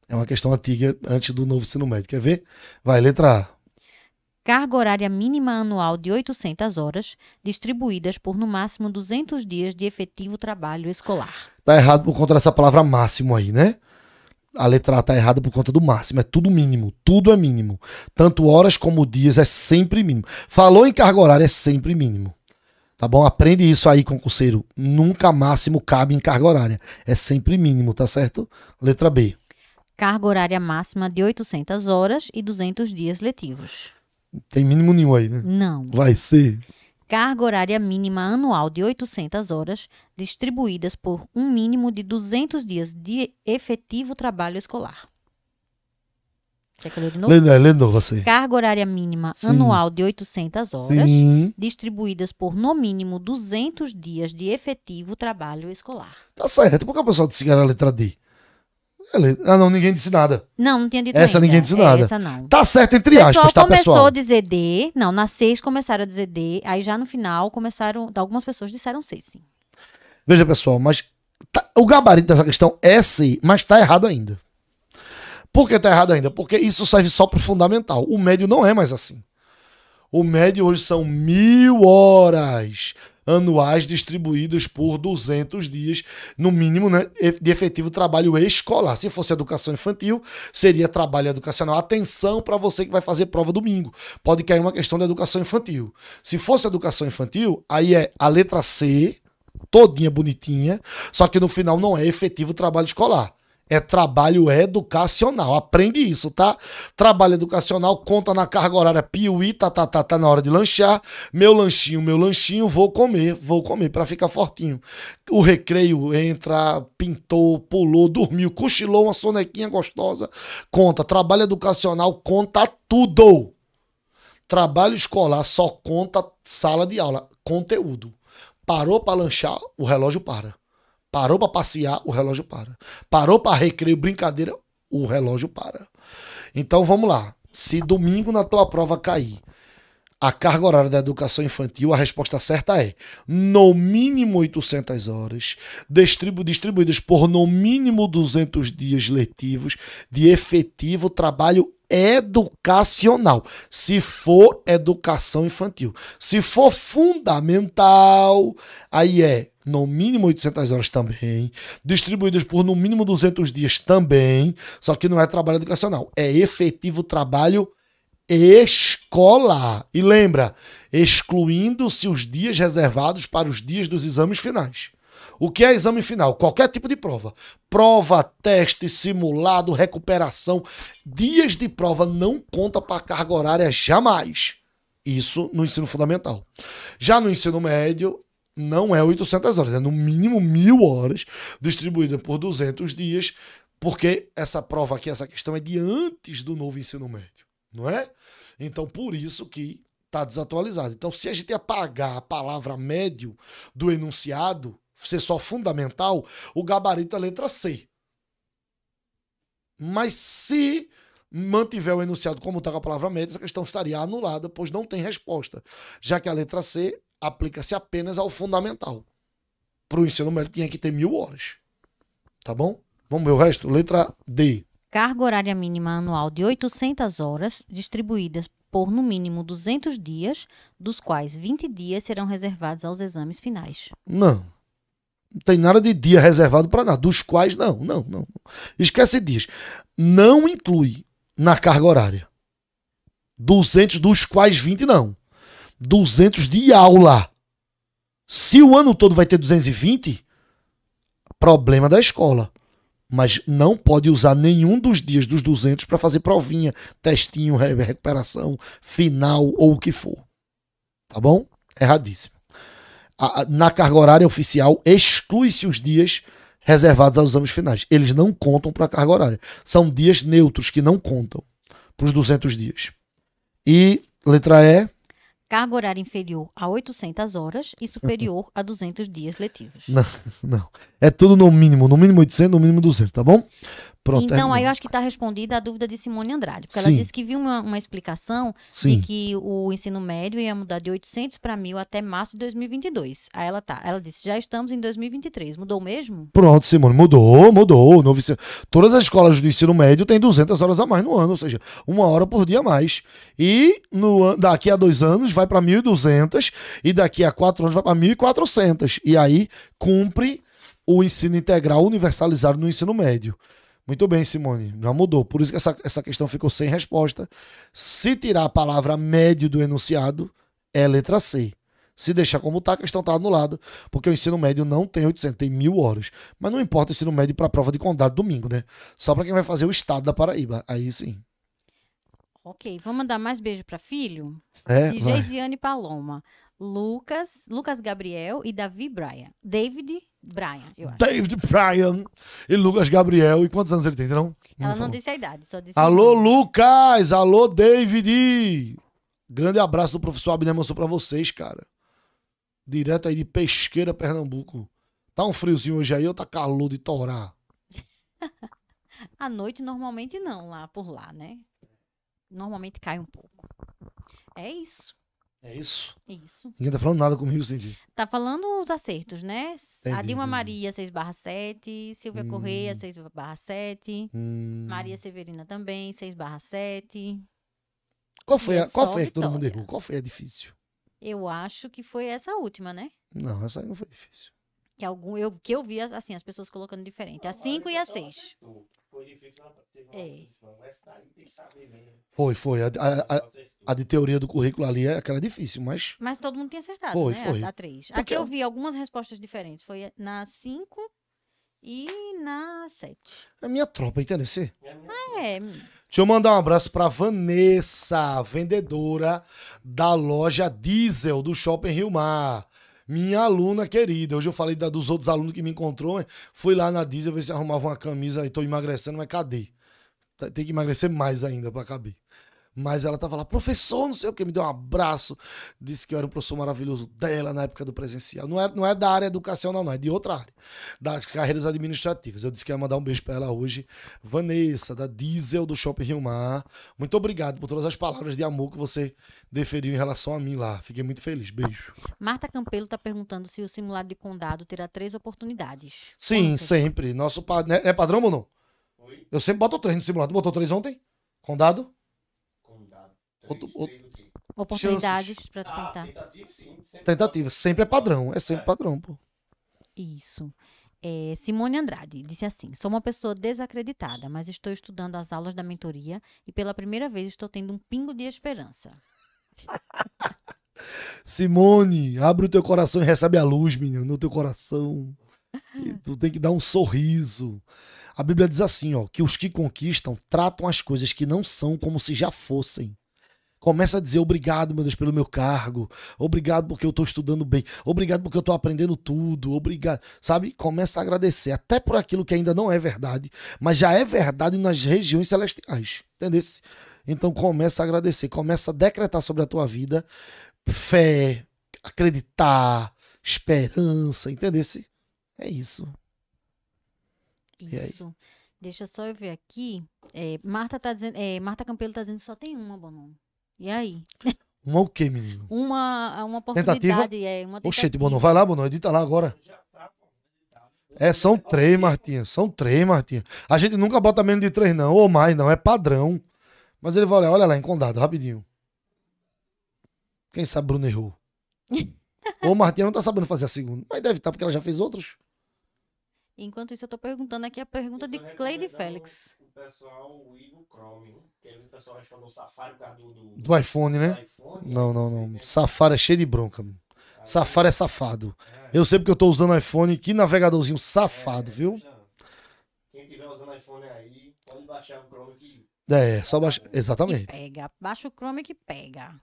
S1: É uma questão antiga antes do novo ensino médio. Quer ver? Vai, letra A
S3: carga horária mínima anual de 800 horas, distribuídas por no máximo 200 dias de efetivo trabalho escolar.
S1: Tá errado por conta dessa palavra máximo aí, né? A letra A tá errada por conta do máximo, é tudo mínimo, tudo é mínimo. Tanto horas como dias é sempre mínimo. Falou em carga horária é sempre mínimo. Tá bom? Aprende isso aí, concurseiro. Nunca máximo cabe em carga horária. É sempre mínimo, tá certo? Letra B.
S3: Carga horária máxima de 800 horas e 200 dias letivos
S1: tem mínimo nenhum aí, né? Não. Vai ser.
S3: Carga horária mínima anual de 800 horas, distribuídas por um mínimo de 200 dias de efetivo trabalho escolar. Quer que eu leia de novo? você. Carga horária mínima Sim. anual de 800 horas, Sim. distribuídas por no mínimo 200 dias de efetivo trabalho escolar.
S1: Tá certo. Por que o pessoal de a letra D? Ah, não, ninguém disse nada. Não, não tinha dito Essa ainda. ninguém disse nada. Essa não. Tá certo, entre pessoal aspas, tá, começou pessoal? começou a
S3: dizer D. Não, na 6 começaram a dizer D. Aí já no final começaram... Algumas pessoas disseram C, sim.
S1: Veja, pessoal, mas tá, o gabarito dessa questão é C, mas tá errado ainda. Por que tá errado ainda? Porque isso serve só pro fundamental. O médio não é mais assim. O médio hoje são mil horas anuais distribuídos por 200 dias, no mínimo, né, de efetivo trabalho escolar. Se fosse educação infantil, seria trabalho educacional. Atenção para você que vai fazer prova domingo. Pode cair uma questão da educação infantil. Se fosse educação infantil, aí é a letra C, todinha bonitinha, só que no final não é efetivo trabalho escolar. É trabalho educacional. Aprende isso, tá? Trabalho educacional, conta na carga horária Piuí, tá, tá, tá, tá na hora de lanchar. Meu lanchinho, meu lanchinho, vou comer, vou comer para ficar fortinho. O recreio entra, pintou, pulou, dormiu, cochilou, uma sonequinha gostosa. Conta. Trabalho educacional, conta tudo. Trabalho escolar só conta sala de aula, conteúdo. Parou para lanchar, o relógio para. Parou para passear, o relógio para. Parou para recreio, brincadeira, o relógio para. Então vamos lá. Se domingo na tua prova cair a carga horária da educação infantil, a resposta certa é no mínimo 800 horas, distribu distribuídas por no mínimo 200 dias letivos de efetivo trabalho educacional, se for educação infantil. Se for fundamental, aí é no mínimo 800 horas também, distribuídas por no mínimo 200 dias também, só que não é trabalho educacional, é efetivo trabalho escolar. E lembra, excluindo-se os dias reservados para os dias dos exames finais. O que é exame final? Qualquer tipo de prova. Prova, teste, simulado, recuperação. Dias de prova não conta para carga horária jamais. Isso no ensino fundamental. Já no ensino médio, não é 800 horas, é no mínimo mil horas distribuída por 200 dias, porque essa prova aqui, essa questão é de antes do novo ensino médio, não é? Então, por isso que está desatualizado. Então, se a gente apagar a palavra médio do enunciado, ser só fundamental, o gabarito é letra C. Mas se mantiver o enunciado como está com a palavra média, essa questão estaria anulada, pois não tem resposta, já que a letra C aplica-se apenas ao fundamental. Para o ensino médio tinha que ter mil horas. Tá bom? Vamos ver o resto? Letra D.
S3: Carga horária mínima anual de 800 horas, distribuídas por no mínimo 200 dias, dos quais 20 dias serão reservados aos exames finais.
S1: Não. Não tem nada de dia reservado para nada. Dos quais, não, não, não. Esquece dias. Não inclui na carga horária. 200 dos quais 20 não. 200 de aula. Se o ano todo vai ter 220, problema da escola. Mas não pode usar nenhum dos dias dos 200 para fazer provinha, testinho, recuperação, final ou o que for. Tá bom? Erradíssimo. Na carga horária oficial, exclui-se os dias reservados aos exames finais. Eles não contam para a carga horária. São dias neutros que não contam para os 200 dias. E letra E,
S3: carga horária inferior a 800 horas e superior a 200 dias letivos. Não,
S1: não. É tudo no mínimo, no mínimo 800, no mínimo 200, tá bom? Pronto, então,
S3: é... aí eu acho que está respondida a dúvida de Simone Andrade, porque Sim. ela disse que viu uma, uma explicação Sim. de que o ensino médio ia mudar de 800 para 1.000 até março de 2022. Aí ela tá, ela disse, já estamos em 2023, mudou mesmo?
S1: Pronto, Simone, mudou, mudou. Novo ensino... Todas as escolas do ensino médio têm 200 horas a mais no ano, ou seja, uma hora por dia a mais. E no, daqui a dois anos vai para 1.200 e daqui a quatro anos vai para 1.400. E aí cumpre o ensino integral universalizado no ensino médio. Muito bem, Simone, já mudou. Por isso que essa, essa questão ficou sem resposta. Se tirar a palavra médio do enunciado, é letra C. Se deixar como está, a questão está anulada, porque o ensino médio não tem 800, tem mil horas. Mas não importa o ensino médio para a prova de condado domingo, né? Só para quem vai fazer o estado da Paraíba. Aí sim.
S3: Ok, vamos mandar mais beijo para filho?
S1: É, de Geisiane
S3: Paloma, Lucas, Lucas Gabriel e Davi Bryan. David Brian, eu acho.
S1: David Brian e Lucas Gabriel. E quantos anos ele tem, então? Ela não, disse
S3: a idade, só disse. Alô,
S1: Lucas! Alô, David! Grande abraço do professor Abner Mansur pra vocês, cara. Direto aí de Pesqueira, Pernambuco. Tá um friozinho hoje aí ou tá calor de torar?
S3: à noite, normalmente não, lá por lá, né? Normalmente cai um pouco. É isso. É isso? Isso. Ninguém tá
S1: falando nada comigo, Cindy.
S3: Tá falando os acertos, né? Entendi, a Dilma entendi. Maria, 6 7. Silvia hum. Correia, 6 7. Hum. Maria Severina também, 6 7. Qual foi, é a, qual foi a que todo mundo
S1: errou? Qual foi a difícil?
S3: Eu acho que foi essa última, né?
S1: Não, essa aí não
S3: foi difícil. Que, algum, eu, que eu vi, assim, as pessoas colocando diferente. A 5 e a 6.
S2: Então foi difícil, teve uma é. mas tá aí, tem que saber mesmo.
S1: Foi, foi. A, a, a, a, de teoria do currículo ali é aquela difícil, mas. Mas todo mundo tinha acertado, foi, né? Foi. A, a
S3: três. Porque... Aqui eu vi algumas respostas diferentes. Foi na 5 e na 7.
S1: É minha tropa, entendeu?
S4: É
S3: minha... Ah, é. Deixa
S1: eu mandar um abraço pra Vanessa, vendedora da loja Diesel do Shopping Rio Mar. Minha aluna querida, hoje eu falei da, dos outros alunos que me encontrou, né? fui lá na Disney ver se arrumava uma camisa e tô emagrecendo, mas cadê? Tem que emagrecer mais ainda para caber. Mas ela tava lá, professor, não sei o que, me deu um abraço, disse que eu era um professor maravilhoso dela na época do presencial. Não é, não é da área educacional, não, é de outra área, das carreiras administrativas. Eu disse que ia mandar um beijo para ela hoje. Vanessa, da Diesel do Shopping Rio Mar. Muito obrigado por todas as palavras de amor que você deferiu em relação a mim lá. Fiquei muito feliz. Beijo.
S3: Marta Campelo tá perguntando se o simulado de condado terá três oportunidades.
S1: Sim, sempre. Nosso né, É padrão ou não? Oi? Eu sempre boto três no simulado. Botou três ontem? Condado? Outro, outro...
S3: Oportunidades para ah, tentar. tentativa, sim, sempre
S1: tentativa, sempre é padrão, é sempre é. padrão, pô.
S3: Isso. É, Simone Andrade disse assim: Sou uma pessoa desacreditada, mas estou estudando as aulas da mentoria e pela primeira vez estou tendo um pingo de esperança.
S1: Simone, abre o teu coração e recebe a luz, menino, no teu coração. E tu tem que dar um sorriso. A Bíblia diz assim, ó, que os que conquistam tratam as coisas que não são como se já fossem. Começa a dizer obrigado, meu Deus, pelo meu cargo. Obrigado porque eu estou estudando bem. Obrigado porque eu estou aprendendo tudo. Obrigado. Sabe? Começa a agradecer até por aquilo que ainda não é verdade, mas já é verdade nas regiões celestiais. Entendeu? Então começa a agradecer, começa a decretar sobre a tua vida fé, acreditar, esperança, entendeu? É isso. Isso.
S3: Deixa só eu ver aqui. É, Marta, tá dizendo, é, Marta Campelo está dizendo que só tem uma, Bonomo. E aí?
S1: Uma o quê, menino?
S3: Uma, uma oportunidade, tentativa? é. Uma tentativa. Oxente,
S1: Bono, vai lá, Bono, edita lá agora. É, são três, Martinha. São três, Martinha. A gente nunca bota menos de três, não, ou mais, não. É padrão. Mas ele vai olhar, olha lá, em condado, rapidinho. Quem sabe Bruno errou? ou Martinha não tá sabendo fazer a segunda. Mas deve estar, tá, porque ela já fez outros.
S3: Enquanto isso, eu tô perguntando aqui a pergunta de Cleide Félix
S2: pessoal e o Chrome, que o pessoal chamou Safari por do, do, do, iPhone, né? Do iPhone, não, né? não, não.
S1: Né? Safari é cheio de bronca. Mano. Safari é, é safado. É. Eu sei porque eu tô usando iPhone, que navegadorzinho safado, é, viu?
S2: Quem tiver usando iPhone aí, pode baixar o Chrome que.
S1: É, é só baixa. Tá exatamente.
S2: pega. Baixa o Chrome que pega.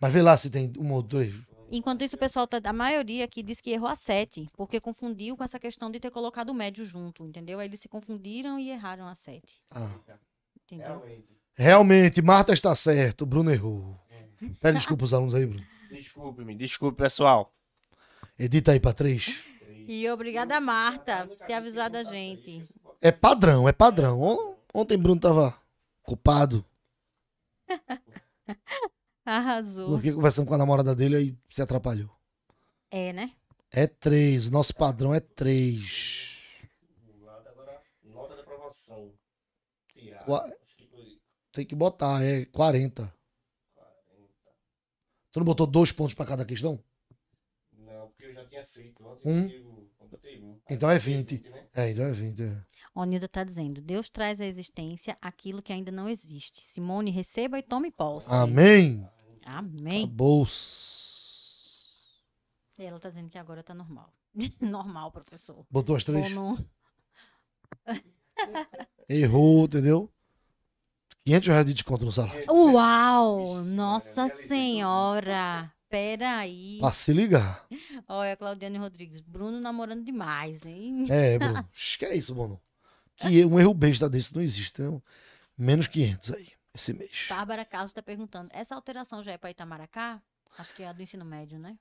S1: Mas vê lá se tem um ou dois.
S3: Enquanto isso, o pessoal, tá, a maioria aqui diz que errou a 7, porque confundiu com essa questão de ter colocado o médio junto, entendeu? Aí eles se confundiram e erraram a 7.
S1: Ah. Entendeu? Realmente. Realmente, Marta está certo, Bruno errou. É. Pede desculpa os alunos aí, Bruno.
S2: Desculpe-me, desculpe, pessoal.
S1: Edita aí para três.
S3: E obrigada, Marta, por ter avisado a gente.
S1: É padrão, é padrão. Ontem Bruno tava culpado.
S3: Arrasou. Eu fiquei
S1: conversando com a namorada dele e se atrapalhou. É, né? É três. Nosso padrão é três.
S2: Agora, nota de aprovação.
S1: Tem que botar, é 40. 40. Tu não botou dois pontos pra cada questão?
S2: Não, porque eu já tinha feito. Ontem um.
S1: eu então é 20. É, então é 20.
S3: O é. Nilda está dizendo: Deus traz à existência aquilo que ainda não existe. Simone, receba e tome posse. Amém. Amém.
S1: Bolsa.
S3: Ela está dizendo que agora está normal. normal, professor. Botou as três?
S1: Errou, entendeu? 500 reais de desconto no salário.
S3: Uau! Nossa Senhora! aí.
S1: Pra se ligar.
S3: Olha, Claudiane Rodrigues. Bruno namorando demais, hein? É, Bruno.
S1: que é isso, Bruno. Que um erro besta desse não existe. Então, menos 500 aí, esse mês.
S3: Bárbara Carlos está perguntando. Essa alteração já é para Itamaracá? Acho que é a do ensino médio, né?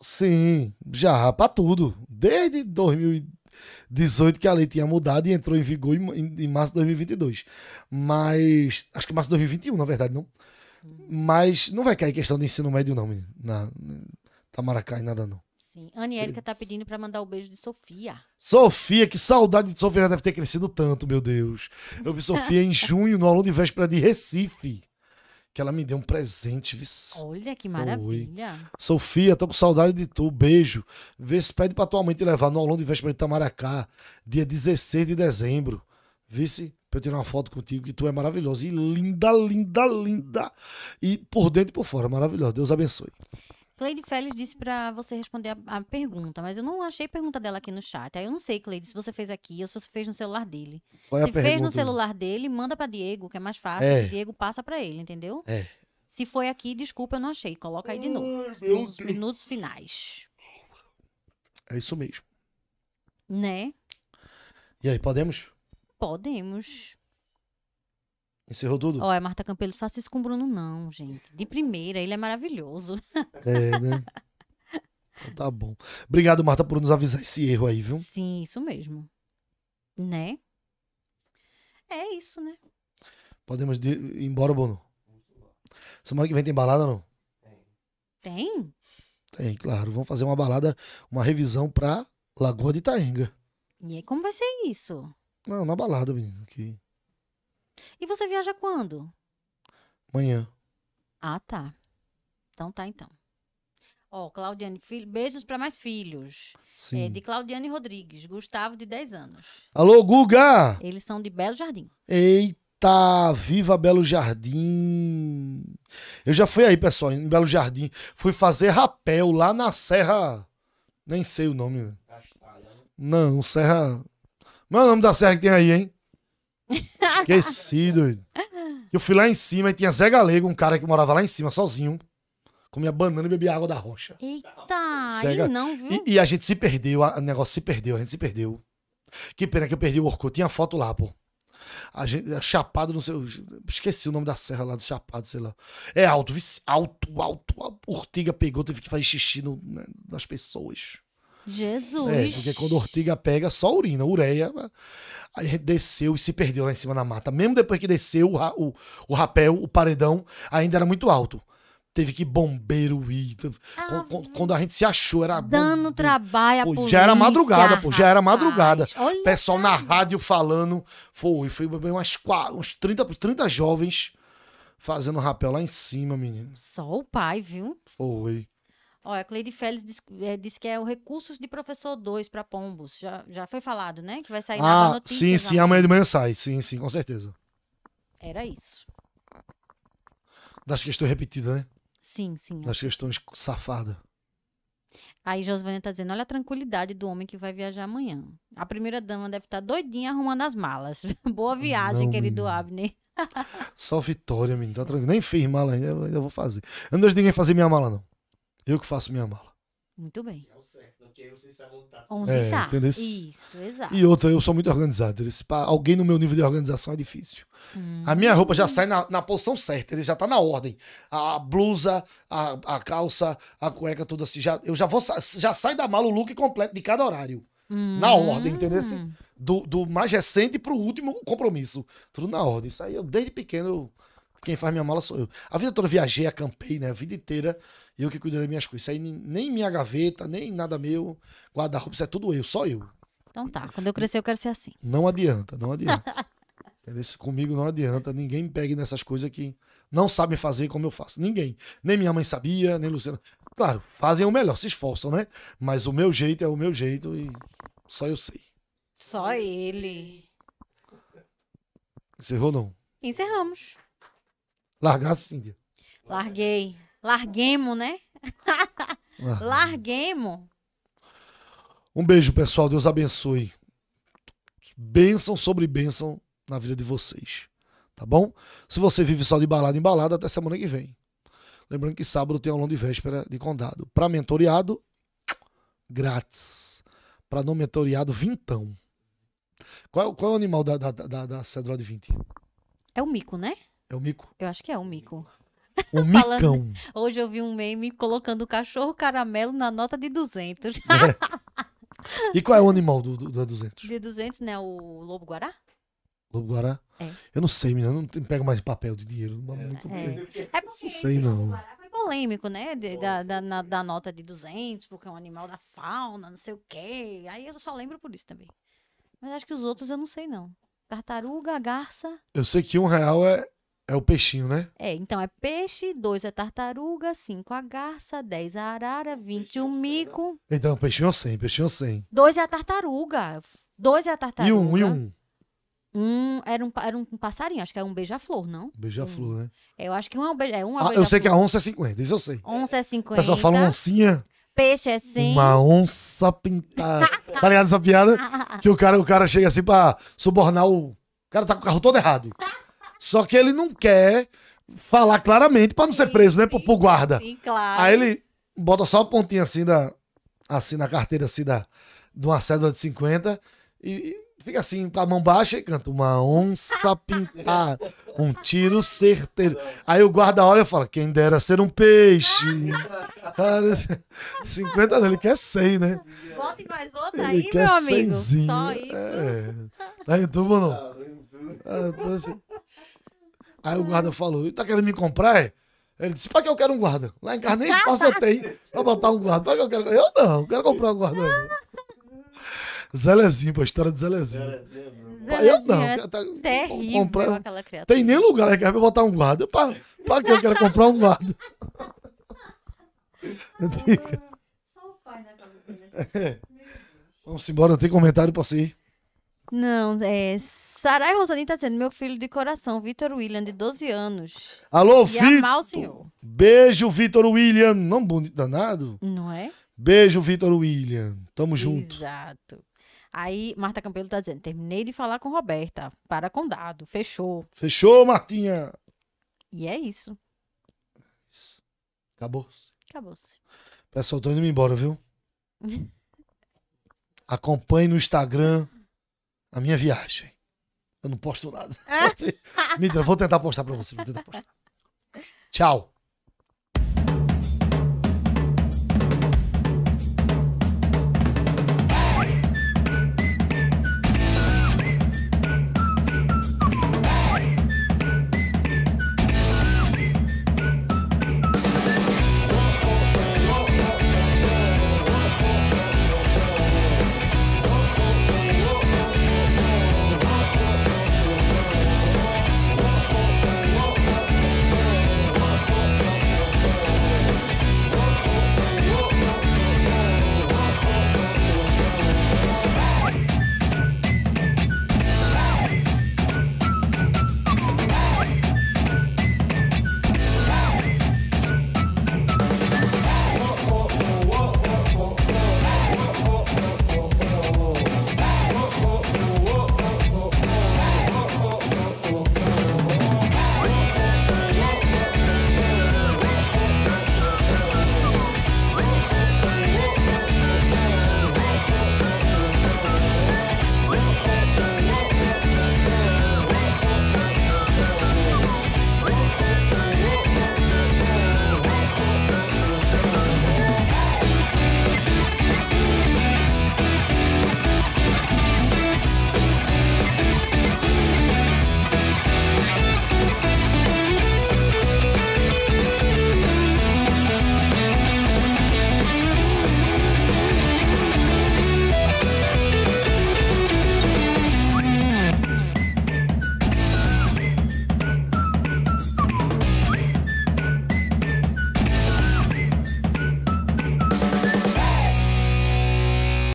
S1: Sim, já para tudo. Desde 2018 que a lei tinha mudado e entrou em vigor em, em março de 2022. Mas acho que março de 2021, na verdade, não. Mas não vai cair questão de ensino médio, não, menino. Na, Tamaracá e nada, não. Sim. Anne Erika
S3: tá pedindo para mandar o um beijo de Sofia.
S1: Sofia, que saudade de Sofia. Já deve ter crescido tanto, meu Deus. Eu vi Sofia em junho, no aluno de véspera de Recife. Que ela me deu um presente.
S3: Olha que Foi. maravilha.
S1: Sofia, tô com saudade de tu. Beijo. Vê se pede pra tua mãe te levar no aluno de véspera de Tamaracá, dia 16 de dezembro. Vice, pra eu tirar uma foto contigo, que tu é maravilhosa. E linda, linda, linda. E por dentro e por fora, maravilhosa. Deus abençoe.
S3: Cleide Félix disse para você responder a, a, pergunta, mas eu não achei a pergunta dela aqui no chat. Aí eu não sei, Cleide, se você fez aqui ou se você fez no celular dele. Qual é se fez pergunta? no celular dele, manda para Diego, que é mais fácil. É. Diego passa para ele, entendeu? É. Se foi aqui, desculpa, eu não achei. Coloca aí de novo. nos minutos finais. É isso mesmo. Né?
S1: E aí, podemos?
S3: Podemos.
S1: Encerrou tudo? Olha,
S3: Marta Campelo, faça isso com o Bruno, não, gente. De primeira, ele é maravilhoso.
S1: É, né? Então tá bom. Obrigado, Marta, por nos avisar esse erro aí, viu?
S3: Sim, isso mesmo. Né? É isso, né?
S1: Podemos ir embora, Bruno? Semana que vem tem balada ou não? Tem? Tem, claro. Vamos fazer uma balada, uma revisão pra Lagoa de Itaenga.
S3: E aí, como vai ser isso?
S1: Não, na balada, menino. Aqui.
S3: E você viaja quando?
S1: Manhã. Ah,
S3: tá. Então tá, então. Ó, Claudiane Filho, beijos para mais filhos. É, Sim. É, de Claudiane Rodrigues, Gustavo, de 10 anos.
S1: Alô, Guga!
S3: Eles são de Belo Jardim.
S1: Eita, viva Belo Jardim! Eu já fui aí, pessoal, em Belo Jardim. Fui fazer rapel lá na Serra. Nem sei o nome. Castalha. Né? Não, Serra. Mas o nome da serra que tem aí, hein? Esqueci, doido. Eu fui lá em cima e tinha Zé Galego, um cara que morava lá em cima, sozinho. Comia banana e bebia água da rocha.
S3: Eita, Cega. aí não, viu? E,
S1: e a gente se perdeu, o negócio se perdeu, a gente se perdeu. Que pena que eu perdi o Orkut, tinha foto lá, pô. A gente, Chapado, não sei, esqueci o nome da serra lá do Chapado, sei lá. É alto, alto, alto. A Ortiga pegou, teve que fazer xixi no- né, nas pessoas.
S3: Jesus! É, porque
S1: quando Ortiga pega, só urina, ureia. Né? Aí a gente desceu e se perdeu lá em cima da mata. Mesmo depois que desceu o, o, o rapel, o paredão, ainda era muito alto teve que bombeiro ir. Ah, quando a gente se achou, era. Dando
S3: bombeiro. trabalho, pô, a polícia, Já era madrugada, pô,
S1: já era madrugada. Pessoal na rádio falando. Foi, foi umas, uns 30, 30 jovens fazendo rapel lá em cima, menino. Só o
S3: pai, viu?
S1: Foi.
S3: Olha, Cleide Félix disse, eh, é, disse, que é o Recursos de Professor 2 para Pombos. Já, já foi falado, né? Que vai sair ah, na notícia. Sim, sim,
S1: amanhã de manhã sai. Sim, sim, com certeza.
S3: Era isso.
S1: Das questões repetidas, né?
S3: Sim, sim. Das
S1: questões safadas.
S3: Aí Josvânia tá dizendo: olha a tranquilidade do homem que vai viajar amanhã. A primeira dama deve estar tá doidinha arrumando as malas. Boa viagem, Não, querido menino. Abner.
S1: Só vitória, menino. Tá tranquilo. Nem fez mala ainda, eu vou fazer. Eu não deixo ninguém fazer minha mala, não. Eu que faço minha mala.
S3: Muito bem. É o certo, porque aí você sabe onde tá. Onde é, tá. Entendeu? Isso, exato. E outra, eu sou
S1: muito organizado. pra alguém no meu nível de organização é difícil. Hum. A minha roupa já sai na, na posição certa, ele já tá na ordem. A, blusa, a, a calça, a cueca, tudo assim. Já, eu já vou já sai da mala o look completo de cada horário.
S4: Hum. Na ordem, entendeu?
S1: do, do mais recente pro último compromisso. Tudo na ordem. Isso aí eu, desde pequeno, eu quem faz minha mala sou eu. A vida toda viajei, acampei, né? A vida inteira eu que cuido das minhas coisas. Isso aí nem minha gaveta, nem nada meu, guarda-roupa, isso é tudo eu, só eu.
S3: Então tá, quando eu crescer eu quero ser assim.
S1: Não adianta, não adianta. Comigo não adianta, ninguém me pegue nessas coisas que não sabem fazer como eu faço. Ninguém. Nem minha mãe sabia, nem Luciana. Claro, fazem o melhor, se esforçam, né? Mas o meu jeito é o meu jeito e só eu sei.
S3: Só ele. Encerrou não? Encerramos
S1: largar Cíndia.
S3: Larguei. Larguemos, né? Larguemos.
S1: Um beijo, pessoal. Deus abençoe. Bênção sobre bênção na vida de vocês. Tá bom? Se você vive só de balada em balada, até semana que vem. Lembrando que sábado tem aulão de véspera de condado. Para mentoriado, grátis. Para não mentoriado, vintão. Qual, é qual é o animal da, da, da, da cédula de 20? É o mico, né? É o mico?
S3: Eu acho que é o mico.
S1: O Falando-
S3: Hoje eu vi um meme colocando o cachorro caramelo na nota de 200. É.
S1: E qual é o animal do, do, do 200?
S3: de 200, né? O lobo guará?
S1: Lobo Guará? É. Eu não sei, menina. não pego mais papel de dinheiro. Mas muito é. bem. É Não sei, não.
S3: foi polêmico, né? de- da, da, na- da nota de 200, porque é um animal da fauna, não sei o quê. Aí eu só lembro por isso também. Mas acho que os outros eu não sei, não. Tartaruga, garça.
S1: Eu sei que um real é, é o peixinho, né?
S3: É, então é peixe, dois é tartaruga, cinco a garça, dez a arara, vinte o é um né? mico.
S1: Então, peixinho é cem, peixinho é cem.
S3: Dois é a tartaruga. Dois é a tartaruga. E um, e um. Um era, um era um passarinho, acho que é um beija-flor, não? Beija-flor, um. né? É, eu acho que um é um beija-flor. É um é ah, eu sei que a onça
S1: é 50, isso eu sei.
S3: Onça é 50. O pessoal fala oncinha. Peixe é 100. Uma
S1: onça pintada. tá ligado essa piada? Que o cara, o cara chega assim pra subornar o... O cara tá com o carro todo errado. Só que ele não quer falar claramente para não ser preso, né? Pro, guarda. Sim, claro. Aí ele bota só a pontinha assim da. Assim na carteira assim da. De uma cédula de 50 e, fica assim, com a mão baixa e canta uma onça pintada, um tiro certeiro. Aí o guarda olha e fala: quem dera ser um peixe. Cara, 50 não, ele quer 100, né? Bota
S3: mais outra ele aí, quer meu amigo. 100zinho. Só isso.
S1: É. Tá em tubo ou não? Tá, tá ah, tô então assim. Aí o ah. guarda falou: tá querendo me comprar? É? Ele disse: pra que eu quero um guarda? Lá em casa nem espaço eu tenho pra botar um guarda. Para que eu quero? Eu não, quero comprar um guarda. Zelezinho, a história de Zelezinho. Zelezinho eu não. É tá,
S3: terrível comprar, aquela criatura. Tem nem
S1: lugar né, que vai botar um guarda. Pra, que eu quero comprar um guarda? Só o pai na casa né? é. Vamos embora, não tem comentário pra você ir.
S3: Não, é. Sarai Rosalim tá dizendo: meu filho de coração, Vitor William, de 12 anos.
S1: Alô, filho. amar o senhor. Beijo, Vitor William. Não bonito danado? Não é? Beijo, Vitor William. Tamo junto.
S3: Exato. Aí, Marta Campelo tá dizendo: terminei de falar com Roberta. Para com dado. Fechou.
S1: Fechou, Martinha. E é isso. isso. Acabou-se. Acabou-se. Pessoal, tô indo embora, viu? Acompanhe no Instagram a minha viagem. Eu não posto nada. É? Mentira, vou tentar postar pra você. Vou tentar postar. Tchau.